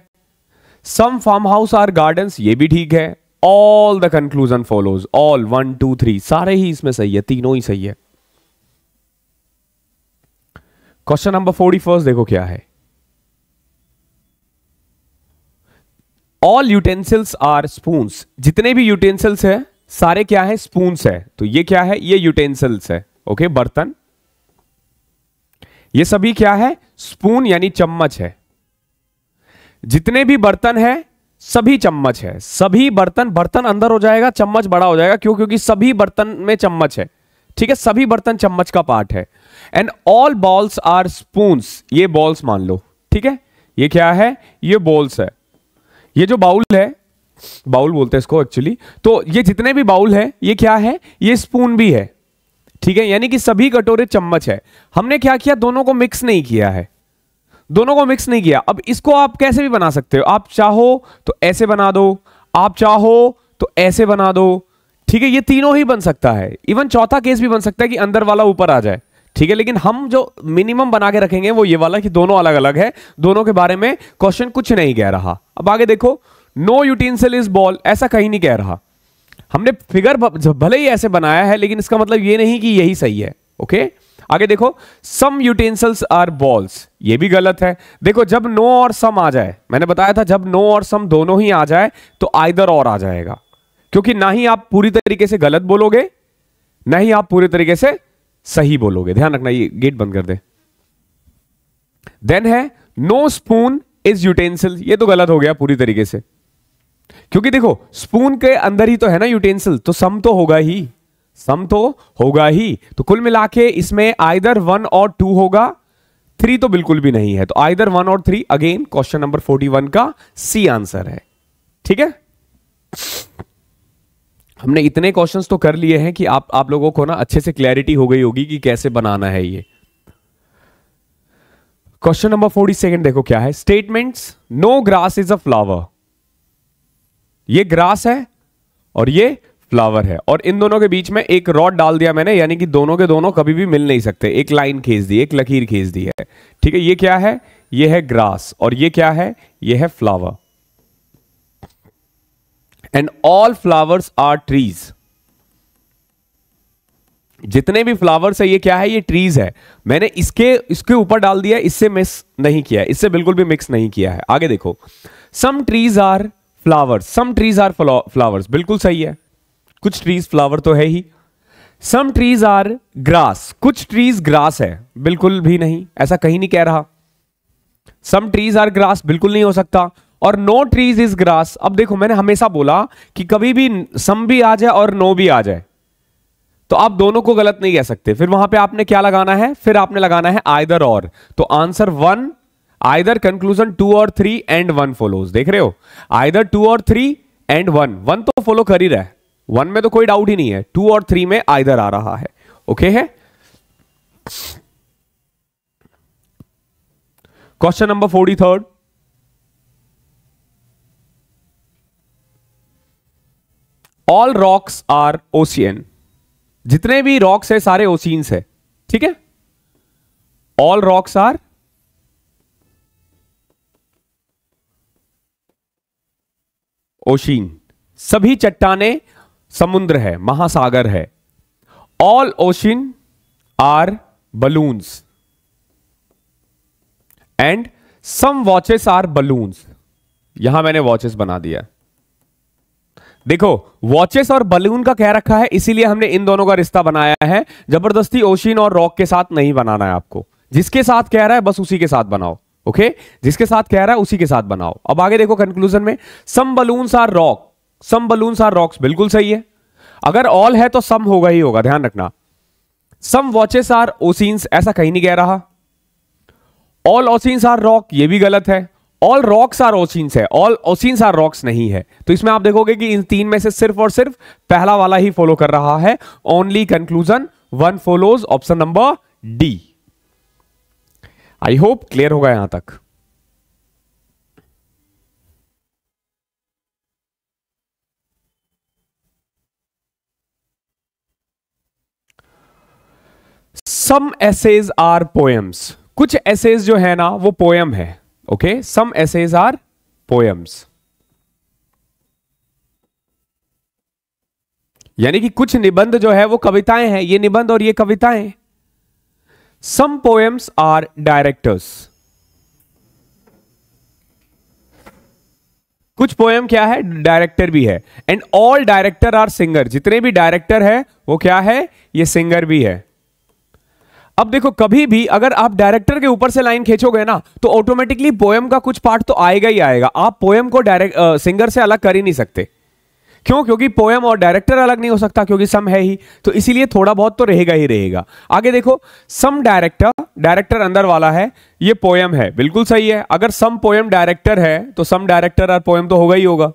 some farm house are gardens ये भी ठीक है all the conclusion follows all one two three सारे ही इसमें सही है तीनों ही सही है क्वेश्चन नंबर फोर्टी फर्स्ट देखो क्या है ऑल यूटेंसिल्स आर स्पून्स जितने भी यूटेंसिल्स है सारे क्या है स्पून्स है तो ये क्या है ये यूटेंसिल्स है ओके okay, बर्तन ये सभी क्या है स्पून यानी चम्मच है जितने भी बर्तन है सभी चम्मच है सभी बर्तन बर्तन अंदर हो जाएगा चम्मच बड़ा हो जाएगा क्यों क्योंकि सभी बर्तन में चम्मच है ठीक है सभी बर्तन चम्मच का पार्ट है and all balls are spoons ये बॉल्स मान लो ठीक है ये क्या है ये बॉल्स है ये जो बाउल है बाउल बोलते हैं इसको एक्चुअली तो ये जितने भी बाउल है ये क्या है ये स्पून भी है ठीक है यानी कि सभी कटोरे चम्मच है हमने क्या किया दोनों को मिक्स नहीं किया है दोनों को मिक्स नहीं किया अब इसको आप कैसे भी बना सकते हो आप चाहो तो ऐसे बना दो आप चाहो तो ऐसे बना दो ठीक है ये तीनों ही बन सकता है इवन चौथा केस भी बन सकता है कि अंदर वाला ऊपर आ जाए ठीक है लेकिन हम जो मिनिमम बना के रखेंगे वो ये वाला कि दोनों अलग अलग है दोनों के बारे में क्वेश्चन कुछ नहीं कह रहा अब आगे देखो नो यूटेंसिल इज बॉल ऐसा कहीं नहीं कह रहा हमने फिगर भले ही ऐसे बनाया है लेकिन इसका मतलब ये नहीं कि यही सही है ओके okay? आगे देखो सम यूटेंसिल्स आर बॉल्स ये भी गलत है देखो जब नो और सम आ जाए मैंने बताया था जब नो और सम दोनों ही आ जाए तो आइदर और आ जाएगा क्योंकि ना ही आप पूरी तरीके से गलत बोलोगे ना ही आप पूरी तरीके से सही बोलोगे ध्यान रखना ये गेट बंद कर दे देन है नो स्पून इज यूटेंसिल ये तो गलत हो गया पूरी तरीके से क्योंकि देखो स्पून के अंदर ही तो है ना यूटेंसिल तो सम तो होगा ही सम तो होगा ही तो कुल मिला के इसमें आइदर वन और टू होगा थ्री तो बिल्कुल भी नहीं है तो आइदर वन और three again question number forty one का सी आंसर है ठीक है हमने इतने क्वेश्चंस तो कर लिए हैं कि आप आप लोगों को ना अच्छे से क्लैरिटी हो गई होगी कि कैसे बनाना है ये क्वेश्चन नंबर फोर्टी सेकेंड देखो क्या है statements no grass is a flower ये ग्रास है और ये फ्लावर है और इन दोनों के बीच में एक रॉड डाल दिया मैंने यानी कि दोनों के दोनों कभी भी मिल नहीं सकते एक लाइन खींच दी एक लकीर खींच दी है ठीक है ये क्या है ये है ग्रास और ये क्या है ये है flower and all flowers are trees जितने भी फ्लावर्स है ये क्या है ये ट्रीज है मैंने इसके इसके ऊपर डाल दिया इससे मिस नहीं किया इससे बिल्कुल भी मिक्स नहीं किया है आगे देखो some trees are flowers some trees are flowers बिल्कुल सही है कुछ ट्रीज फ्लावर तो है ही सम ट्रीज आर ग्रास कुछ ट्रीज ग्रास है बिल्कुल भी नहीं ऐसा कहीं नहीं कह रहा सम ट्रीज आर ग्रास बिल्कुल नहीं हो सकता और नो ट्रीज इज ग्रास अब देखो मैंने हमेशा बोला कि कभी भी सम भी आ जाए और नो भी आ जाए तो आप दोनों को गलत नहीं कह सकते फिर वहां पे आपने क्या लगाना है फिर आपने लगाना है आइदर और तो answer one either conclusion two और थ्री एंड वन फॉलोज देख रहे हो आइदर टू और थ्री एंड वन वन तो फॉलो कर ही रहा है वन में तो कोई डाउट ही नहीं है टू और थ्री में आइदर आ रहा है ओके है question number forty third all rocks are ocean जितने भी रॉक्स है सारे ओसियंस है ठीक है ऑल रॉक्स आर ओशियन सभी चट्टाने समुद्र है महासागर है all ocean are balloons and some watches are balloons यहां मैंने वॉचेस बना दिया देखो वॉचेस और बलून का कह रखा है इसीलिए हमने इन दोनों का रिश्ता बनाया है जबरदस्ती ओशिन और रॉक के साथ नहीं बनाना है आपको जिसके साथ कह रहा है बस उसी के साथ बनाओ ओके जिसके साथ कह रहा है उसी के साथ बनाओ अब आगे देखो कंक्लूजन में some balloons are rock some balloons are rocks बिल्कुल सही है अगर ऑल है तो सम होगा ही होगा ध्यान रखना सम वॉचेस आर ओसीन्स ऐसा कहीं नहीं कह रहा ऑल ओसीन्स आर रॉक ये भी गलत है ऑल रॉक्स आर ओसीन्स है ऑल ओसीन्स आर रॉक्स नहीं है तो इसमें आप देखोगे कि इन तीन में से सिर्फ और सिर्फ पहला वाला ही फॉलो कर रहा है only conclusion one follows option number D I hope clear होगा यहां तक सम एसेज आर पोएम्स कुछ एसेज जो है ना वो पोएम है okay some essays are poems यानी कि कुछ निबंध जो है वो कविताएं हैं ये निबंध और ये कविताएं सम पोएम्स आर डायरेक्टर्स कुछ पोएम क्या है डायरेक्टर भी है and all director are singer जितने भी डायरेक्टर है वो क्या है ये सिंगर भी है अब देखो कभी भी अगर आप डायरेक्टर के ऊपर से लाइन खींचोगे ना तो ऑटोमेटिकली पोएम का कुछ पार्ट तो आएगा ही आएगा आप पोएम को डायरेक्ट सिंगर से अलग कर ही नहीं सकते क्यों क्योंकि पोएम और डायरेक्टर अलग नहीं हो सकता क्योंकि सम है ही तो इसीलिए थोड़ा बहुत तो रहेगा ही रहेगा आगे देखो सम डायरेक्टर डायरेक्टर अंदर वाला है ये पोएम है बिल्कुल सही है अगर सम पोएम डायरेक्टर है तो सम डायरेक्टर और पोएम तो होगा ही होगा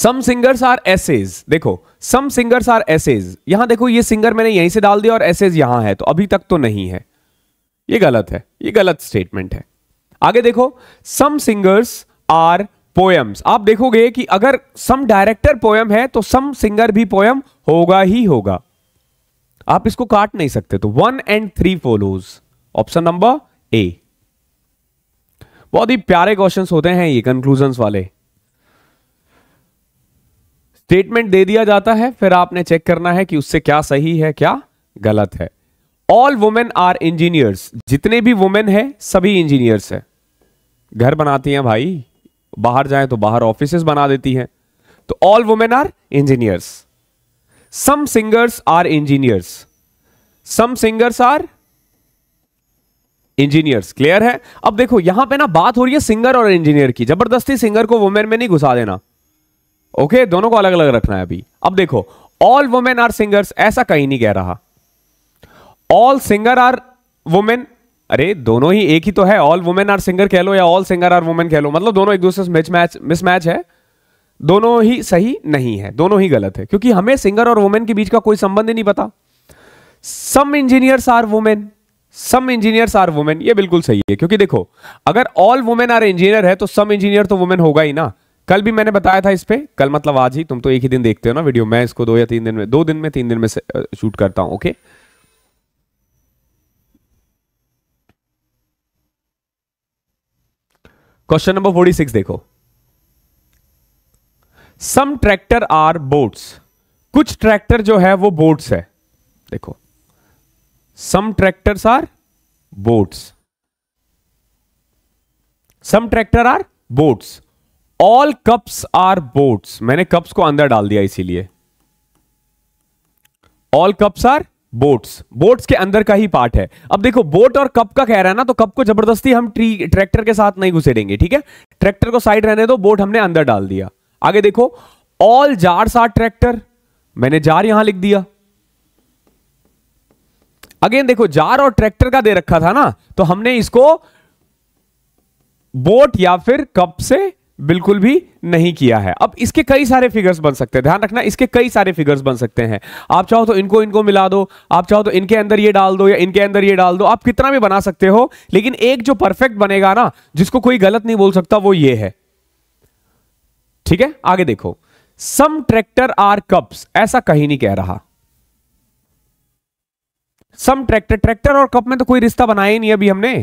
सम सिंगर्स आर एसेज देखो सम सिंगर्स आर एसेज यहां देखो ये सिंगर मैंने यहीं से डाल दिया और एसेज यहां है तो अभी तक तो नहीं है ये गलत है ये गलत स्टेटमेंट है आगे देखो सम सिंगर्स आर पोएम्स आप देखोगे कि अगर सम डायरेक्टर पोएम है तो सम सिंगर भी पोएम होगा ही होगा आप इसको काट नहीं सकते तो one and three follows option number A बहुत ही प्यारे क्वेश्चंस होते हैं ये कंक्लूजन वाले स्टेटमेंट दे दिया जाता है फिर आपने चेक करना है कि उससे क्या सही है क्या गलत है ऑल वुमेन आर इंजीनियर्स जितने भी वुमेन है सभी इंजीनियर्स है घर बनाती हैं भाई बाहर जाए तो बाहर ऑफिस बना देती हैं तो all women are engineers some singers are engineers some singers are engineers clear है अब देखो यहां पे ना बात हो रही है सिंगर और इंजीनियर की जबरदस्ती सिंगर को वुमेन में नहीं घुसा देना ओके okay, दोनों को अलग अलग रखना है अभी अब देखो ऑल वुमेन आर सिंगर्स ऐसा कहीं नहीं कह रहा ऑल सिंगर आर वुमेन अरे दोनों ही एक ही तो है ऑल वुमेन आर सिंगर कह लो या ऑल सिंगर आर वुमेन कह लो मतलब दोनों एक दूसरे से मिस मैच मिस मैच है दोनों ही सही नहीं है दोनों ही गलत है क्योंकि हमें सिंगर और वुमेन के बीच का कोई संबंध ही नहीं पता some engineers are women some engineers are women ये बिल्कुल सही है क्योंकि देखो अगर ऑल वुमेन आर इंजीनियर है तो सम इंजीनियर तो वुमेन होगा ही ना कल भी मैंने बताया था इस पर कल मतलब आज ही तुम तो एक ही दिन देखते हो ना वीडियो मैं इसको दो या तीन दिन में दो दिन में तीन दिन में शूट करता हूं okay question number forty six देखो सम ट्रैक्टर आर बोट्स कुछ ट्रैक्टर जो है वो बोट्स है देखो some tractors are boats some tractor are boats all cups are boats मैंने कप्स को अंदर डाल दिया इसीलिए all cups are boats boats के अंदर का ही पार्ट है अब देखो बोट और कप का कह रहा है ना तो कप को जबरदस्ती हम ट्री ट्रैक्टर के साथ नहीं घुसे देंगे ठीक है ट्रैक्टर को साइड रहने दो बोट हमने अंदर डाल दिया आगे देखो ऑल जार्स आर ट्रैक्टर मैंने जार यहां लिख दिया अगेन देखो जार और ट्रैक्टर का दे रखा था ना तो हमने इसको बोट या फिर कप से बिल्कुल भी नहीं किया है अब इसके कई सारे फिगर्स बन सकते हैं ध्यान रखना इसके कई सारे फिगर्स बन सकते हैं आप चाहो तो इनको इनको मिला दो आप चाहो तो इनके अंदर ये डाल दो या इनके अंदर ये डाल दो आप कितना भी बना सकते हो लेकिन एक जो परफेक्ट बनेगा ना जिसको कोई गलत नहीं बोल सकता वो ये है ठीक है आगे देखो सम ट्रैक्टर आर कप्स ऐसा कहीं नहीं कह रहा सम ट्रैक्टर ट्रैक्टर और कप में तो कोई रिश्ता बनाया ही नहीं अभी हमने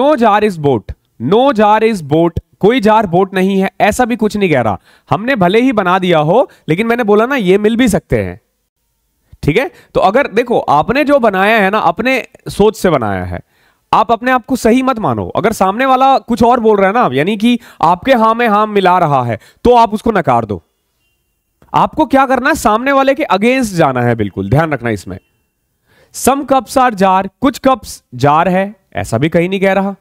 no jar is boat no jar is boat कोई जार बोट नहीं है ऐसा भी कुछ नहीं कह रहा हमने भले ही बना दिया हो लेकिन मैंने बोला ना ये मिल भी सकते हैं ठीक है तो अगर देखो आपने जो बनाया है ना अपने सोच से बनाया है आप अपने आप को सही मत मानो अगर सामने वाला कुछ और बोल रहा है ना यानी कि आपके हा में हाँ मिला रहा है तो आप उसको नकार दो आपको क्या करना है सामने वाले के अगेंस्ट जाना है बिल्कुल ध्यान रखना इसमें सम कप्स आर जार कुछ कप्स जार है ऐसा भी कहीं नहीं कह रहा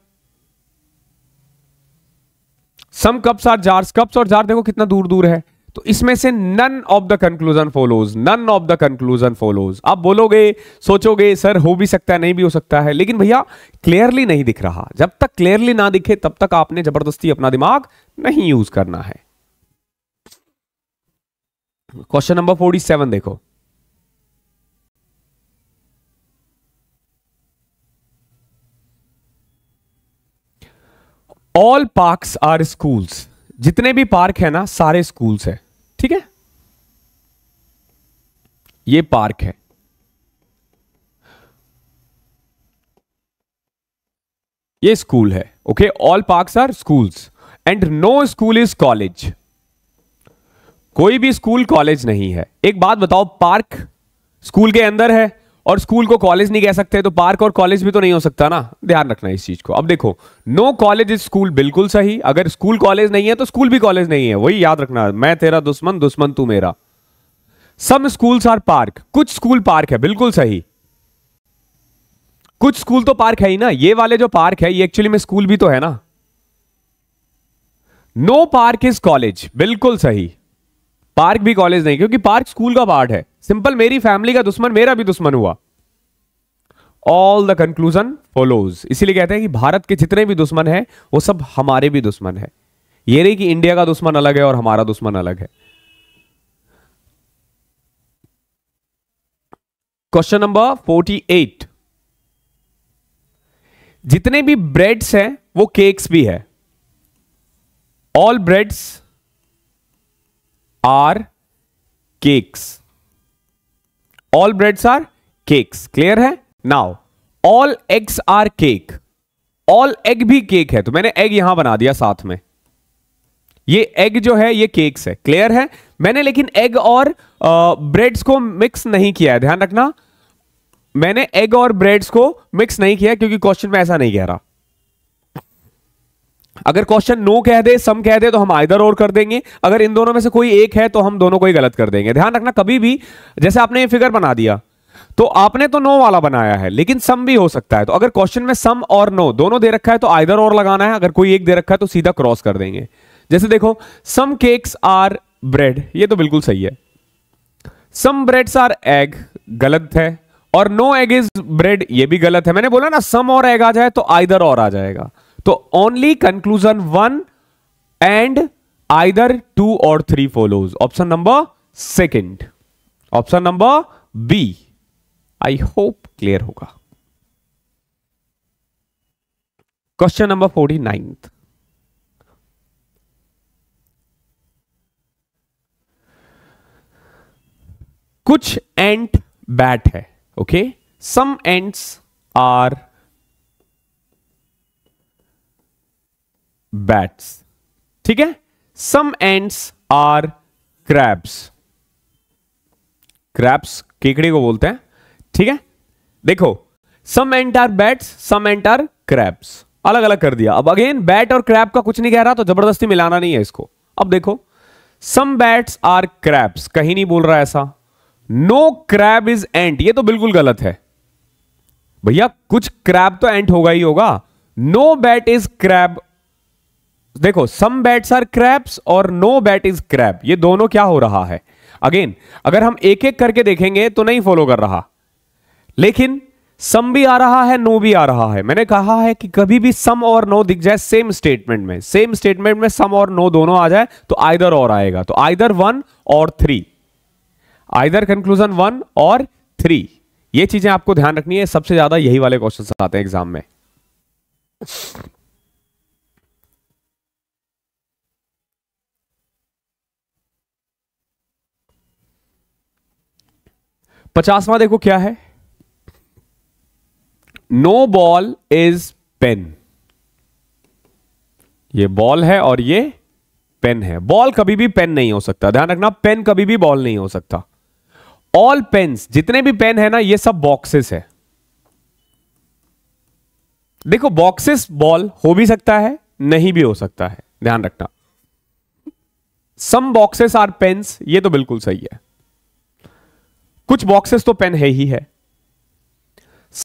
some cups are jars cups और जार देखो कितना दूर दूर है तो इसमें से none of the conclusion follows none of the conclusion follows आप बोलोगे सोचोगे सर हो भी सकता है नहीं भी हो सकता है लेकिन भैया क्लियरली नहीं दिख रहा जब तक क्लियरली ना दिखे तब तक आपने जबरदस्ती अपना दिमाग नहीं यूज करना है क्वेश्चन नंबर फोर्टी सेवन देखो ऑल पार्क्स आर स्कूल्स जितने भी पार्क है ना सारे स्कूल्स है ठीक है ये पार्क है ये स्कूल है okay all parks are schools and no school is college कोई भी स्कूल कॉलेज नहीं है एक बात बताओ पार्क स्कूल के अंदर है और स्कूल को कॉलेज नहीं कह सकते तो पार्क और कॉलेज भी तो नहीं हो सकता ना ध्यान रखना इस चीज को अब देखो नो कॉलेज इज स्कूल बिल्कुल सही अगर स्कूल कॉलेज नहीं है तो स्कूल भी कॉलेज नहीं है वही याद रखना मैं तेरा दुश्मन दुश्मन तू मेरा सम स्कूल्स आर पार्क कुछ स्कूल पार्क है बिल्कुल सही कुछ स्कूल तो पार्क है ही ना ये वाले जो पार्क है ये एक्चुअली में स्कूल भी तो है ना नो पार्क इज कॉलेज बिल्कुल सही पार्क भी कॉलेज नहीं क्योंकि पार्क स्कूल का पार्ट है सिंपल मेरी फैमिली का दुश्मन मेरा भी दुश्मन हुआ ऑल द कंक्लूजन फॉलोज इसीलिए कहते हैं कि भारत के जितने भी दुश्मन हैं वो सब हमारे भी दुश्मन है ये नहीं कि इंडिया का दुश्मन अलग है और हमारा दुश्मन अलग है क्वेश्चन नंबर फोर्टी एट जितने भी ब्रेड्स हैं वो केक्स भी है all breads are cakes all breads are cakes clear है now all eggs are cake all egg भी केक है तो मैंने एग यहां बना दिया साथ में ये एग जो है ये केक्स है क्लियर है मैंने लेकिन एग और ब्रेड्स को मिक्स नहीं किया है ध्यान रखना मैंने एग और ब्रेड्स को मिक्स नहीं किया क्योंकि क्वेश्चन में ऐसा नहीं कह रहा अगर क्वेश्चन नो कह दे सम कह दे तो हम आयदर और कर देंगे अगर इन दोनों में से कोई एक है तो हम दोनों को ही गलत कर देंगे ध्यान रखना कभी भी जैसे आपने ये फिगर बना दिया तो आपने तो नो वाला बनाया है लेकिन सम भी हो सकता है तो अगर क्वेश्चन में सम और नो दोनों दे रखा है तो आयदर और लगाना है अगर कोई एक दे रखा है तो सीधा क्रॉस कर देंगे जैसे देखो सम केक्स आर ब्रेड ये तो बिल्कुल सही है सम ब्रेड्स आर एग गलत है और नो एग इज ब्रेड ये भी गलत है मैंने बोला ना सम और एग आ जाए तो आइदर और आ जाएगा तो only conclusion one and either two और three follows option number second option number B I hope clear होगा क्वेश्चन नंबर फोर्टी नाइन्थ कुछ एंट बैट है okay some ants are bats ठीक है some ants are crabs crabs केकड़े को बोलते हैं ठीक है देखो some ant are bats some ant are crabs अलग अलग कर दिया अब अगेन बैट और क्रैप का कुछ नहीं कह रहा तो जबरदस्ती मिलाना नहीं है इसको अब देखो सम बैट्स आर क्रैप्स कहीं नहीं बोल रहा ऐसा नो क्रैब इज एंट ये तो बिल्कुल गलत है भैया कुछ क्रैप तो एंट होगा ही होगा नो बैट इज क्रैब देखो सम बैट्स आर क्रैप्स और नो बैट इज क्रैप ये दोनों क्या हो रहा है अगेन अगर हम एक एक करके देखेंगे तो नहीं फॉलो कर रहा लेकिन सम भी आ रहा है नो भी आ रहा है मैंने कहा है कि कभी भी सम और नो दिख जाए सेम स्टेटमेंट में सेम स्टेटमेंट में सम और नो दोनों आ जाए तो आइदर और आएगा तो आइदर वन और थ्री आइदर कंक्लूजन वन और थ्री ये चीजें आपको ध्यान रखनी है सबसे ज्यादा यही वाले क्वेश्चन आते हैं एग्जाम में पचासवा देखो क्या है नो बॉल इज पेन ये बॉल है और ये पेन है बॉल कभी भी पेन नहीं हो सकता ध्यान रखना पेन कभी भी बॉल नहीं हो सकता ऑल पेन्स जितने भी पेन है ना ये सब बॉक्सेस है देखो बॉक्सेस बॉल हो भी सकता है नहीं भी हो सकता है ध्यान रखना सम बॉक्सेस आर पेन्स ये तो बिल्कुल सही है कुछ बॉक्सेस तो पेन है ही है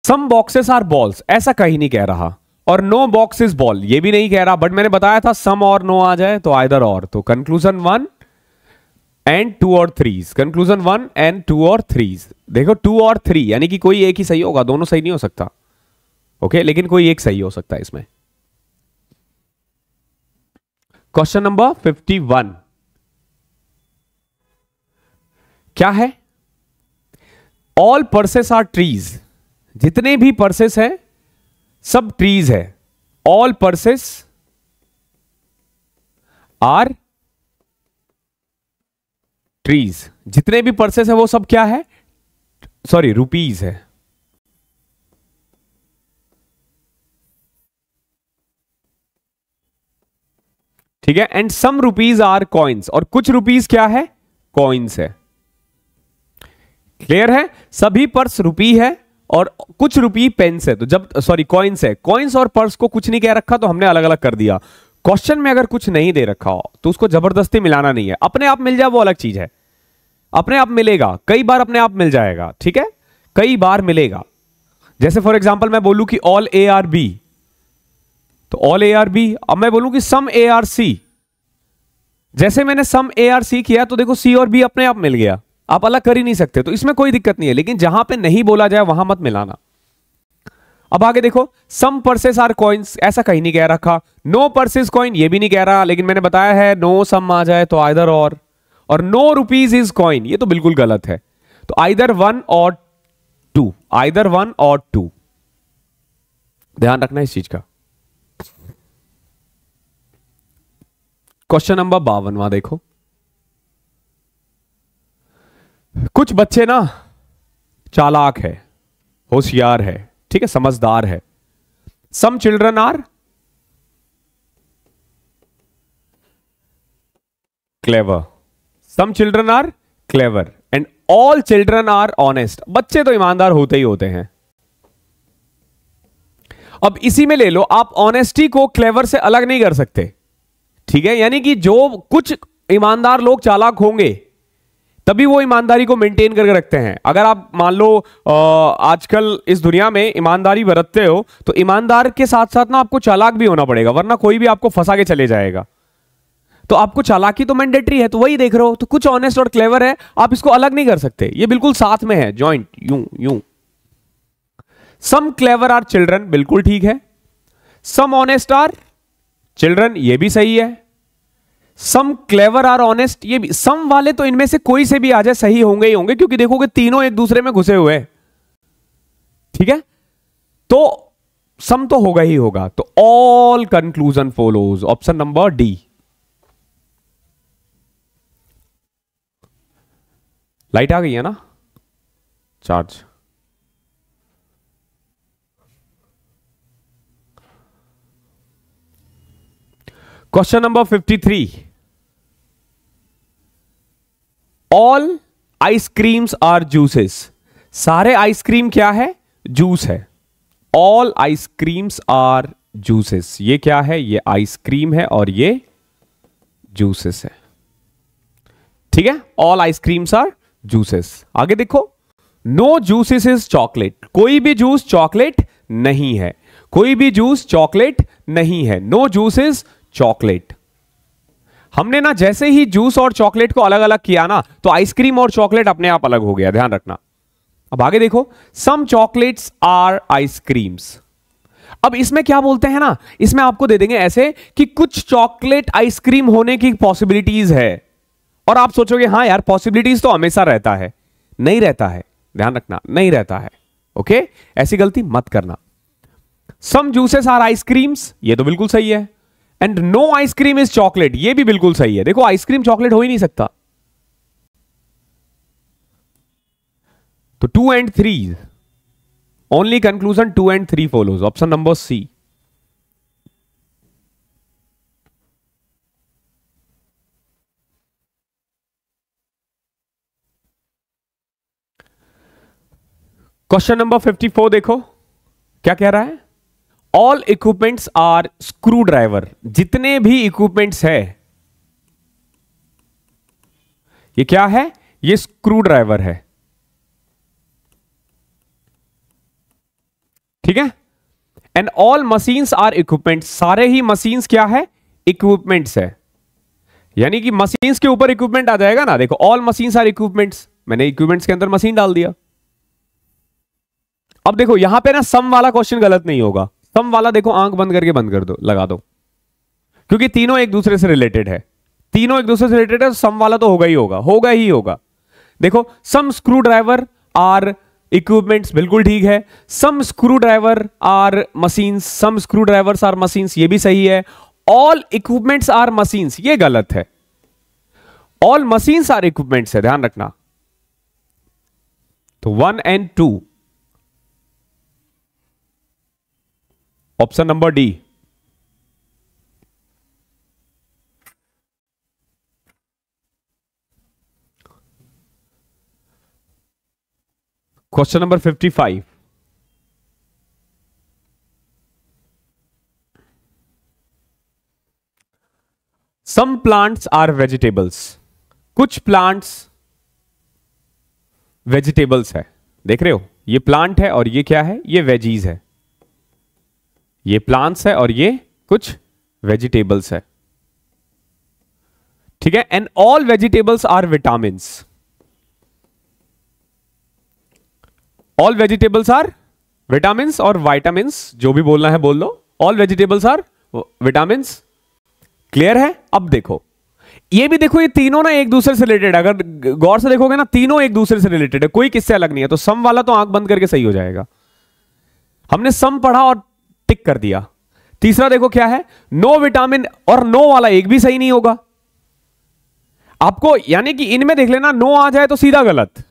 सम बॉक्सेस आर बॉल्स ऐसा कहीं नहीं कह रहा और नो बॉक्स इज बॉल ये भी नहीं कह रहा बट मैंने बताया था सम और नो आ जाए तो आइदर और तो कंक्लूजन वन एंड टू और three conclusion one and two और थ्री देखो टू और थ्री यानी कि कोई एक ही सही होगा दोनों सही नहीं हो सकता ओके okay? लेकिन कोई एक सही हो सकता है इसमें क्वेश्चन नंबर फिफ्टी वन क्या है ऑल पर्सेस आर ट्रीज जितने भी पर्सेस हैं सब ट्रीज है ऑल पर्सेस आर ट्रीज जितने भी पर्सेस हैं वो सब क्या है सॉरी रुपीज है ठीक है and some rupees are coins और कुछ रुपीज क्या है कॉइन्स है क्लियर है सभी पर्स रुपी है और कुछ रुपी पेन्स है तो जब सॉरी कॉइन्स है कॉइन्स और पर्स को कुछ नहीं कह रखा तो हमने अलग अलग कर दिया क्वेश्चन में अगर कुछ नहीं दे रखा हो तो उसको जबरदस्ती मिलाना नहीं है अपने आप मिल जाए वो अलग चीज है अपने आप मिलेगा कई बार अपने आप मिल जाएगा ठीक है कई बार मिलेगा जैसे फॉर एग्जाम्पल मैं बोलूं कि ऑल ए आर बी तो ऑल ए आर बी अब मैं बोलूं कि सम ए आर सी जैसे मैंने सम ए आर सी किया तो देखो सी और बी अपने आप मिल गया आप अलग कर ही नहीं सकते तो इसमें कोई दिक्कत नहीं है लेकिन जहां पे नहीं बोला जाए वहां मत मिलाना अब आगे देखो सम परसेस आर कॉइन्स ऐसा कहीं नहीं कह रखा नो परसेस कॉइन ये भी नहीं कह रहा लेकिन मैंने बताया है नो सम आ जाए तो आइदर और और नो रुपीज इज कॉइन ये तो बिल्कुल गलत है तो आइदर वन और टू आइदर वन और टू ध्यान रखना इस चीज का क्वेश्चन नंबर बावनवा देखो कुछ बच्चे ना चालाक है होशियार है ठीक है समझदार है some children are clever some children are clever and all children are honest बच्चे तो ईमानदार होते ही होते हैं अब इसी में ले लो आप ऑनेस्टी को क्लेवर से अलग नहीं कर सकते ठीक है यानी कि जो कुछ ईमानदार लोग चालाक होंगे तभी वो ईमानदारी को मेंटेन करके रखते हैं अगर आप मान लो आजकल इस दुनिया में ईमानदारी बरतते हो तो ईमानदार के साथ साथ ना आपको चालाक भी होना पड़ेगा वरना कोई भी आपको फंसा के चले जाएगा तो आपको चालाकी तो मैंडेटरी है तो वही देख रहे हो तो कुछ ऑनेस्ट और क्लेवर है आप इसको अलग नहीं कर सकते ये बिल्कुल साथ में है joint you you some clever are children बिल्कुल ठीक है सम ऑनेस्ट आर चिल्ड्रन ये भी सही है सम क्लेवर आर ऑनेस्ट ये भी सम वाले तो इनमें से कोई से भी आ जाए सही होंगे ही होंगे क्योंकि देखोगे तीनों एक दूसरे में घुसे हुए ठीक है तो सम तो होगा ही होगा तो all conclusion follows option number D light आ गई है ना charge question number fifty three all ice creams are juices सारे आइसक्रीम क्या है जूस है ऑल आइसक्रीम्स आर जूसेस ये क्या है ये आइसक्रीम है और ये जूसेस है ठीक है ऑल आइसक्रीम्स आर जूसेस आगे देखो नो जूसेस इज चॉकलेट कोई भी जूस चॉकलेट नहीं है कोई भी जूस चॉकलेट नहीं है नो जूस इज चॉकलेट हमने ना जैसे ही जूस और चॉकलेट को अलग अलग किया ना तो आइसक्रीम और चॉकलेट अपने आप अलग हो गया ध्यान रखना अब आगे देखो सम चॉकलेट्स आर आइसक्रीम्स अब इसमें क्या बोलते हैं ना इसमें आपको दे देंगे ऐसे कि कुछ चॉकलेट आइसक्रीम होने की पॉसिबिलिटीज है और आप सोचोगे हाँ यार पॉसिबिलिटीज तो हमेशा रहता है नहीं रहता है ध्यान रखना नहीं रहता है ओके ऐसी गलती मत करना सम जूसेस आर आइसक्रीम्स ये तो बिल्कुल सही है and no ice cream is chocolate ये भी बिल्कुल सही है देखो आइसक्रीम चॉकलेट हो ही नहीं सकता तो two and three only conclusion two and three follows option number C question number 54 देखो क्या कह रहा है all equipments are screwdriver जितने भी इक्विपमेंट्स है ये क्या है ये स्क्रू ड्राइवर है ठीक है and all machines are equipment सारे ही मशीन्स क्या है इक्विपमेंट्स है यानी कि मशीन्स के ऊपर इक्विपमेंट आ जाएगा ना देखो ऑल मशीन्स आर इक्विपमेंट्स मैंने इक्विपमेंट्स के अंदर मशीन डाल दिया अब देखो यहां पे ना सम वाला क्वेश्चन गलत नहीं होगा सम वाला देखो आंख बंद करके बंद कर दो लगा दो क्योंकि तीनों एक दूसरे से रिलेटेड है तीनों एक दूसरे से रिलेटेड है सम वाला तो होगा ही होगा होगा ही होगा देखो some screwdriver are equipments बिल्कुल ठीक है some screwdriver are machine some screwdrivers are machines ये भी सही है ऑल इक्विपमेंट्स आर मशीन्स ये गलत है ऑल मशीन्स आर इक्विपमेंट्स है ध्यान रखना तो one and two option number D question number fifty five some plants are vegetables कुछ प्लांट्स वेजिटेबल्स है देख रहे हो ये प्लांट है और ये क्या है ये वेजीज है ये प्लांट्स है और ये कुछ वेजिटेबल्स है ठीक है and all vegetables are vitamin all vegetables are vitamin और वाइटामिन जो भी बोलना है बोल लो all vegetables are vitamin clear है अब देखो ये भी देखो ये तीनों ना एक दूसरे से रिलेटेड है अगर गौर से देखोगे ना तीनों एक दूसरे से रिलेटेड है कोई किससे अलग नहीं है तो सम वाला तो आंख बंद करके सही हो जाएगा हमने सम पढ़ा और टिक कर दिया तीसरा देखो क्या है नो विटामिन और नो वाला एक भी सही नहीं होगा आपको यानी कि इनमें देख लेना नो आ जाए तो सीधा गलत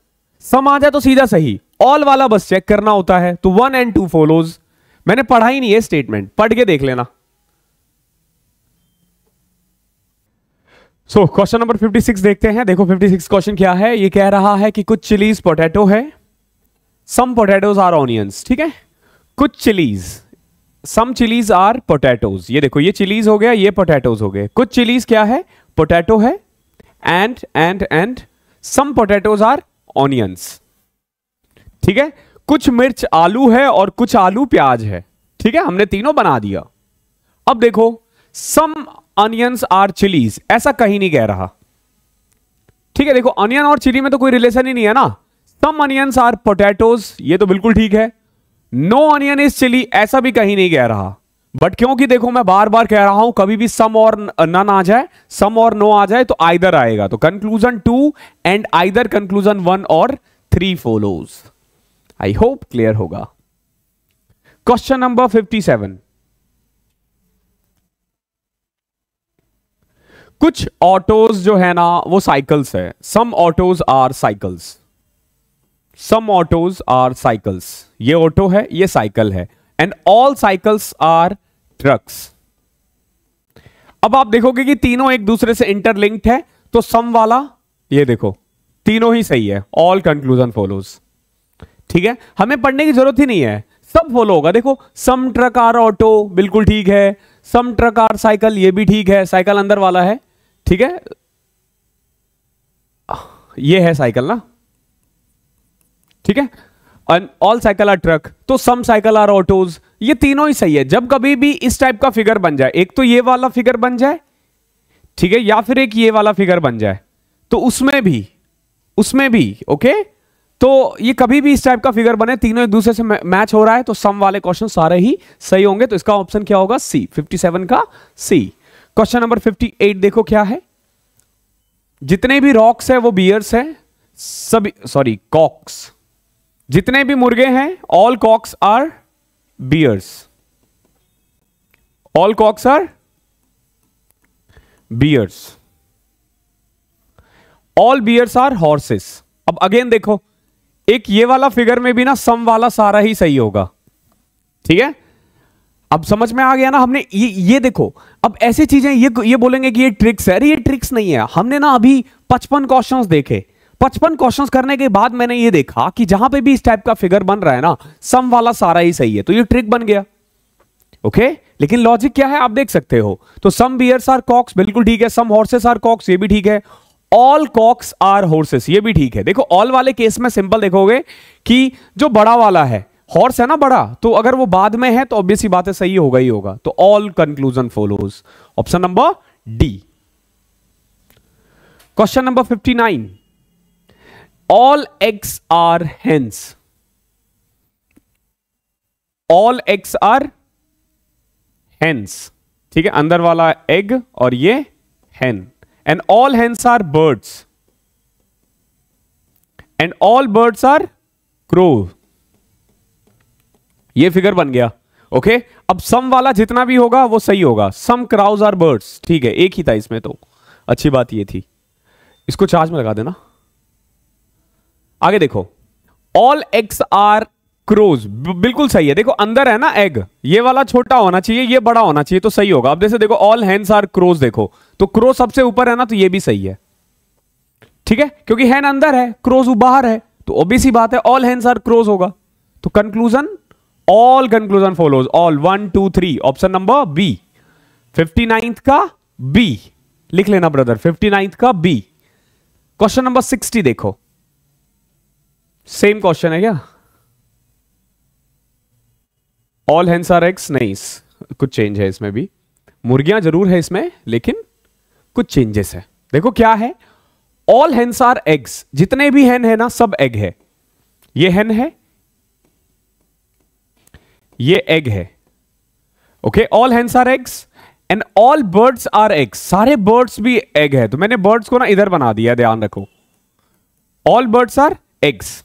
सम आ जाए तो सीधा सही ऑल वाला बस चेक करना होता है तो वन एंड टू फॉलोज मैंने पढ़ा ही नहीं है स्टेटमेंट पढ़ के देख लेना सो क्वेश्चन नंबर 56 देखते हैं देखो 56 क्वेश्चन क्या है ये कह रहा है कि कुछ चिलीज पोटैटो है सम पोटैटोज आर ऑनियंस ठीक है कुछ chillies some chillies are potatoes ये देखो ये चिलीज हो गया ये पोटैटोज हो गए कुछ चिलीज क्या है पोटैटो है and and and some potatoes are onions ठीक है कुछ मिर्च आलू है और कुछ आलू प्याज है ठीक है हमने तीनों बना दिया अब देखो सम अनियंस आर चिलीज ऐसा कहीं नहीं कह रहा ठीक है देखो अनियन और चिली में तो कोई रिलेशन ही नहीं है ना सम अनियंस आर पोटैटोज ये तो बिल्कुल ठीक है नो ऑनियन इज चिली ऐसा भी कहीं नहीं कह रहा बट क्योंकि देखो मैं बार बार कह रहा हूं कभी भी सम और नन आ जाए सम और नो आ जाए तो आइदर आएगा तो conclusion two and either conclusion one और three follows I hope clear होगा क्वेश्चन नंबर फिफ्टी सेवन कुछ ऑटोज जो है ना वो साइकिल्स है some autos are cycles some autos are cycles ये ऑटो है ये साइकिल है and all cycles are trucks अब आप देखोगे कि तीनों एक दूसरे से इंटरलिंक्ड है तो सम वाला ये देखो तीनों ही सही है ऑल कंक्लूजन फॉलोज ठीक है हमें पढ़ने की जरूरत ही नहीं है सब फॉलो होगा देखो सम ट्रक आर ऑटो बिल्कुल ठीक है सम ट्रक आर साइकिल ये भी ठीक है साइकिल अंदर वाला है ठीक है ये है साइकिल ना ठीक है and all cycle are truck तो सम साइकिल आर ऑटोज ये तीनों ही सही है जब कभी भी इस टाइप का फिगर बन जाए एक तो ये वाला फिगर बन जाए ठीक है या फिर एक ये वाला फिगर बन जाए तो उसमें भी उसमें भी ओके तो ये कभी भी इस टाइप का फिगर बने तीनों एक दूसरे से मैच हो रहा है तो सम वाले क्वेश्चन सारे ही सही होंगे तो इसका ऑप्शन क्या होगा सी 57 का सी क्वेश्चन नंबर 58 देखो क्या है जितने भी रॉक्स है वो बियर्स है सभी सॉरी कॉक्स जितने भी मुर्गे हैं all cocks are bears all cocks are bears all bears are horses अब अगेन देखो एक ये वाला फिगर में भी ना सम वाला सारा ही सही होगा ठीक है अब समझ में आ गया ना हमने ये ये देखो अब ऐसी चीजें ये ये बोलेंगे कि ये ट्रिक्स है अरे ये ट्रिक्स नहीं है हमने ना अभी पचपन क्वेश्चंस देखे पचपन क्वेश्चन करने के बाद मैंने ये देखा कि जहां पे भी इस टाइप का फिगर बन रहा है ना सम वाला सारा ही सही है तो ये ट्रिक बन गया ओके लेकिन लॉजिक क्या है आप देख सकते हो तो सम बियर्स आर कॉक्स बिल्कुल ठीक है सम हॉर्सेस आर कॉक्स ये भी ठीक है ऑल कॉक्स आर हॉर्सेस ये भी ठीक है देखो ऑल वाले केस में सिंपल देखोगे कि जो बड़ा वाला है हॉर्स है ना बड़ा तो अगर वो बाद में है तो ऑब्वियसली बातें सही होगा ही होगा तो all conclusion follows option number D question number fifty nine all eggs are hens all eggs are hens ठीक है अंदर वाला एग और ये hen and all hens are birds and all birds are crow ये फिगर बन गया okay okay? अब सम वाला जितना भी होगा वो सही होगा सम क्राउज आर बर्ड्स ठीक है एक ही था इसमें तो अच्छी बात ये थी इसको चार्ज में लगा देना आगे देखो ऑल एग्स आर क्रोज बिल्कुल सही है देखो अंदर है ना एग ये वाला छोटा होना चाहिए ये बड़ा होना चाहिए तो सही होगा अब जैसे देखो ऑल हैंड्स आर क्रोज देखो तो क्रोज सबसे ऊपर है ना तो ये भी सही है ठीक है क्योंकि हैन अंदर है क्रोज बाहर है तो ओबी सी बात है ऑल हैंड्स आर क्रोज होगा तो conclusion all conclusion follows all one two three option number B fifty ninth का बी लिख लेना ब्रदर फिफ्टी नाइन्थ का बी क्वेश्चन नंबर सिक्सटी देखो सेम क्वेश्चन है क्या ऑल हैंस आर एक्स नहीं कुछ चेंज है इसमें भी मुर्गियां जरूर है इसमें लेकिन कुछ चेंजेस है देखो क्या है ऑल हैंस आर एग्स जितने भी हैन है ना सब एग है ये हैन है ये एग है okay all hens are eggs and all birds are eggs सारे बर्ड्स भी एग है तो मैंने बर्ड्स को ना इधर बना दिया ध्यान रखो ऑल बर्ड्स आर एग्स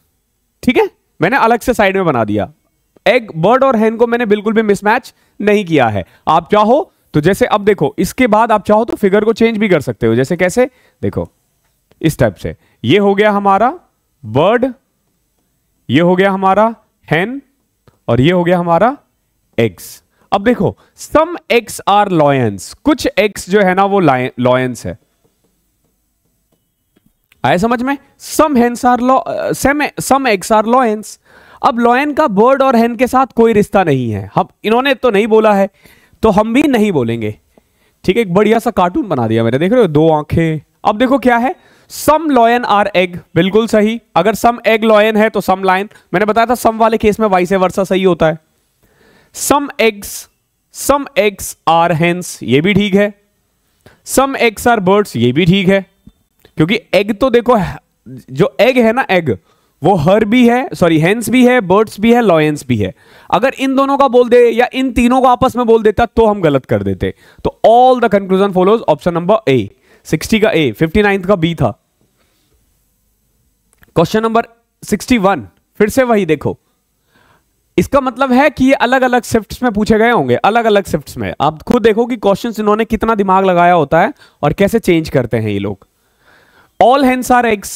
ठीक है मैंने अलग से साइड में बना दिया एग बर्ड और हैन को मैंने बिल्कुल भी मिसमैच नहीं किया है आप चाहो तो जैसे अब देखो इसके बाद आप चाहो तो फिगर को चेंज भी कर सकते हो जैसे कैसे देखो इस टाइप से ये हो गया हमारा बर्ड ये हो गया हमारा हैन और ये हो गया हमारा एग्स अब देखो सम एग्स आर लॉयंस कुछ एग्स जो है ना वो लॉयंस है आए समझ में some hens are law some eggs are lions अब लॉयन का बर्ड और हेन के साथ कोई रिश्ता नहीं है हम इन्होंने तो नहीं बोला है तो हम भी नहीं बोलेंगे ठीक है एक बढ़िया सा कार्टून बना दिया मैंने देख रहे हो दो आंखें अब देखो क्या है सम लॉयन आर एग बिल्कुल सही अगर सम एग लॉयन है तो सम लॉयन मैंने बताया था सम वाले केस में वाइस वर्षा सही होता है some eggs some eggs are hens ये भी ठीक है सम एग्स आर बर्ड्स ये भी ठीक है क्योंकि एग तो देखो जो एग है ना एग वो हर भी है सॉरी हेंस भी है बर्ड्स भी है लॉयंस भी है अगर इन दोनों का बोल दे या इन तीनों को आपस में बोल देता तो हम गलत कर देते तो all the conclusion follows option number A sixty का ए फिफ्टी नाइन्थ का बी था क्वेश्चन नंबर सिक्सटी वन फिर से वही देखो इसका मतलब है कि ये अलग अलग शिफ्ट में पूछे गए होंगे अलग अलग शिफ्ट में आप खुद देखो कि क्वेश्चन इन्होंने कितना दिमाग लगाया होता है और कैसे चेंज करते हैं ये लोग ऑल हेंस आर एग्स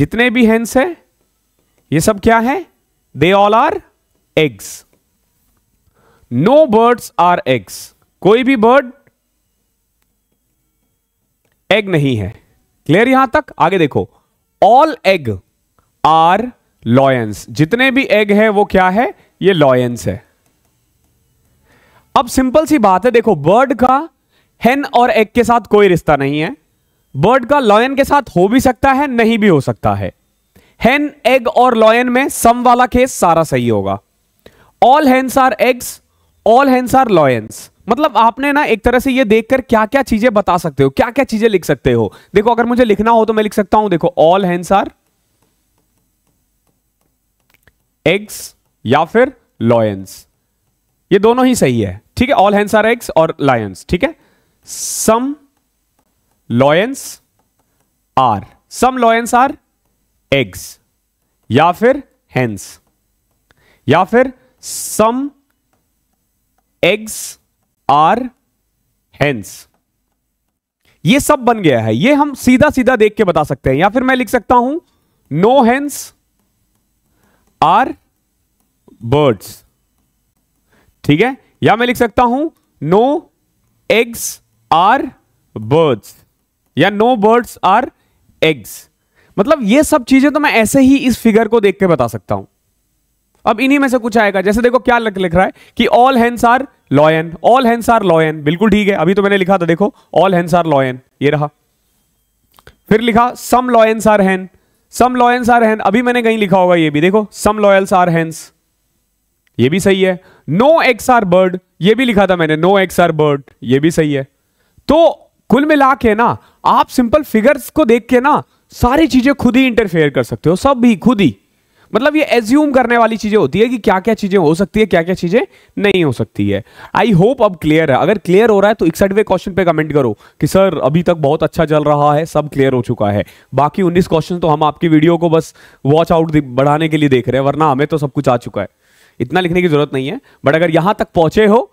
जितने भी हेंस है ये सब क्या है they all are eggs no birds are eggs कोई भी बर्ड एग नहीं है क्लियर यहां तक आगे देखो ऑल एग आर लॉयंस जितने भी एग है वो क्या है ये लॉयंस है अब सिंपल सी बात है देखो बर्ड का हेन और एग के साथ कोई रिश्ता नहीं है बर्ड का लॉयन के साथ हो भी सकता है नहीं भी हो सकता है हेन एग और लॉयन में सम वाला केस सारा सही होगा all hens are eggs all hens are lions मतलब आपने ना एक तरह से ये देखकर क्या क्या चीजें बता सकते हो क्या क्या चीजें लिख सकते हो देखो अगर मुझे लिखना हो तो मैं लिख सकता हूं देखो ऑल हैंस आर एग्स या फिर लॉयंस ये दोनों ही सही है ठीक है ऑल हैंस आर एग्स और लॉयंस ठीक है some lions are some lions are eggs या फिर हेंस या फिर सम एग्स आर हेंस ये सब बन गया है ये हम सीधा सीधा देख के बता सकते हैं या फिर मैं लिख सकता हूं नो हेंस आर बर्ड्स ठीक है या मैं लिख सकता हूं नो एग्स आर बर्ड्स या नो बर्ड्स आर एग्स मतलब ये सब चीजें तो मैं ऐसे ही इस फिगर को देख के बता सकता हूं अब इन्हीं में से कुछ आएगा जैसे देखो क्या लिख लिख रहा है कि all hens are lion all hens are lion बिल्कुल ठीक है अभी तो मैंने लिखा था देखो ऑल हैंड्स आर लॉयन ये रहा फिर लिखा some lions are hen some lions are hen अभी मैंने कहीं लिखा होगा ये भी देखो सम लॉयल्स आर हैंस ये भी सही है नो एक्स आर बर्ड ये भी लिखा था मैंने नो एक्स आर बर्ड ये भी सही है तो कुल मिला के ना आप सिंपल फिगर्स को देख के ना सारी चीजें खुद ही इंटरफेयर कर सकते हो सब भी खुद ही मतलब ये एज्यूम करने वाली चीजें होती है कि क्या क्या चीजें हो सकती है क्या क्या चीजें नहीं हो सकती है आई होप अब क्लियर है अगर क्लियर हो रहा है तो इकसठवें क्वेश्चन पे कमेंट करो कि सर अभी तक बहुत अच्छा चल रहा है सब क्लियर हो चुका है बाकी उन्नीस क्वेश्चन तो हम आपकी वीडियो को बस वॉच आउट बढ़ाने के लिए देख रहे हैं वरना हमें तो सब कुछ आ चुका है इतना लिखने की जरूरत नहीं है बट अगर यहां तक पहुंचे हो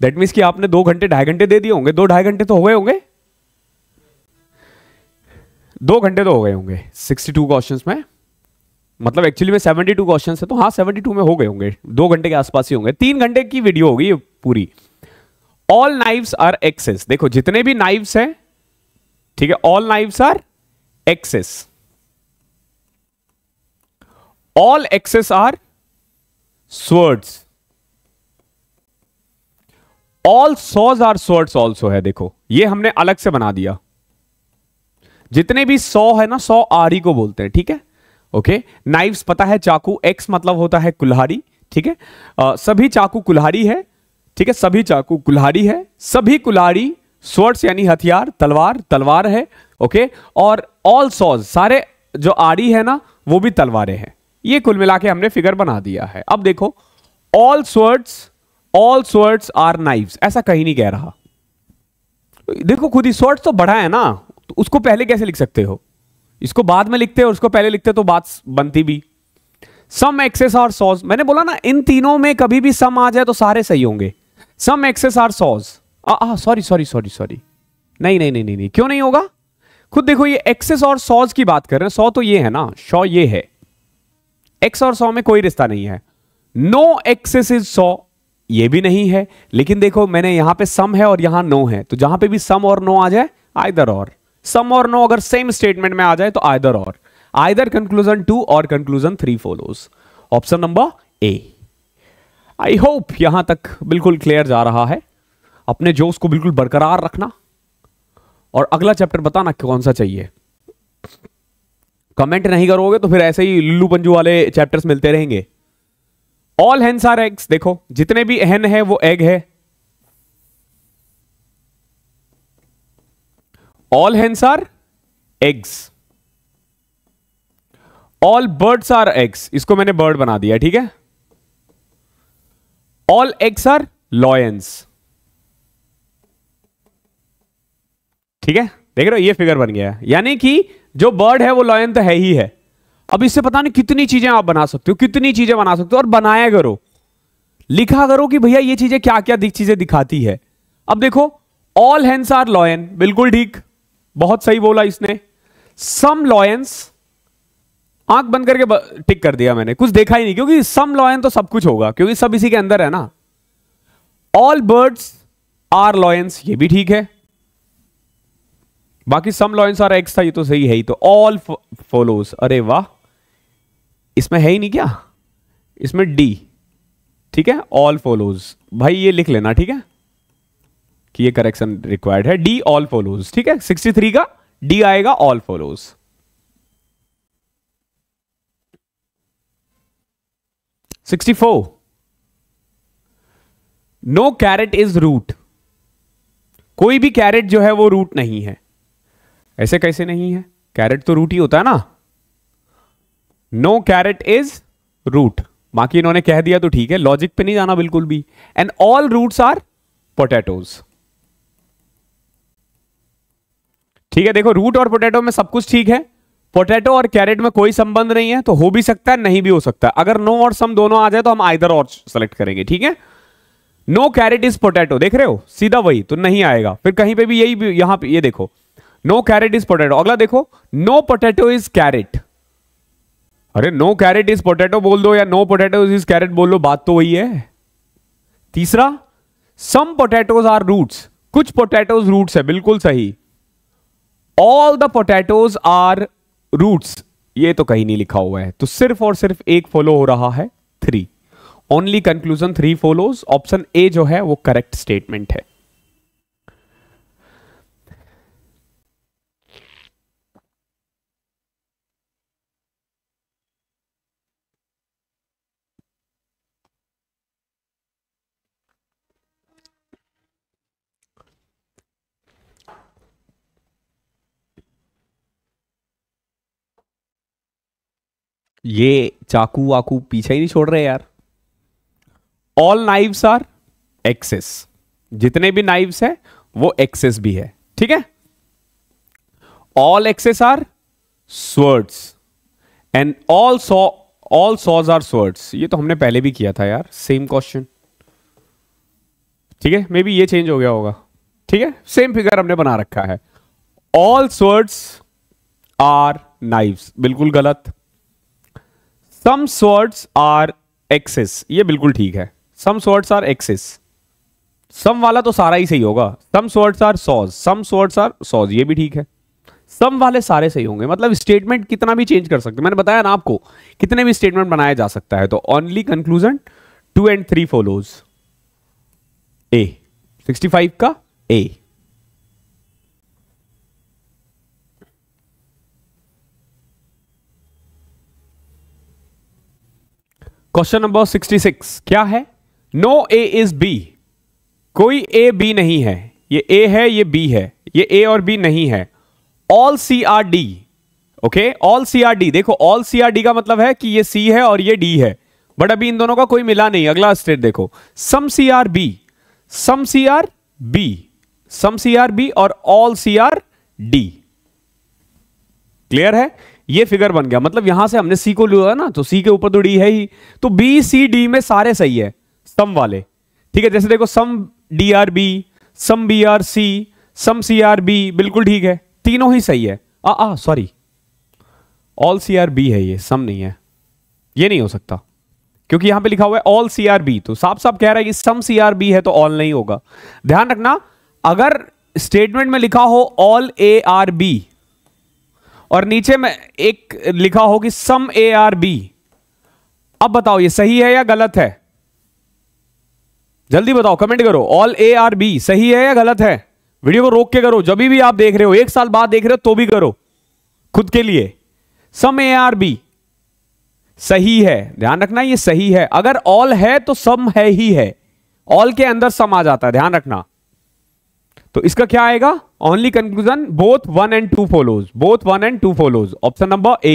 दैट मीन्स कि आपने दो घंटे ढाई घंटे दे दिए होंगे दो ढाई घंटे तो हो गए होंगे दो घंटे तो हो गए होंगे सिक्सटी टू क्वेश्चन में मतलब एक्चुअली में सेवेंटी टू क्वेश्चन है तो हाँ सेवेंटी टू में हो गए होंगे दो घंटे के आसपास ही होंगे तीन घंटे की वीडियो होगी पूरी ऑल नाइव्स आर एक्सेस देखो जितने भी नाइव्स हैं ठीक है all knives are axes all axes are swords all saws are swords also है देखो ये हमने अलग से बना दिया जितने भी सौ है ना सौ आरी को बोलते हैं ठीक है ओके नाइव्स पता है चाकू एक्स मतलब होता है कुल्हाड़ी ठीक है सभी चाकू कुल्हाड़ी है ठीक है सभी चाकू कुल्हाड़ी है सभी कुल्हाड़ी स्वर्ड्स यानी हथियार तलवार तलवार है ओके और ऑल सॉज सारे जो आरी है ना वो भी तलवारें हैं ये कुल मिला के हमने फिगर बना दिया है अब देखो all swords all swords are knife ऐसा कहीं नहीं कह रहा देखो खुद ही स्वर्ड्स तो बढ़ा है ना तो उसको पहले कैसे लिख सकते हो इसको बाद में लिखते हो उसको पहले लिखते तो बात बनती भी सम एक्सेस आर सॉज मैंने बोला ना इन तीनों में कभी भी सम आ जाए तो सारे सही होंगे some axes are saws sorry sorry sorry sorry नहीं नहीं नहीं नहीं क्यों नहीं होगा खुद देखो ये एक्सेस और सॉज की बात कर रहे हैं सौ तो ये है ना सौ ये है एक्स और सौ में कोई रिश्ता नहीं है नो एक्सेस इज सौ ये भी नहीं है लेकिन देखो मैंने यहां पे सम है और यहां नो है तो जहां पे भी सम और नो आ जाए आइदर और सम और नो अगर सेम स्टेटमेंट में आ जाए तो आइदर और आइदर कंक्लूजन टू और conclusion three follows option number A I hope यहां तक बिल्कुल क्लियर जा रहा है अपने जोश को बिल्कुल बरकरार रखना और अगला चैप्टर बताना कौन सा चाहिए कमेंट नहीं करोगे तो फिर ऐसे ही लुल्लू पंजू वाले चैप्टर्स मिलते रहेंगे ऑल हैंस आर एग्स देखो जितने भी एहन है वो एग है all hens are eggs all birds are eggs इसको मैंने बर्ड बना दिया ठीक है ऑल एग्स आर लॉयंस ठीक है देख रहे हो ये फिगर बन गया है यानी कि जो बर्ड है वो लॉयन तो है ही है अब इससे पता नहीं कितनी चीजें आप बना सकते हो कितनी चीजें बना सकते हो और बनाया करो लिखा करो कि भैया ये चीजें क्या क्या चीजें दिखाती है अब देखो ऑल हैंड्स आर लॉयन बिल्कुल ठीक बहुत सही बोला इसने सम लॉयंस आंख बंद करके टिक कर दिया मैंने कुछ देखा ही नहीं क्योंकि सम लॉयन तो सब कुछ होगा क्योंकि सब इसी के अंदर है ना ऑल बर्ड्स आर लॉयंस ये भी ठीक है बाकी सम लॉयंस आर एक्स था ये तो सही है ही तो ऑल फॉलोस अरे वाह इसमें है ही नहीं क्या इसमें डी ठीक है ऑल फॉलोज भाई ये लिख लेना ठीक है कि ये करेक्शन रिक्वायर्ड है डी ऑल फॉलोज ठीक है 63 का डी आएगा all follows sixty four no carrot is root कोई भी कैरेट जो है वो रूट नहीं है ऐसे कैसे नहीं है कैरेट तो रूट ही होता है ना नो कैरेट इज रूट बाकी इन्होंने कह दिया तो ठीक है लॉजिक पे नहीं जाना बिल्कुल भी and all roots are potatoes ठीक है देखो रूट और पोटैटो में सब कुछ ठीक है पोटैटो और कैरेट में कोई संबंध नहीं है तो हो भी सकता है नहीं भी हो सकता है अगर नो और सम दोनों आ जाए तो हम आइदर और सेलेक्ट करेंगे ठीक है नो कैरेट इज पोटैटो देख रहे हो सीधा वही तो नहीं आएगा फिर कहीं पे भी यही यहां पे ये यह देखो नो कैरेट इज पोटैटो अगला देखो नो पोटैटो इज कैरेट अरे नो कैरेट इज पोटैटो बोल दो या नो पोटैटो इज कैरेट बोल दो बात तो वही है तीसरा सम पोटैटोज आर रूट्स कुछ पोटैटोज रूट्स है बिल्कुल सही all the potatoes are roots ये तो कहीं नहीं लिखा हुआ है तो सिर्फ और सिर्फ एक फॉलो हो रहा है three only conclusion three follows option A जो है वो करेक्ट स्टेटमेंट है ये चाकू वाकू पीछे ही नहीं छोड़ रहे यार ऑल नाइव्स आर एक्सेस जितने भी नाइव्स हैं वो एक्सेस भी है ठीक है all axes are swords and all saw all saws are swords ये तो हमने पहले भी किया था यार सेम क्वेश्चन ठीक है मे बी ये चेंज हो गया होगा ठीक है सेम फिगर हमने बना रखा है ऑल स्वर्ड्स आर नाइव्स बिल्कुल गलत सम स्वर्ड्स आर एक्सेस ये बिल्कुल ठीक है some swords are axes some वाला तो सारा ही सही होगा some swords are saws some swords are saws ये भी ठीक है सम वाले सारे सही होंगे मतलब स्टेटमेंट कितना भी चेंज कर सकते मैंने बताया ना आपको कितने भी स्टेटमेंट बनाया जा सकता है तो only conclusion two and three follows A five का ए क्वेश्चन नंबर 66 क्या है नो ए इज बी कोई ए बी नहीं है ये ए है ये बी है ये ए और बी नहीं है all C are D okay all C are D देखो ऑल सी आर डी का मतलब है कि ये सी है और ये डी है बट अभी इन दोनों का कोई मिला नहीं अगला स्टेट देखो some C are B some C are B some C are B और all C are D clear है ये फिगर बन गया मतलब यहां से हमने सी को लिया ना तो सी के ऊपर तो डी है ही तो बी सी डी में सारे सही है सम वाले ठीक है जैसे देखो some D are B some B are C some C are B बिल्कुल ठीक है तीनों ही सही है आ आ sorry all C are B है ये सम नहीं है ये नहीं हो सकता क्योंकि यहां पे लिखा हुआ है ऑल सी आर बी तो साफ साफ कह रहा है कि सम सी आर बी है तो ऑल नहीं होगा ध्यान रखना अगर स्टेटमेंट में लिखा हो ऑल ए आर बी और नीचे में एक लिखा हो कि सम ए आर बी अब बताओ ये सही है या गलत है जल्दी बताओ कमेंट करो ऑल ए आर बी सही है या गलत है वीडियो को रोक के करो जब भी आप देख रहे हो एक साल बाद देख रहे हो तो भी करो खुद के लिए सम ए आर बी सही है ध्यान रखना ये सही है अगर ऑल है तो सम है ही है ऑल के अंदर सम आ जाता है ध्यान रखना तो इसका क्या आएगा only conclusion both one and two follows both one and two follows option number A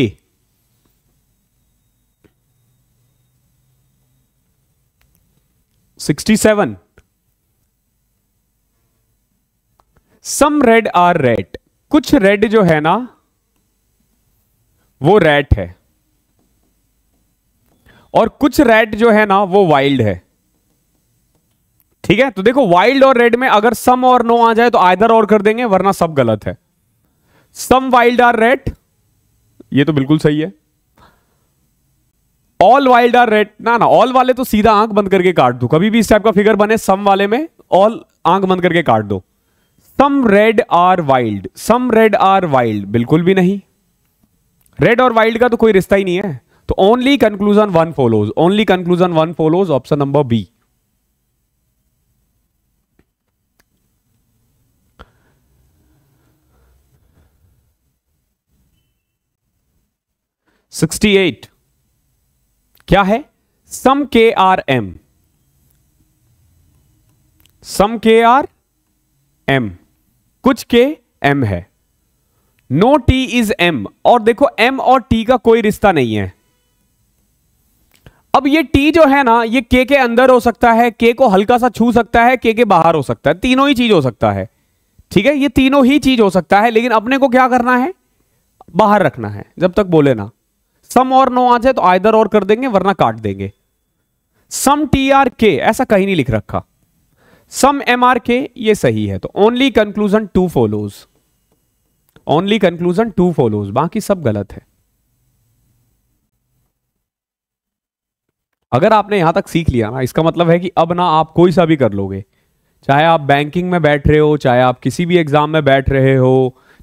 sixty seven some red are red कुछ रेड जो है ना वो रेड है और कुछ रेड जो है ना वो वाइल्ड है ठीक है तो देखो वाइल्ड और रेड में अगर सम और नो आ जाए तो आयदर और कर देंगे वरना सब गलत है सम वाइल्ड आर रेड ये तो बिल्कुल सही है ऑल वाइल्ड आर रेड ना ना ऑल वाले तो सीधा आंख बंद करके काट दो कभी भी इस टाइप का फिगर बने सम वाले में ऑल आंख बंद करके काट दो some red are wild some red are wild बिल्कुल भी नहीं रेड और वाइल्ड का तो कोई रिश्ता ही नहीं है तो only conclusion one follows only conclusion one follows option number B 68 क्या है सम के आर एम सम के आर एम कुछ के एम है नो टी इज एम और देखो एम और टी का कोई रिश्ता नहीं है अब ये टी जो है ना ये के के अंदर हो सकता है के को हल्का सा छू सकता है के के बाहर हो सकता है तीनों ही चीज हो सकता है ठीक है ये तीनों ही चीज हो सकता है लेकिन अपने को क्या करना है बाहर रखना है जब तक बोले ना सम और नो आ जाए तो आयदर और कर देंगे वरना काट देंगे सम टी आर के ऐसा कहीं नहीं लिख रखा सम एम आर के ये सही है तो only conclusion two follows only conclusion two follows बाकी सब गलत है अगर आपने यहां तक सीख लिया ना इसका मतलब है कि अब ना आप कोई सा भी कर लोगे चाहे आप बैंकिंग में बैठ रहे हो चाहे आप किसी भी एग्जाम में बैठ रहे हो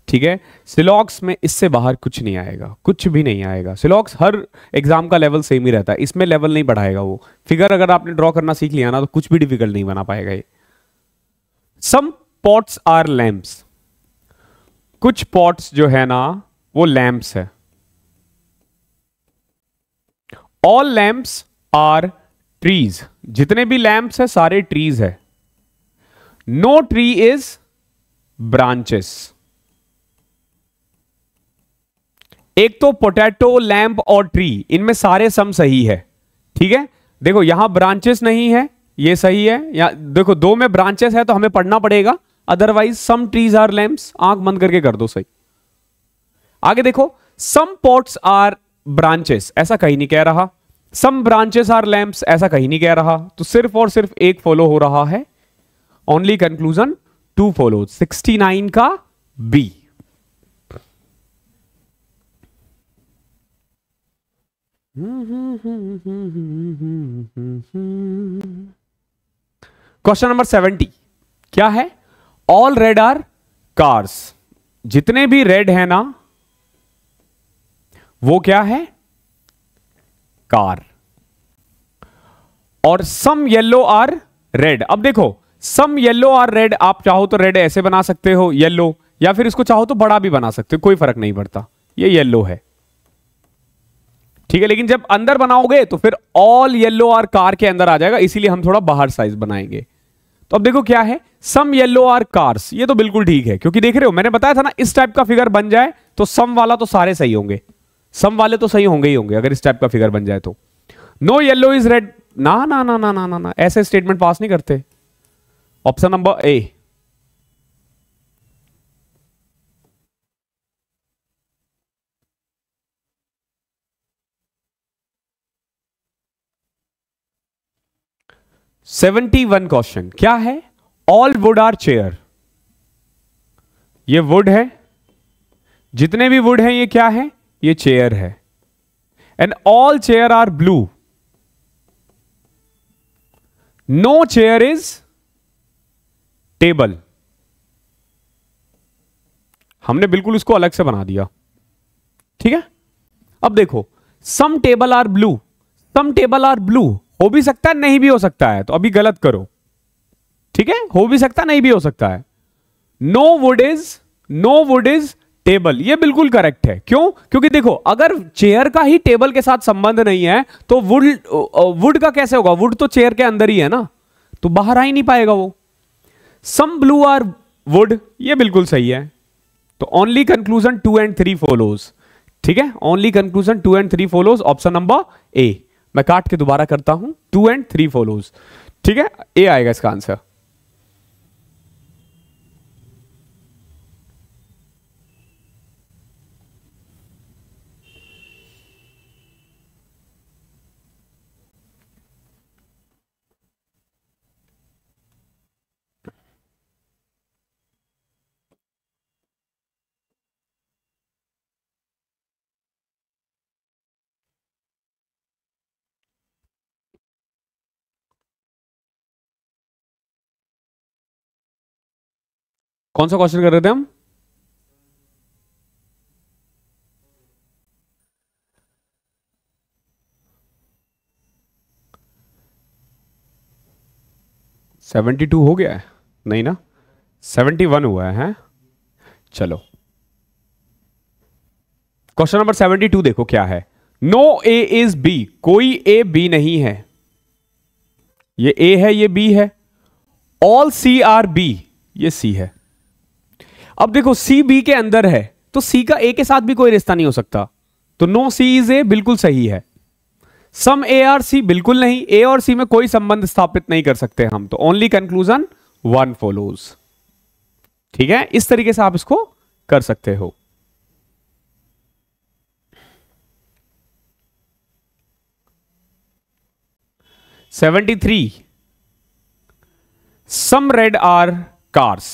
ठीक है सिलॉक्स में इससे बाहर कुछ नहीं आएगा कुछ भी नहीं आएगा सिलॉक्स हर एग्जाम का लेवल सेम ही रहता है इसमें लेवल नहीं बढ़ाएगा वो फिगर अगर आपने ड्रॉ करना सीख लिया ना तो कुछ भी डिफिकल्ट नहीं बना पाएगा ये सम पॉट्स आर लैम्प्स कुछ पॉट्स जो है ना वो लैम्प्स है ऑल लैम्प्स आर ट्रीज जितने भी लैम्प्स है सारे ट्रीज है नो ट्री इज ब्रांचेस एक तो पोटैटो लैम्प और ट्री इनमें सारे सम सही है ठीक है देखो यहां ब्रांचेस नहीं है ये सही है या देखो दो में ब्रांचेस है तो हमें पढ़ना पड़ेगा otherwise some trees are lamp आंख बंद करके कर दो सही आगे देखो सम पॉट्स आर ब्रांचेस ऐसा कहीं नहीं कह रहा सम ब्रांचेस आर लैम्प्स ऐसा कहीं नहीं कह रहा तो सिर्फ और सिर्फ एक फॉलो हो रहा है ओनली कंक्लूजन टू फॉलो 69 का बी क्वेश्चन नंबर सेवेंटी क्या है ऑल रेड आर कार्स जितने भी रेड है ना वो क्या है कार और सम येलो आर रेड अब देखो सम येलो आर रेड आप चाहो तो रेड ऐसे बना सकते हो येलो या फिर इसको चाहो तो बड़ा भी बना सकते हो कोई फर्क नहीं पड़ता ये येलो है ठीक है लेकिन जब अंदर बनाओगे तो फिर ऑल येलो आर कार के अंदर आ जाएगा इसीलिए हम थोड़ा बाहर साइज बनाएंगे तो अब देखो क्या है सम येलो आर कार्स ये तो बिल्कुल ठीक है क्योंकि देख रहे हो मैंने बताया था ना इस टाइप का फिगर बन जाए तो सम वाला तो सारे सही होंगे सम वाले तो सही होंगे ही होंगे अगर इस टाइप का फिगर बन जाए तो नो येलो इज रेड ना ना ना ना ना ना ऐसे स्टेटमेंट पास नहीं करते option number A seventy one question क्या है ऑल वुड आर चेयर ये वुड है जितने भी वुड हैं ये क्या है ये चेयर है and all chair are blue no chair is table हमने बिल्कुल उसको अलग से बना दिया ठीक है अब देखो some table are blue some table are blue हो भी सकता है नहीं भी हो सकता है तो अभी गलत करो ठीक है हो भी सकता नहीं भी हो सकता है no wood is no wood is table ये बिल्कुल करेक्ट है क्यों क्योंकि देखो अगर चेयर का ही टेबल के साथ संबंध नहीं है तो वुड वुड का कैसे होगा वुड तो चेयर के अंदर ही है ना तो बाहर आ ही नहीं पाएगा वो सम ब्लू आर वुड ये बिल्कुल सही है तो only conclusion two and three follows ठीक है only conclusion two and three follows option number A मैं काट के दोबारा करता हूं टू एंड थ्री फॉलोज ठीक है ए आएगा इसका आंसर कौन सा क्वेश्चन कर रहे थे हम सेवेंटी टू हो गया है नहीं ना सेवेंटी वन हुआ है, है? चलो क्वेश्चन नंबर सेवेंटी टू देखो क्या है नो ए इज बी कोई ए बी नहीं है ये ए है ये बी है ऑल सी आर बी ये सी है अब देखो सी बी के अंदर है तो सी का ए के साथ भी कोई रिश्ता नहीं हो सकता तो नो सी इज ए बिल्कुल सही है सम ए आर सी बिल्कुल नहीं ए और सी में कोई संबंध स्थापित नहीं कर सकते हम तो ओनली कंक्लूजन वन फॉलोज ठीक है इस तरीके से आप इसको कर सकते हो seventy three some red are cars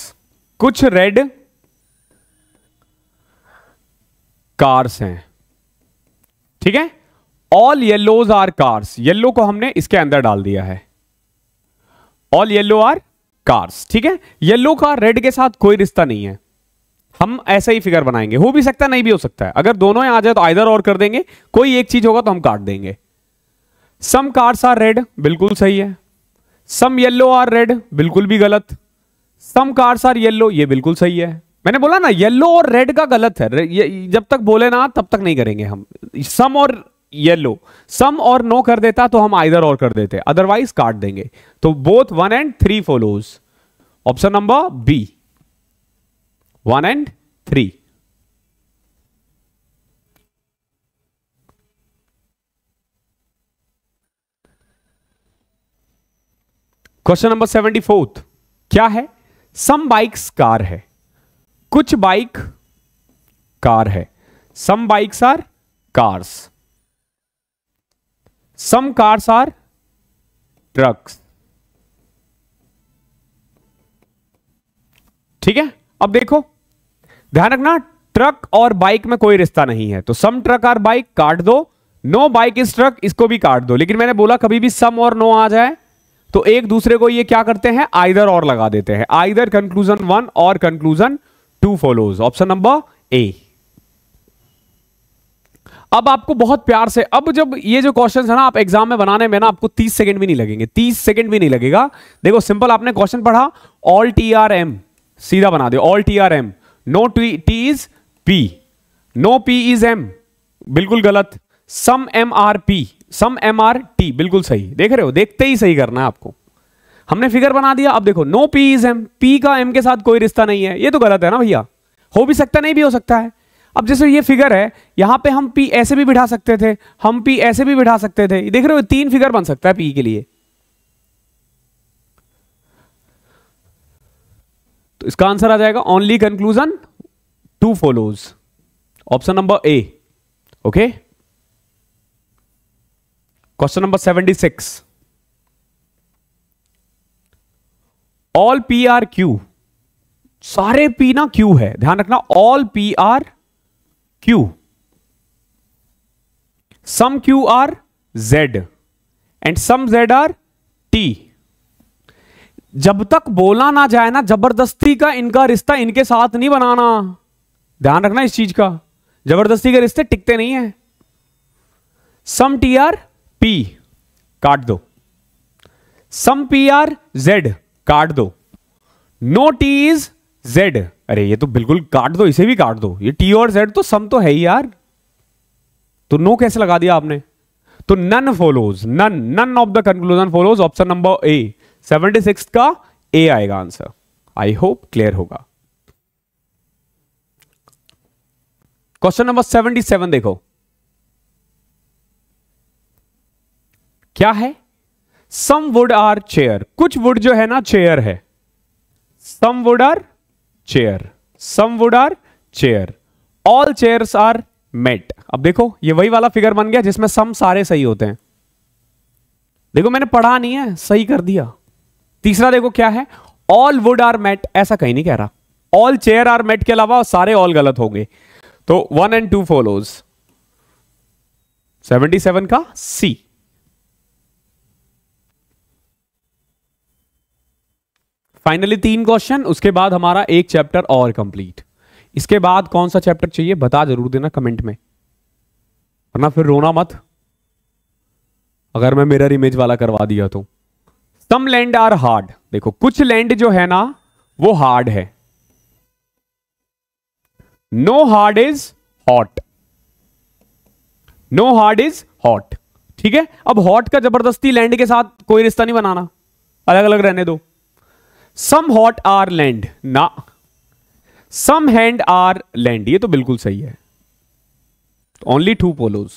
कुछ रेड कार्स हैं ठीक है all yellows are cars yellow को हमने इसके अंदर डाल दिया है ऑल येल्लो आर कार्स ठीक है येल्लो का रेड के साथ कोई रिश्ता नहीं है हम ऐसा ही फिगर बनाएंगे हो भी सकता है नहीं भी हो सकता है अगर दोनों आ जाए तो आइधर और कर देंगे कोई एक चीज होगा तो हम काट देंगे सम कार्स आर रेड बिल्कुल सही है सम येल्लो आर रेड बिल्कुल भी गलत सम कार्स आर येल्लो ये बिल्कुल सही है मैंने बोला ना येलो और रेड का गलत है जब तक बोले ना तब तक नहीं करेंगे हम सम और येलो सम और नो कर देता तो हम आइदर और कर देते अदरवाइज काट देंगे तो both one and three follows option number B one and three question number seventy fourth क्या है सम बाइक्स कार है कुछ बाइक कार है some bikes are cars some cars are trucks ठीक है अब देखो ध्यान रखना ट्रक और बाइक में कोई रिश्ता नहीं है तो सम ट्रक आर बाइक काट दो नो बाइक इज ट्रक इसको भी काट दो लेकिन मैंने बोला कभी भी सम और नो आ जाए तो एक दूसरे को ये क्या करते हैं आइदर और लगा देते हैं आइदर कंक्लूजन वन और conclusion two follows option number A अब आपको बहुत प्यार से अब जब ये जो क्वेश्चन है ना आप एग्जाम में बनाने में ना आपको 30 सेकंड भी नहीं लगेंगे 30 सेकंड भी नहीं लगेगा देखो सिंपल आपने क्वेश्चन पढ़ा ऑल टी आर एम सीधा बना दो all T are M no T T is P no P is M बिल्कुल गलत some M are P some M are T बिल्कुल सही देख रहे हो देखते ही सही करना है आपको हमने फिगर बना दिया अब देखो no P is M P का एम के साथ कोई रिश्ता नहीं है ये तो गलत है ना भैया हो भी सकता नहीं भी हो सकता है अब जैसे ये फिगर है यहां पे हम पी ऐसे भी बिठा सकते थे हम पी ऐसे भी बिठा सकते थे देख रहे हो तीन फिगर बन सकता है पी के लिए तो इसका आंसर आ जाएगा only conclusion two follows option number A okay question number seventy six all P are Q सारे पी ना क्यू है ध्यान रखना all P are Q some Q are Z and some Z are T जब तक बोला ना जाए ना जबरदस्ती का इनका रिश्ता इनके साथ नहीं बनाना ध्यान रखना इस चीज का जबरदस्ती के रिश्ते टिकते नहीं है सम टी आर पी काट दो सम पी आर जेड काट दो नो टी इज जेड अरे ये तो बिल्कुल काट दो इसे भी काट दो ये टी और जेड तो सम तो है ही यार तो नो कैसे लगा दिया आपने तो none follows none none of the conclusion follows option number A seventy six का ए आएगा आंसर आई होप क्लियर होगा क्वेश्चन नंबर सेवेंटी सेवन देखो क्या है सम वुड आर चेयर कुछ वुड जो है ना चेयर है some wood are chair some wood are chair all chairs are met अब देखो ये वही वाला फिगर बन गया जिसमें सम सारे सही होते हैं देखो मैंने पढ़ा नहीं है सही कर दिया तीसरा देखो क्या है ऑल वुड आर मेट ऐसा कहीं नहीं कह रहा ऑल चेयर आर मेट के अलावा सारे ऑल गलत होंगे तो one and two follows seven का सी फाइनली तीन क्वेश्चन उसके बाद हमारा एक चैप्टर और कंप्लीट इसके बाद कौन सा चैप्टर चाहिए बता जरूर देना कमेंट में वरना फिर रोना मत अगर मैं मिरर इमेज वाला करवा दिया तो सम लैंड आर हार्ड देखो कुछ लैंड जो है ना वो हार्ड है no hard is hot no hard is hot ठीक है अब हॉट का जबरदस्ती लैंड के साथ कोई रिश्ता नहीं बनाना अलग अलग रहने दो सम हॉट आर लैंड ना सम हैंड आर लैंड ये तो बिल्कुल सही है only two follows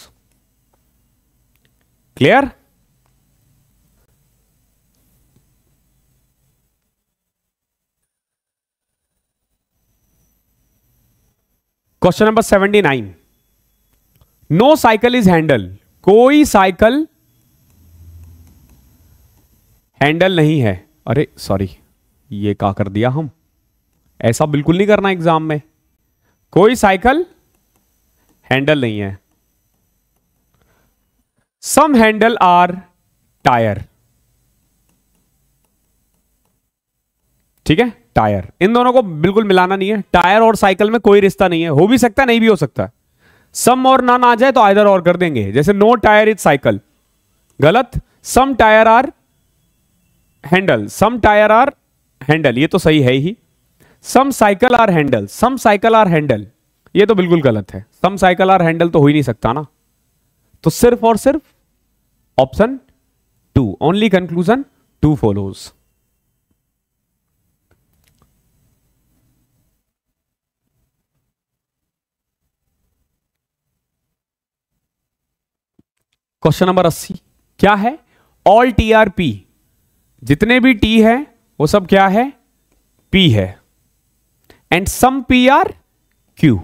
clear question number seventy nine no cycle is handle कोई साइकिल हैंडल नहीं है अरे सॉरी ये का कर दिया हम ऐसा बिल्कुल नहीं करना एग्जाम में कोई साइकिल हैंडल नहीं है सम हैंडल आर टायर ठीक है टायर इन दोनों को बिल्कुल मिलाना नहीं है टायर और साइकिल में कोई रिश्ता नहीं है हो भी सकता है नहीं भी हो सकता सम और नन आ जाए तो आधर और कर देंगे जैसे नो टायर इज साइकिल गलत some tyre are handle some tyre are handle ये तो सही है ही some cycle are handle some cycle are handle ये तो बिल्कुल गलत है सम साइकिल आर हैंडल तो हो ही नहीं सकता ना तो सिर्फ और सिर्फ option two only conclusion two follows question number अस्सी क्या है ऑल टीआरपी जितने भी टी है वो सब क्या है पी है and some P are Q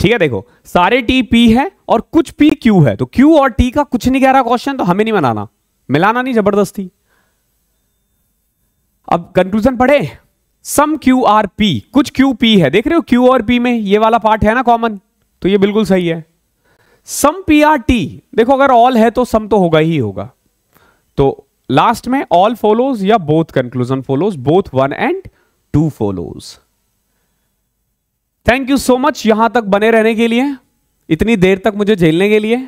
ठीक है देखो सारे टी पी है और कुछ पी क्यू है तो क्यू और टी का कुछ नहीं कह रहा क्वेश्चन तो हमें नहीं बनाना मिलाना नहीं जबरदस्ती अब कंक्लूजन पढ़े सम क्यू आर पी कुछ क्यू पी है देख रहे हो क्यू और पी में ये वाला पार्ट है ना कॉमन तो ये बिल्कुल सही है सम पी आर टी देखो अगर ऑल है तो सम तो होगा ही होगा तो लास्ट में ऑल फॉलोज या both conclusion follows both one and two follows thank you so much यहां तक बने रहने के लिए इतनी देर तक मुझे झेलने के लिए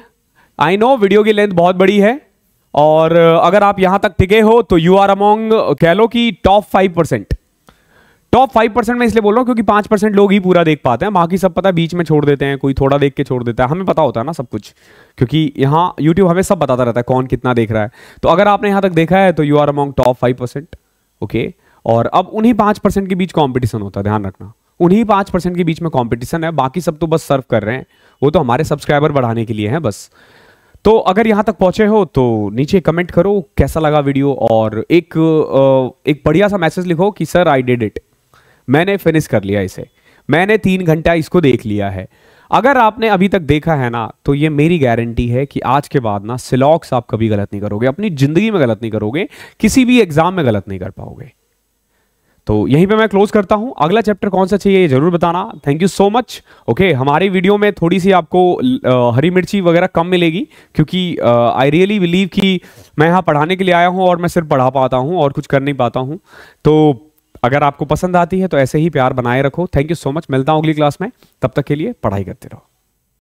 आई नो वीडियो की लेंथ बहुत बड़ी है और अगर आप यहां तक टिके हो तो यू आर अमोंग कह लो कि top five percent top five percent में इसलिए बोल रहा हूँ क्योंकि पांच परसेंट लोग ही पूरा देख पाते हैं बाकी सब पता है बीच में छोड़ देते हैं कोई थोड़ा देख के छोड़ देता है हमें पता होता है ना सब कुछ क्योंकि यहाँ यूट्यूब हमें सब बताता रहता है कौन कितना देख रहा है तो अगर आपने यहाँ तक देखा है तो you are among top five percent okay और अब उन्हीं पांच परसेंट के बीच कॉम्पिटिशन होता है ध्यान रखना उन्हीं पांच परसेंट के बीच में कॉम्पिटिशन है बाकी सब तो बस सर्व कर रहे हैं वो तो हमारे सब्सक्राइबर बढ़ाने के लिए है बस तो अगर यहां तक पहुंचे हो तो नीचे कमेंट करो कैसा लगा वीडियो और एक एक बढ़िया सा मैसेज लिखो कि सर आई डिड इट मैंने फिनिश कर लिया इसे मैंने तीन घंटा इसको देख लिया है अगर आपने अभी तक देखा है ना तो ये मेरी गारंटी है कि आज के बाद ना सिलॉक्स आप कभी गलत नहीं करोगे अपनी जिंदगी में गलत नहीं करोगे किसी भी एग्जाम में गलत नहीं कर पाओगे तो यहीं पे मैं क्लोज करता हूं अगला चैप्टर कौन सा चाहिए ये जरूर बताना thank you so much okay हमारी वीडियो में थोड़ी सी आपको हरी मिर्ची वगैरह कम मिलेगी क्योंकि आई रियली बिलीव कि मैं यहाँ पढ़ाने के लिए आया हूँ और मैं सिर्फ पढ़ा पाता हूँ और कुछ कर नहीं पाता हूँ तो अगर आपको पसंद आती है तो ऐसे ही प्यार बनाए रखो थैंक यू सो मच मिलता हूँ अगली क्लास में तब तक के लिए पढ़ाई करते रहो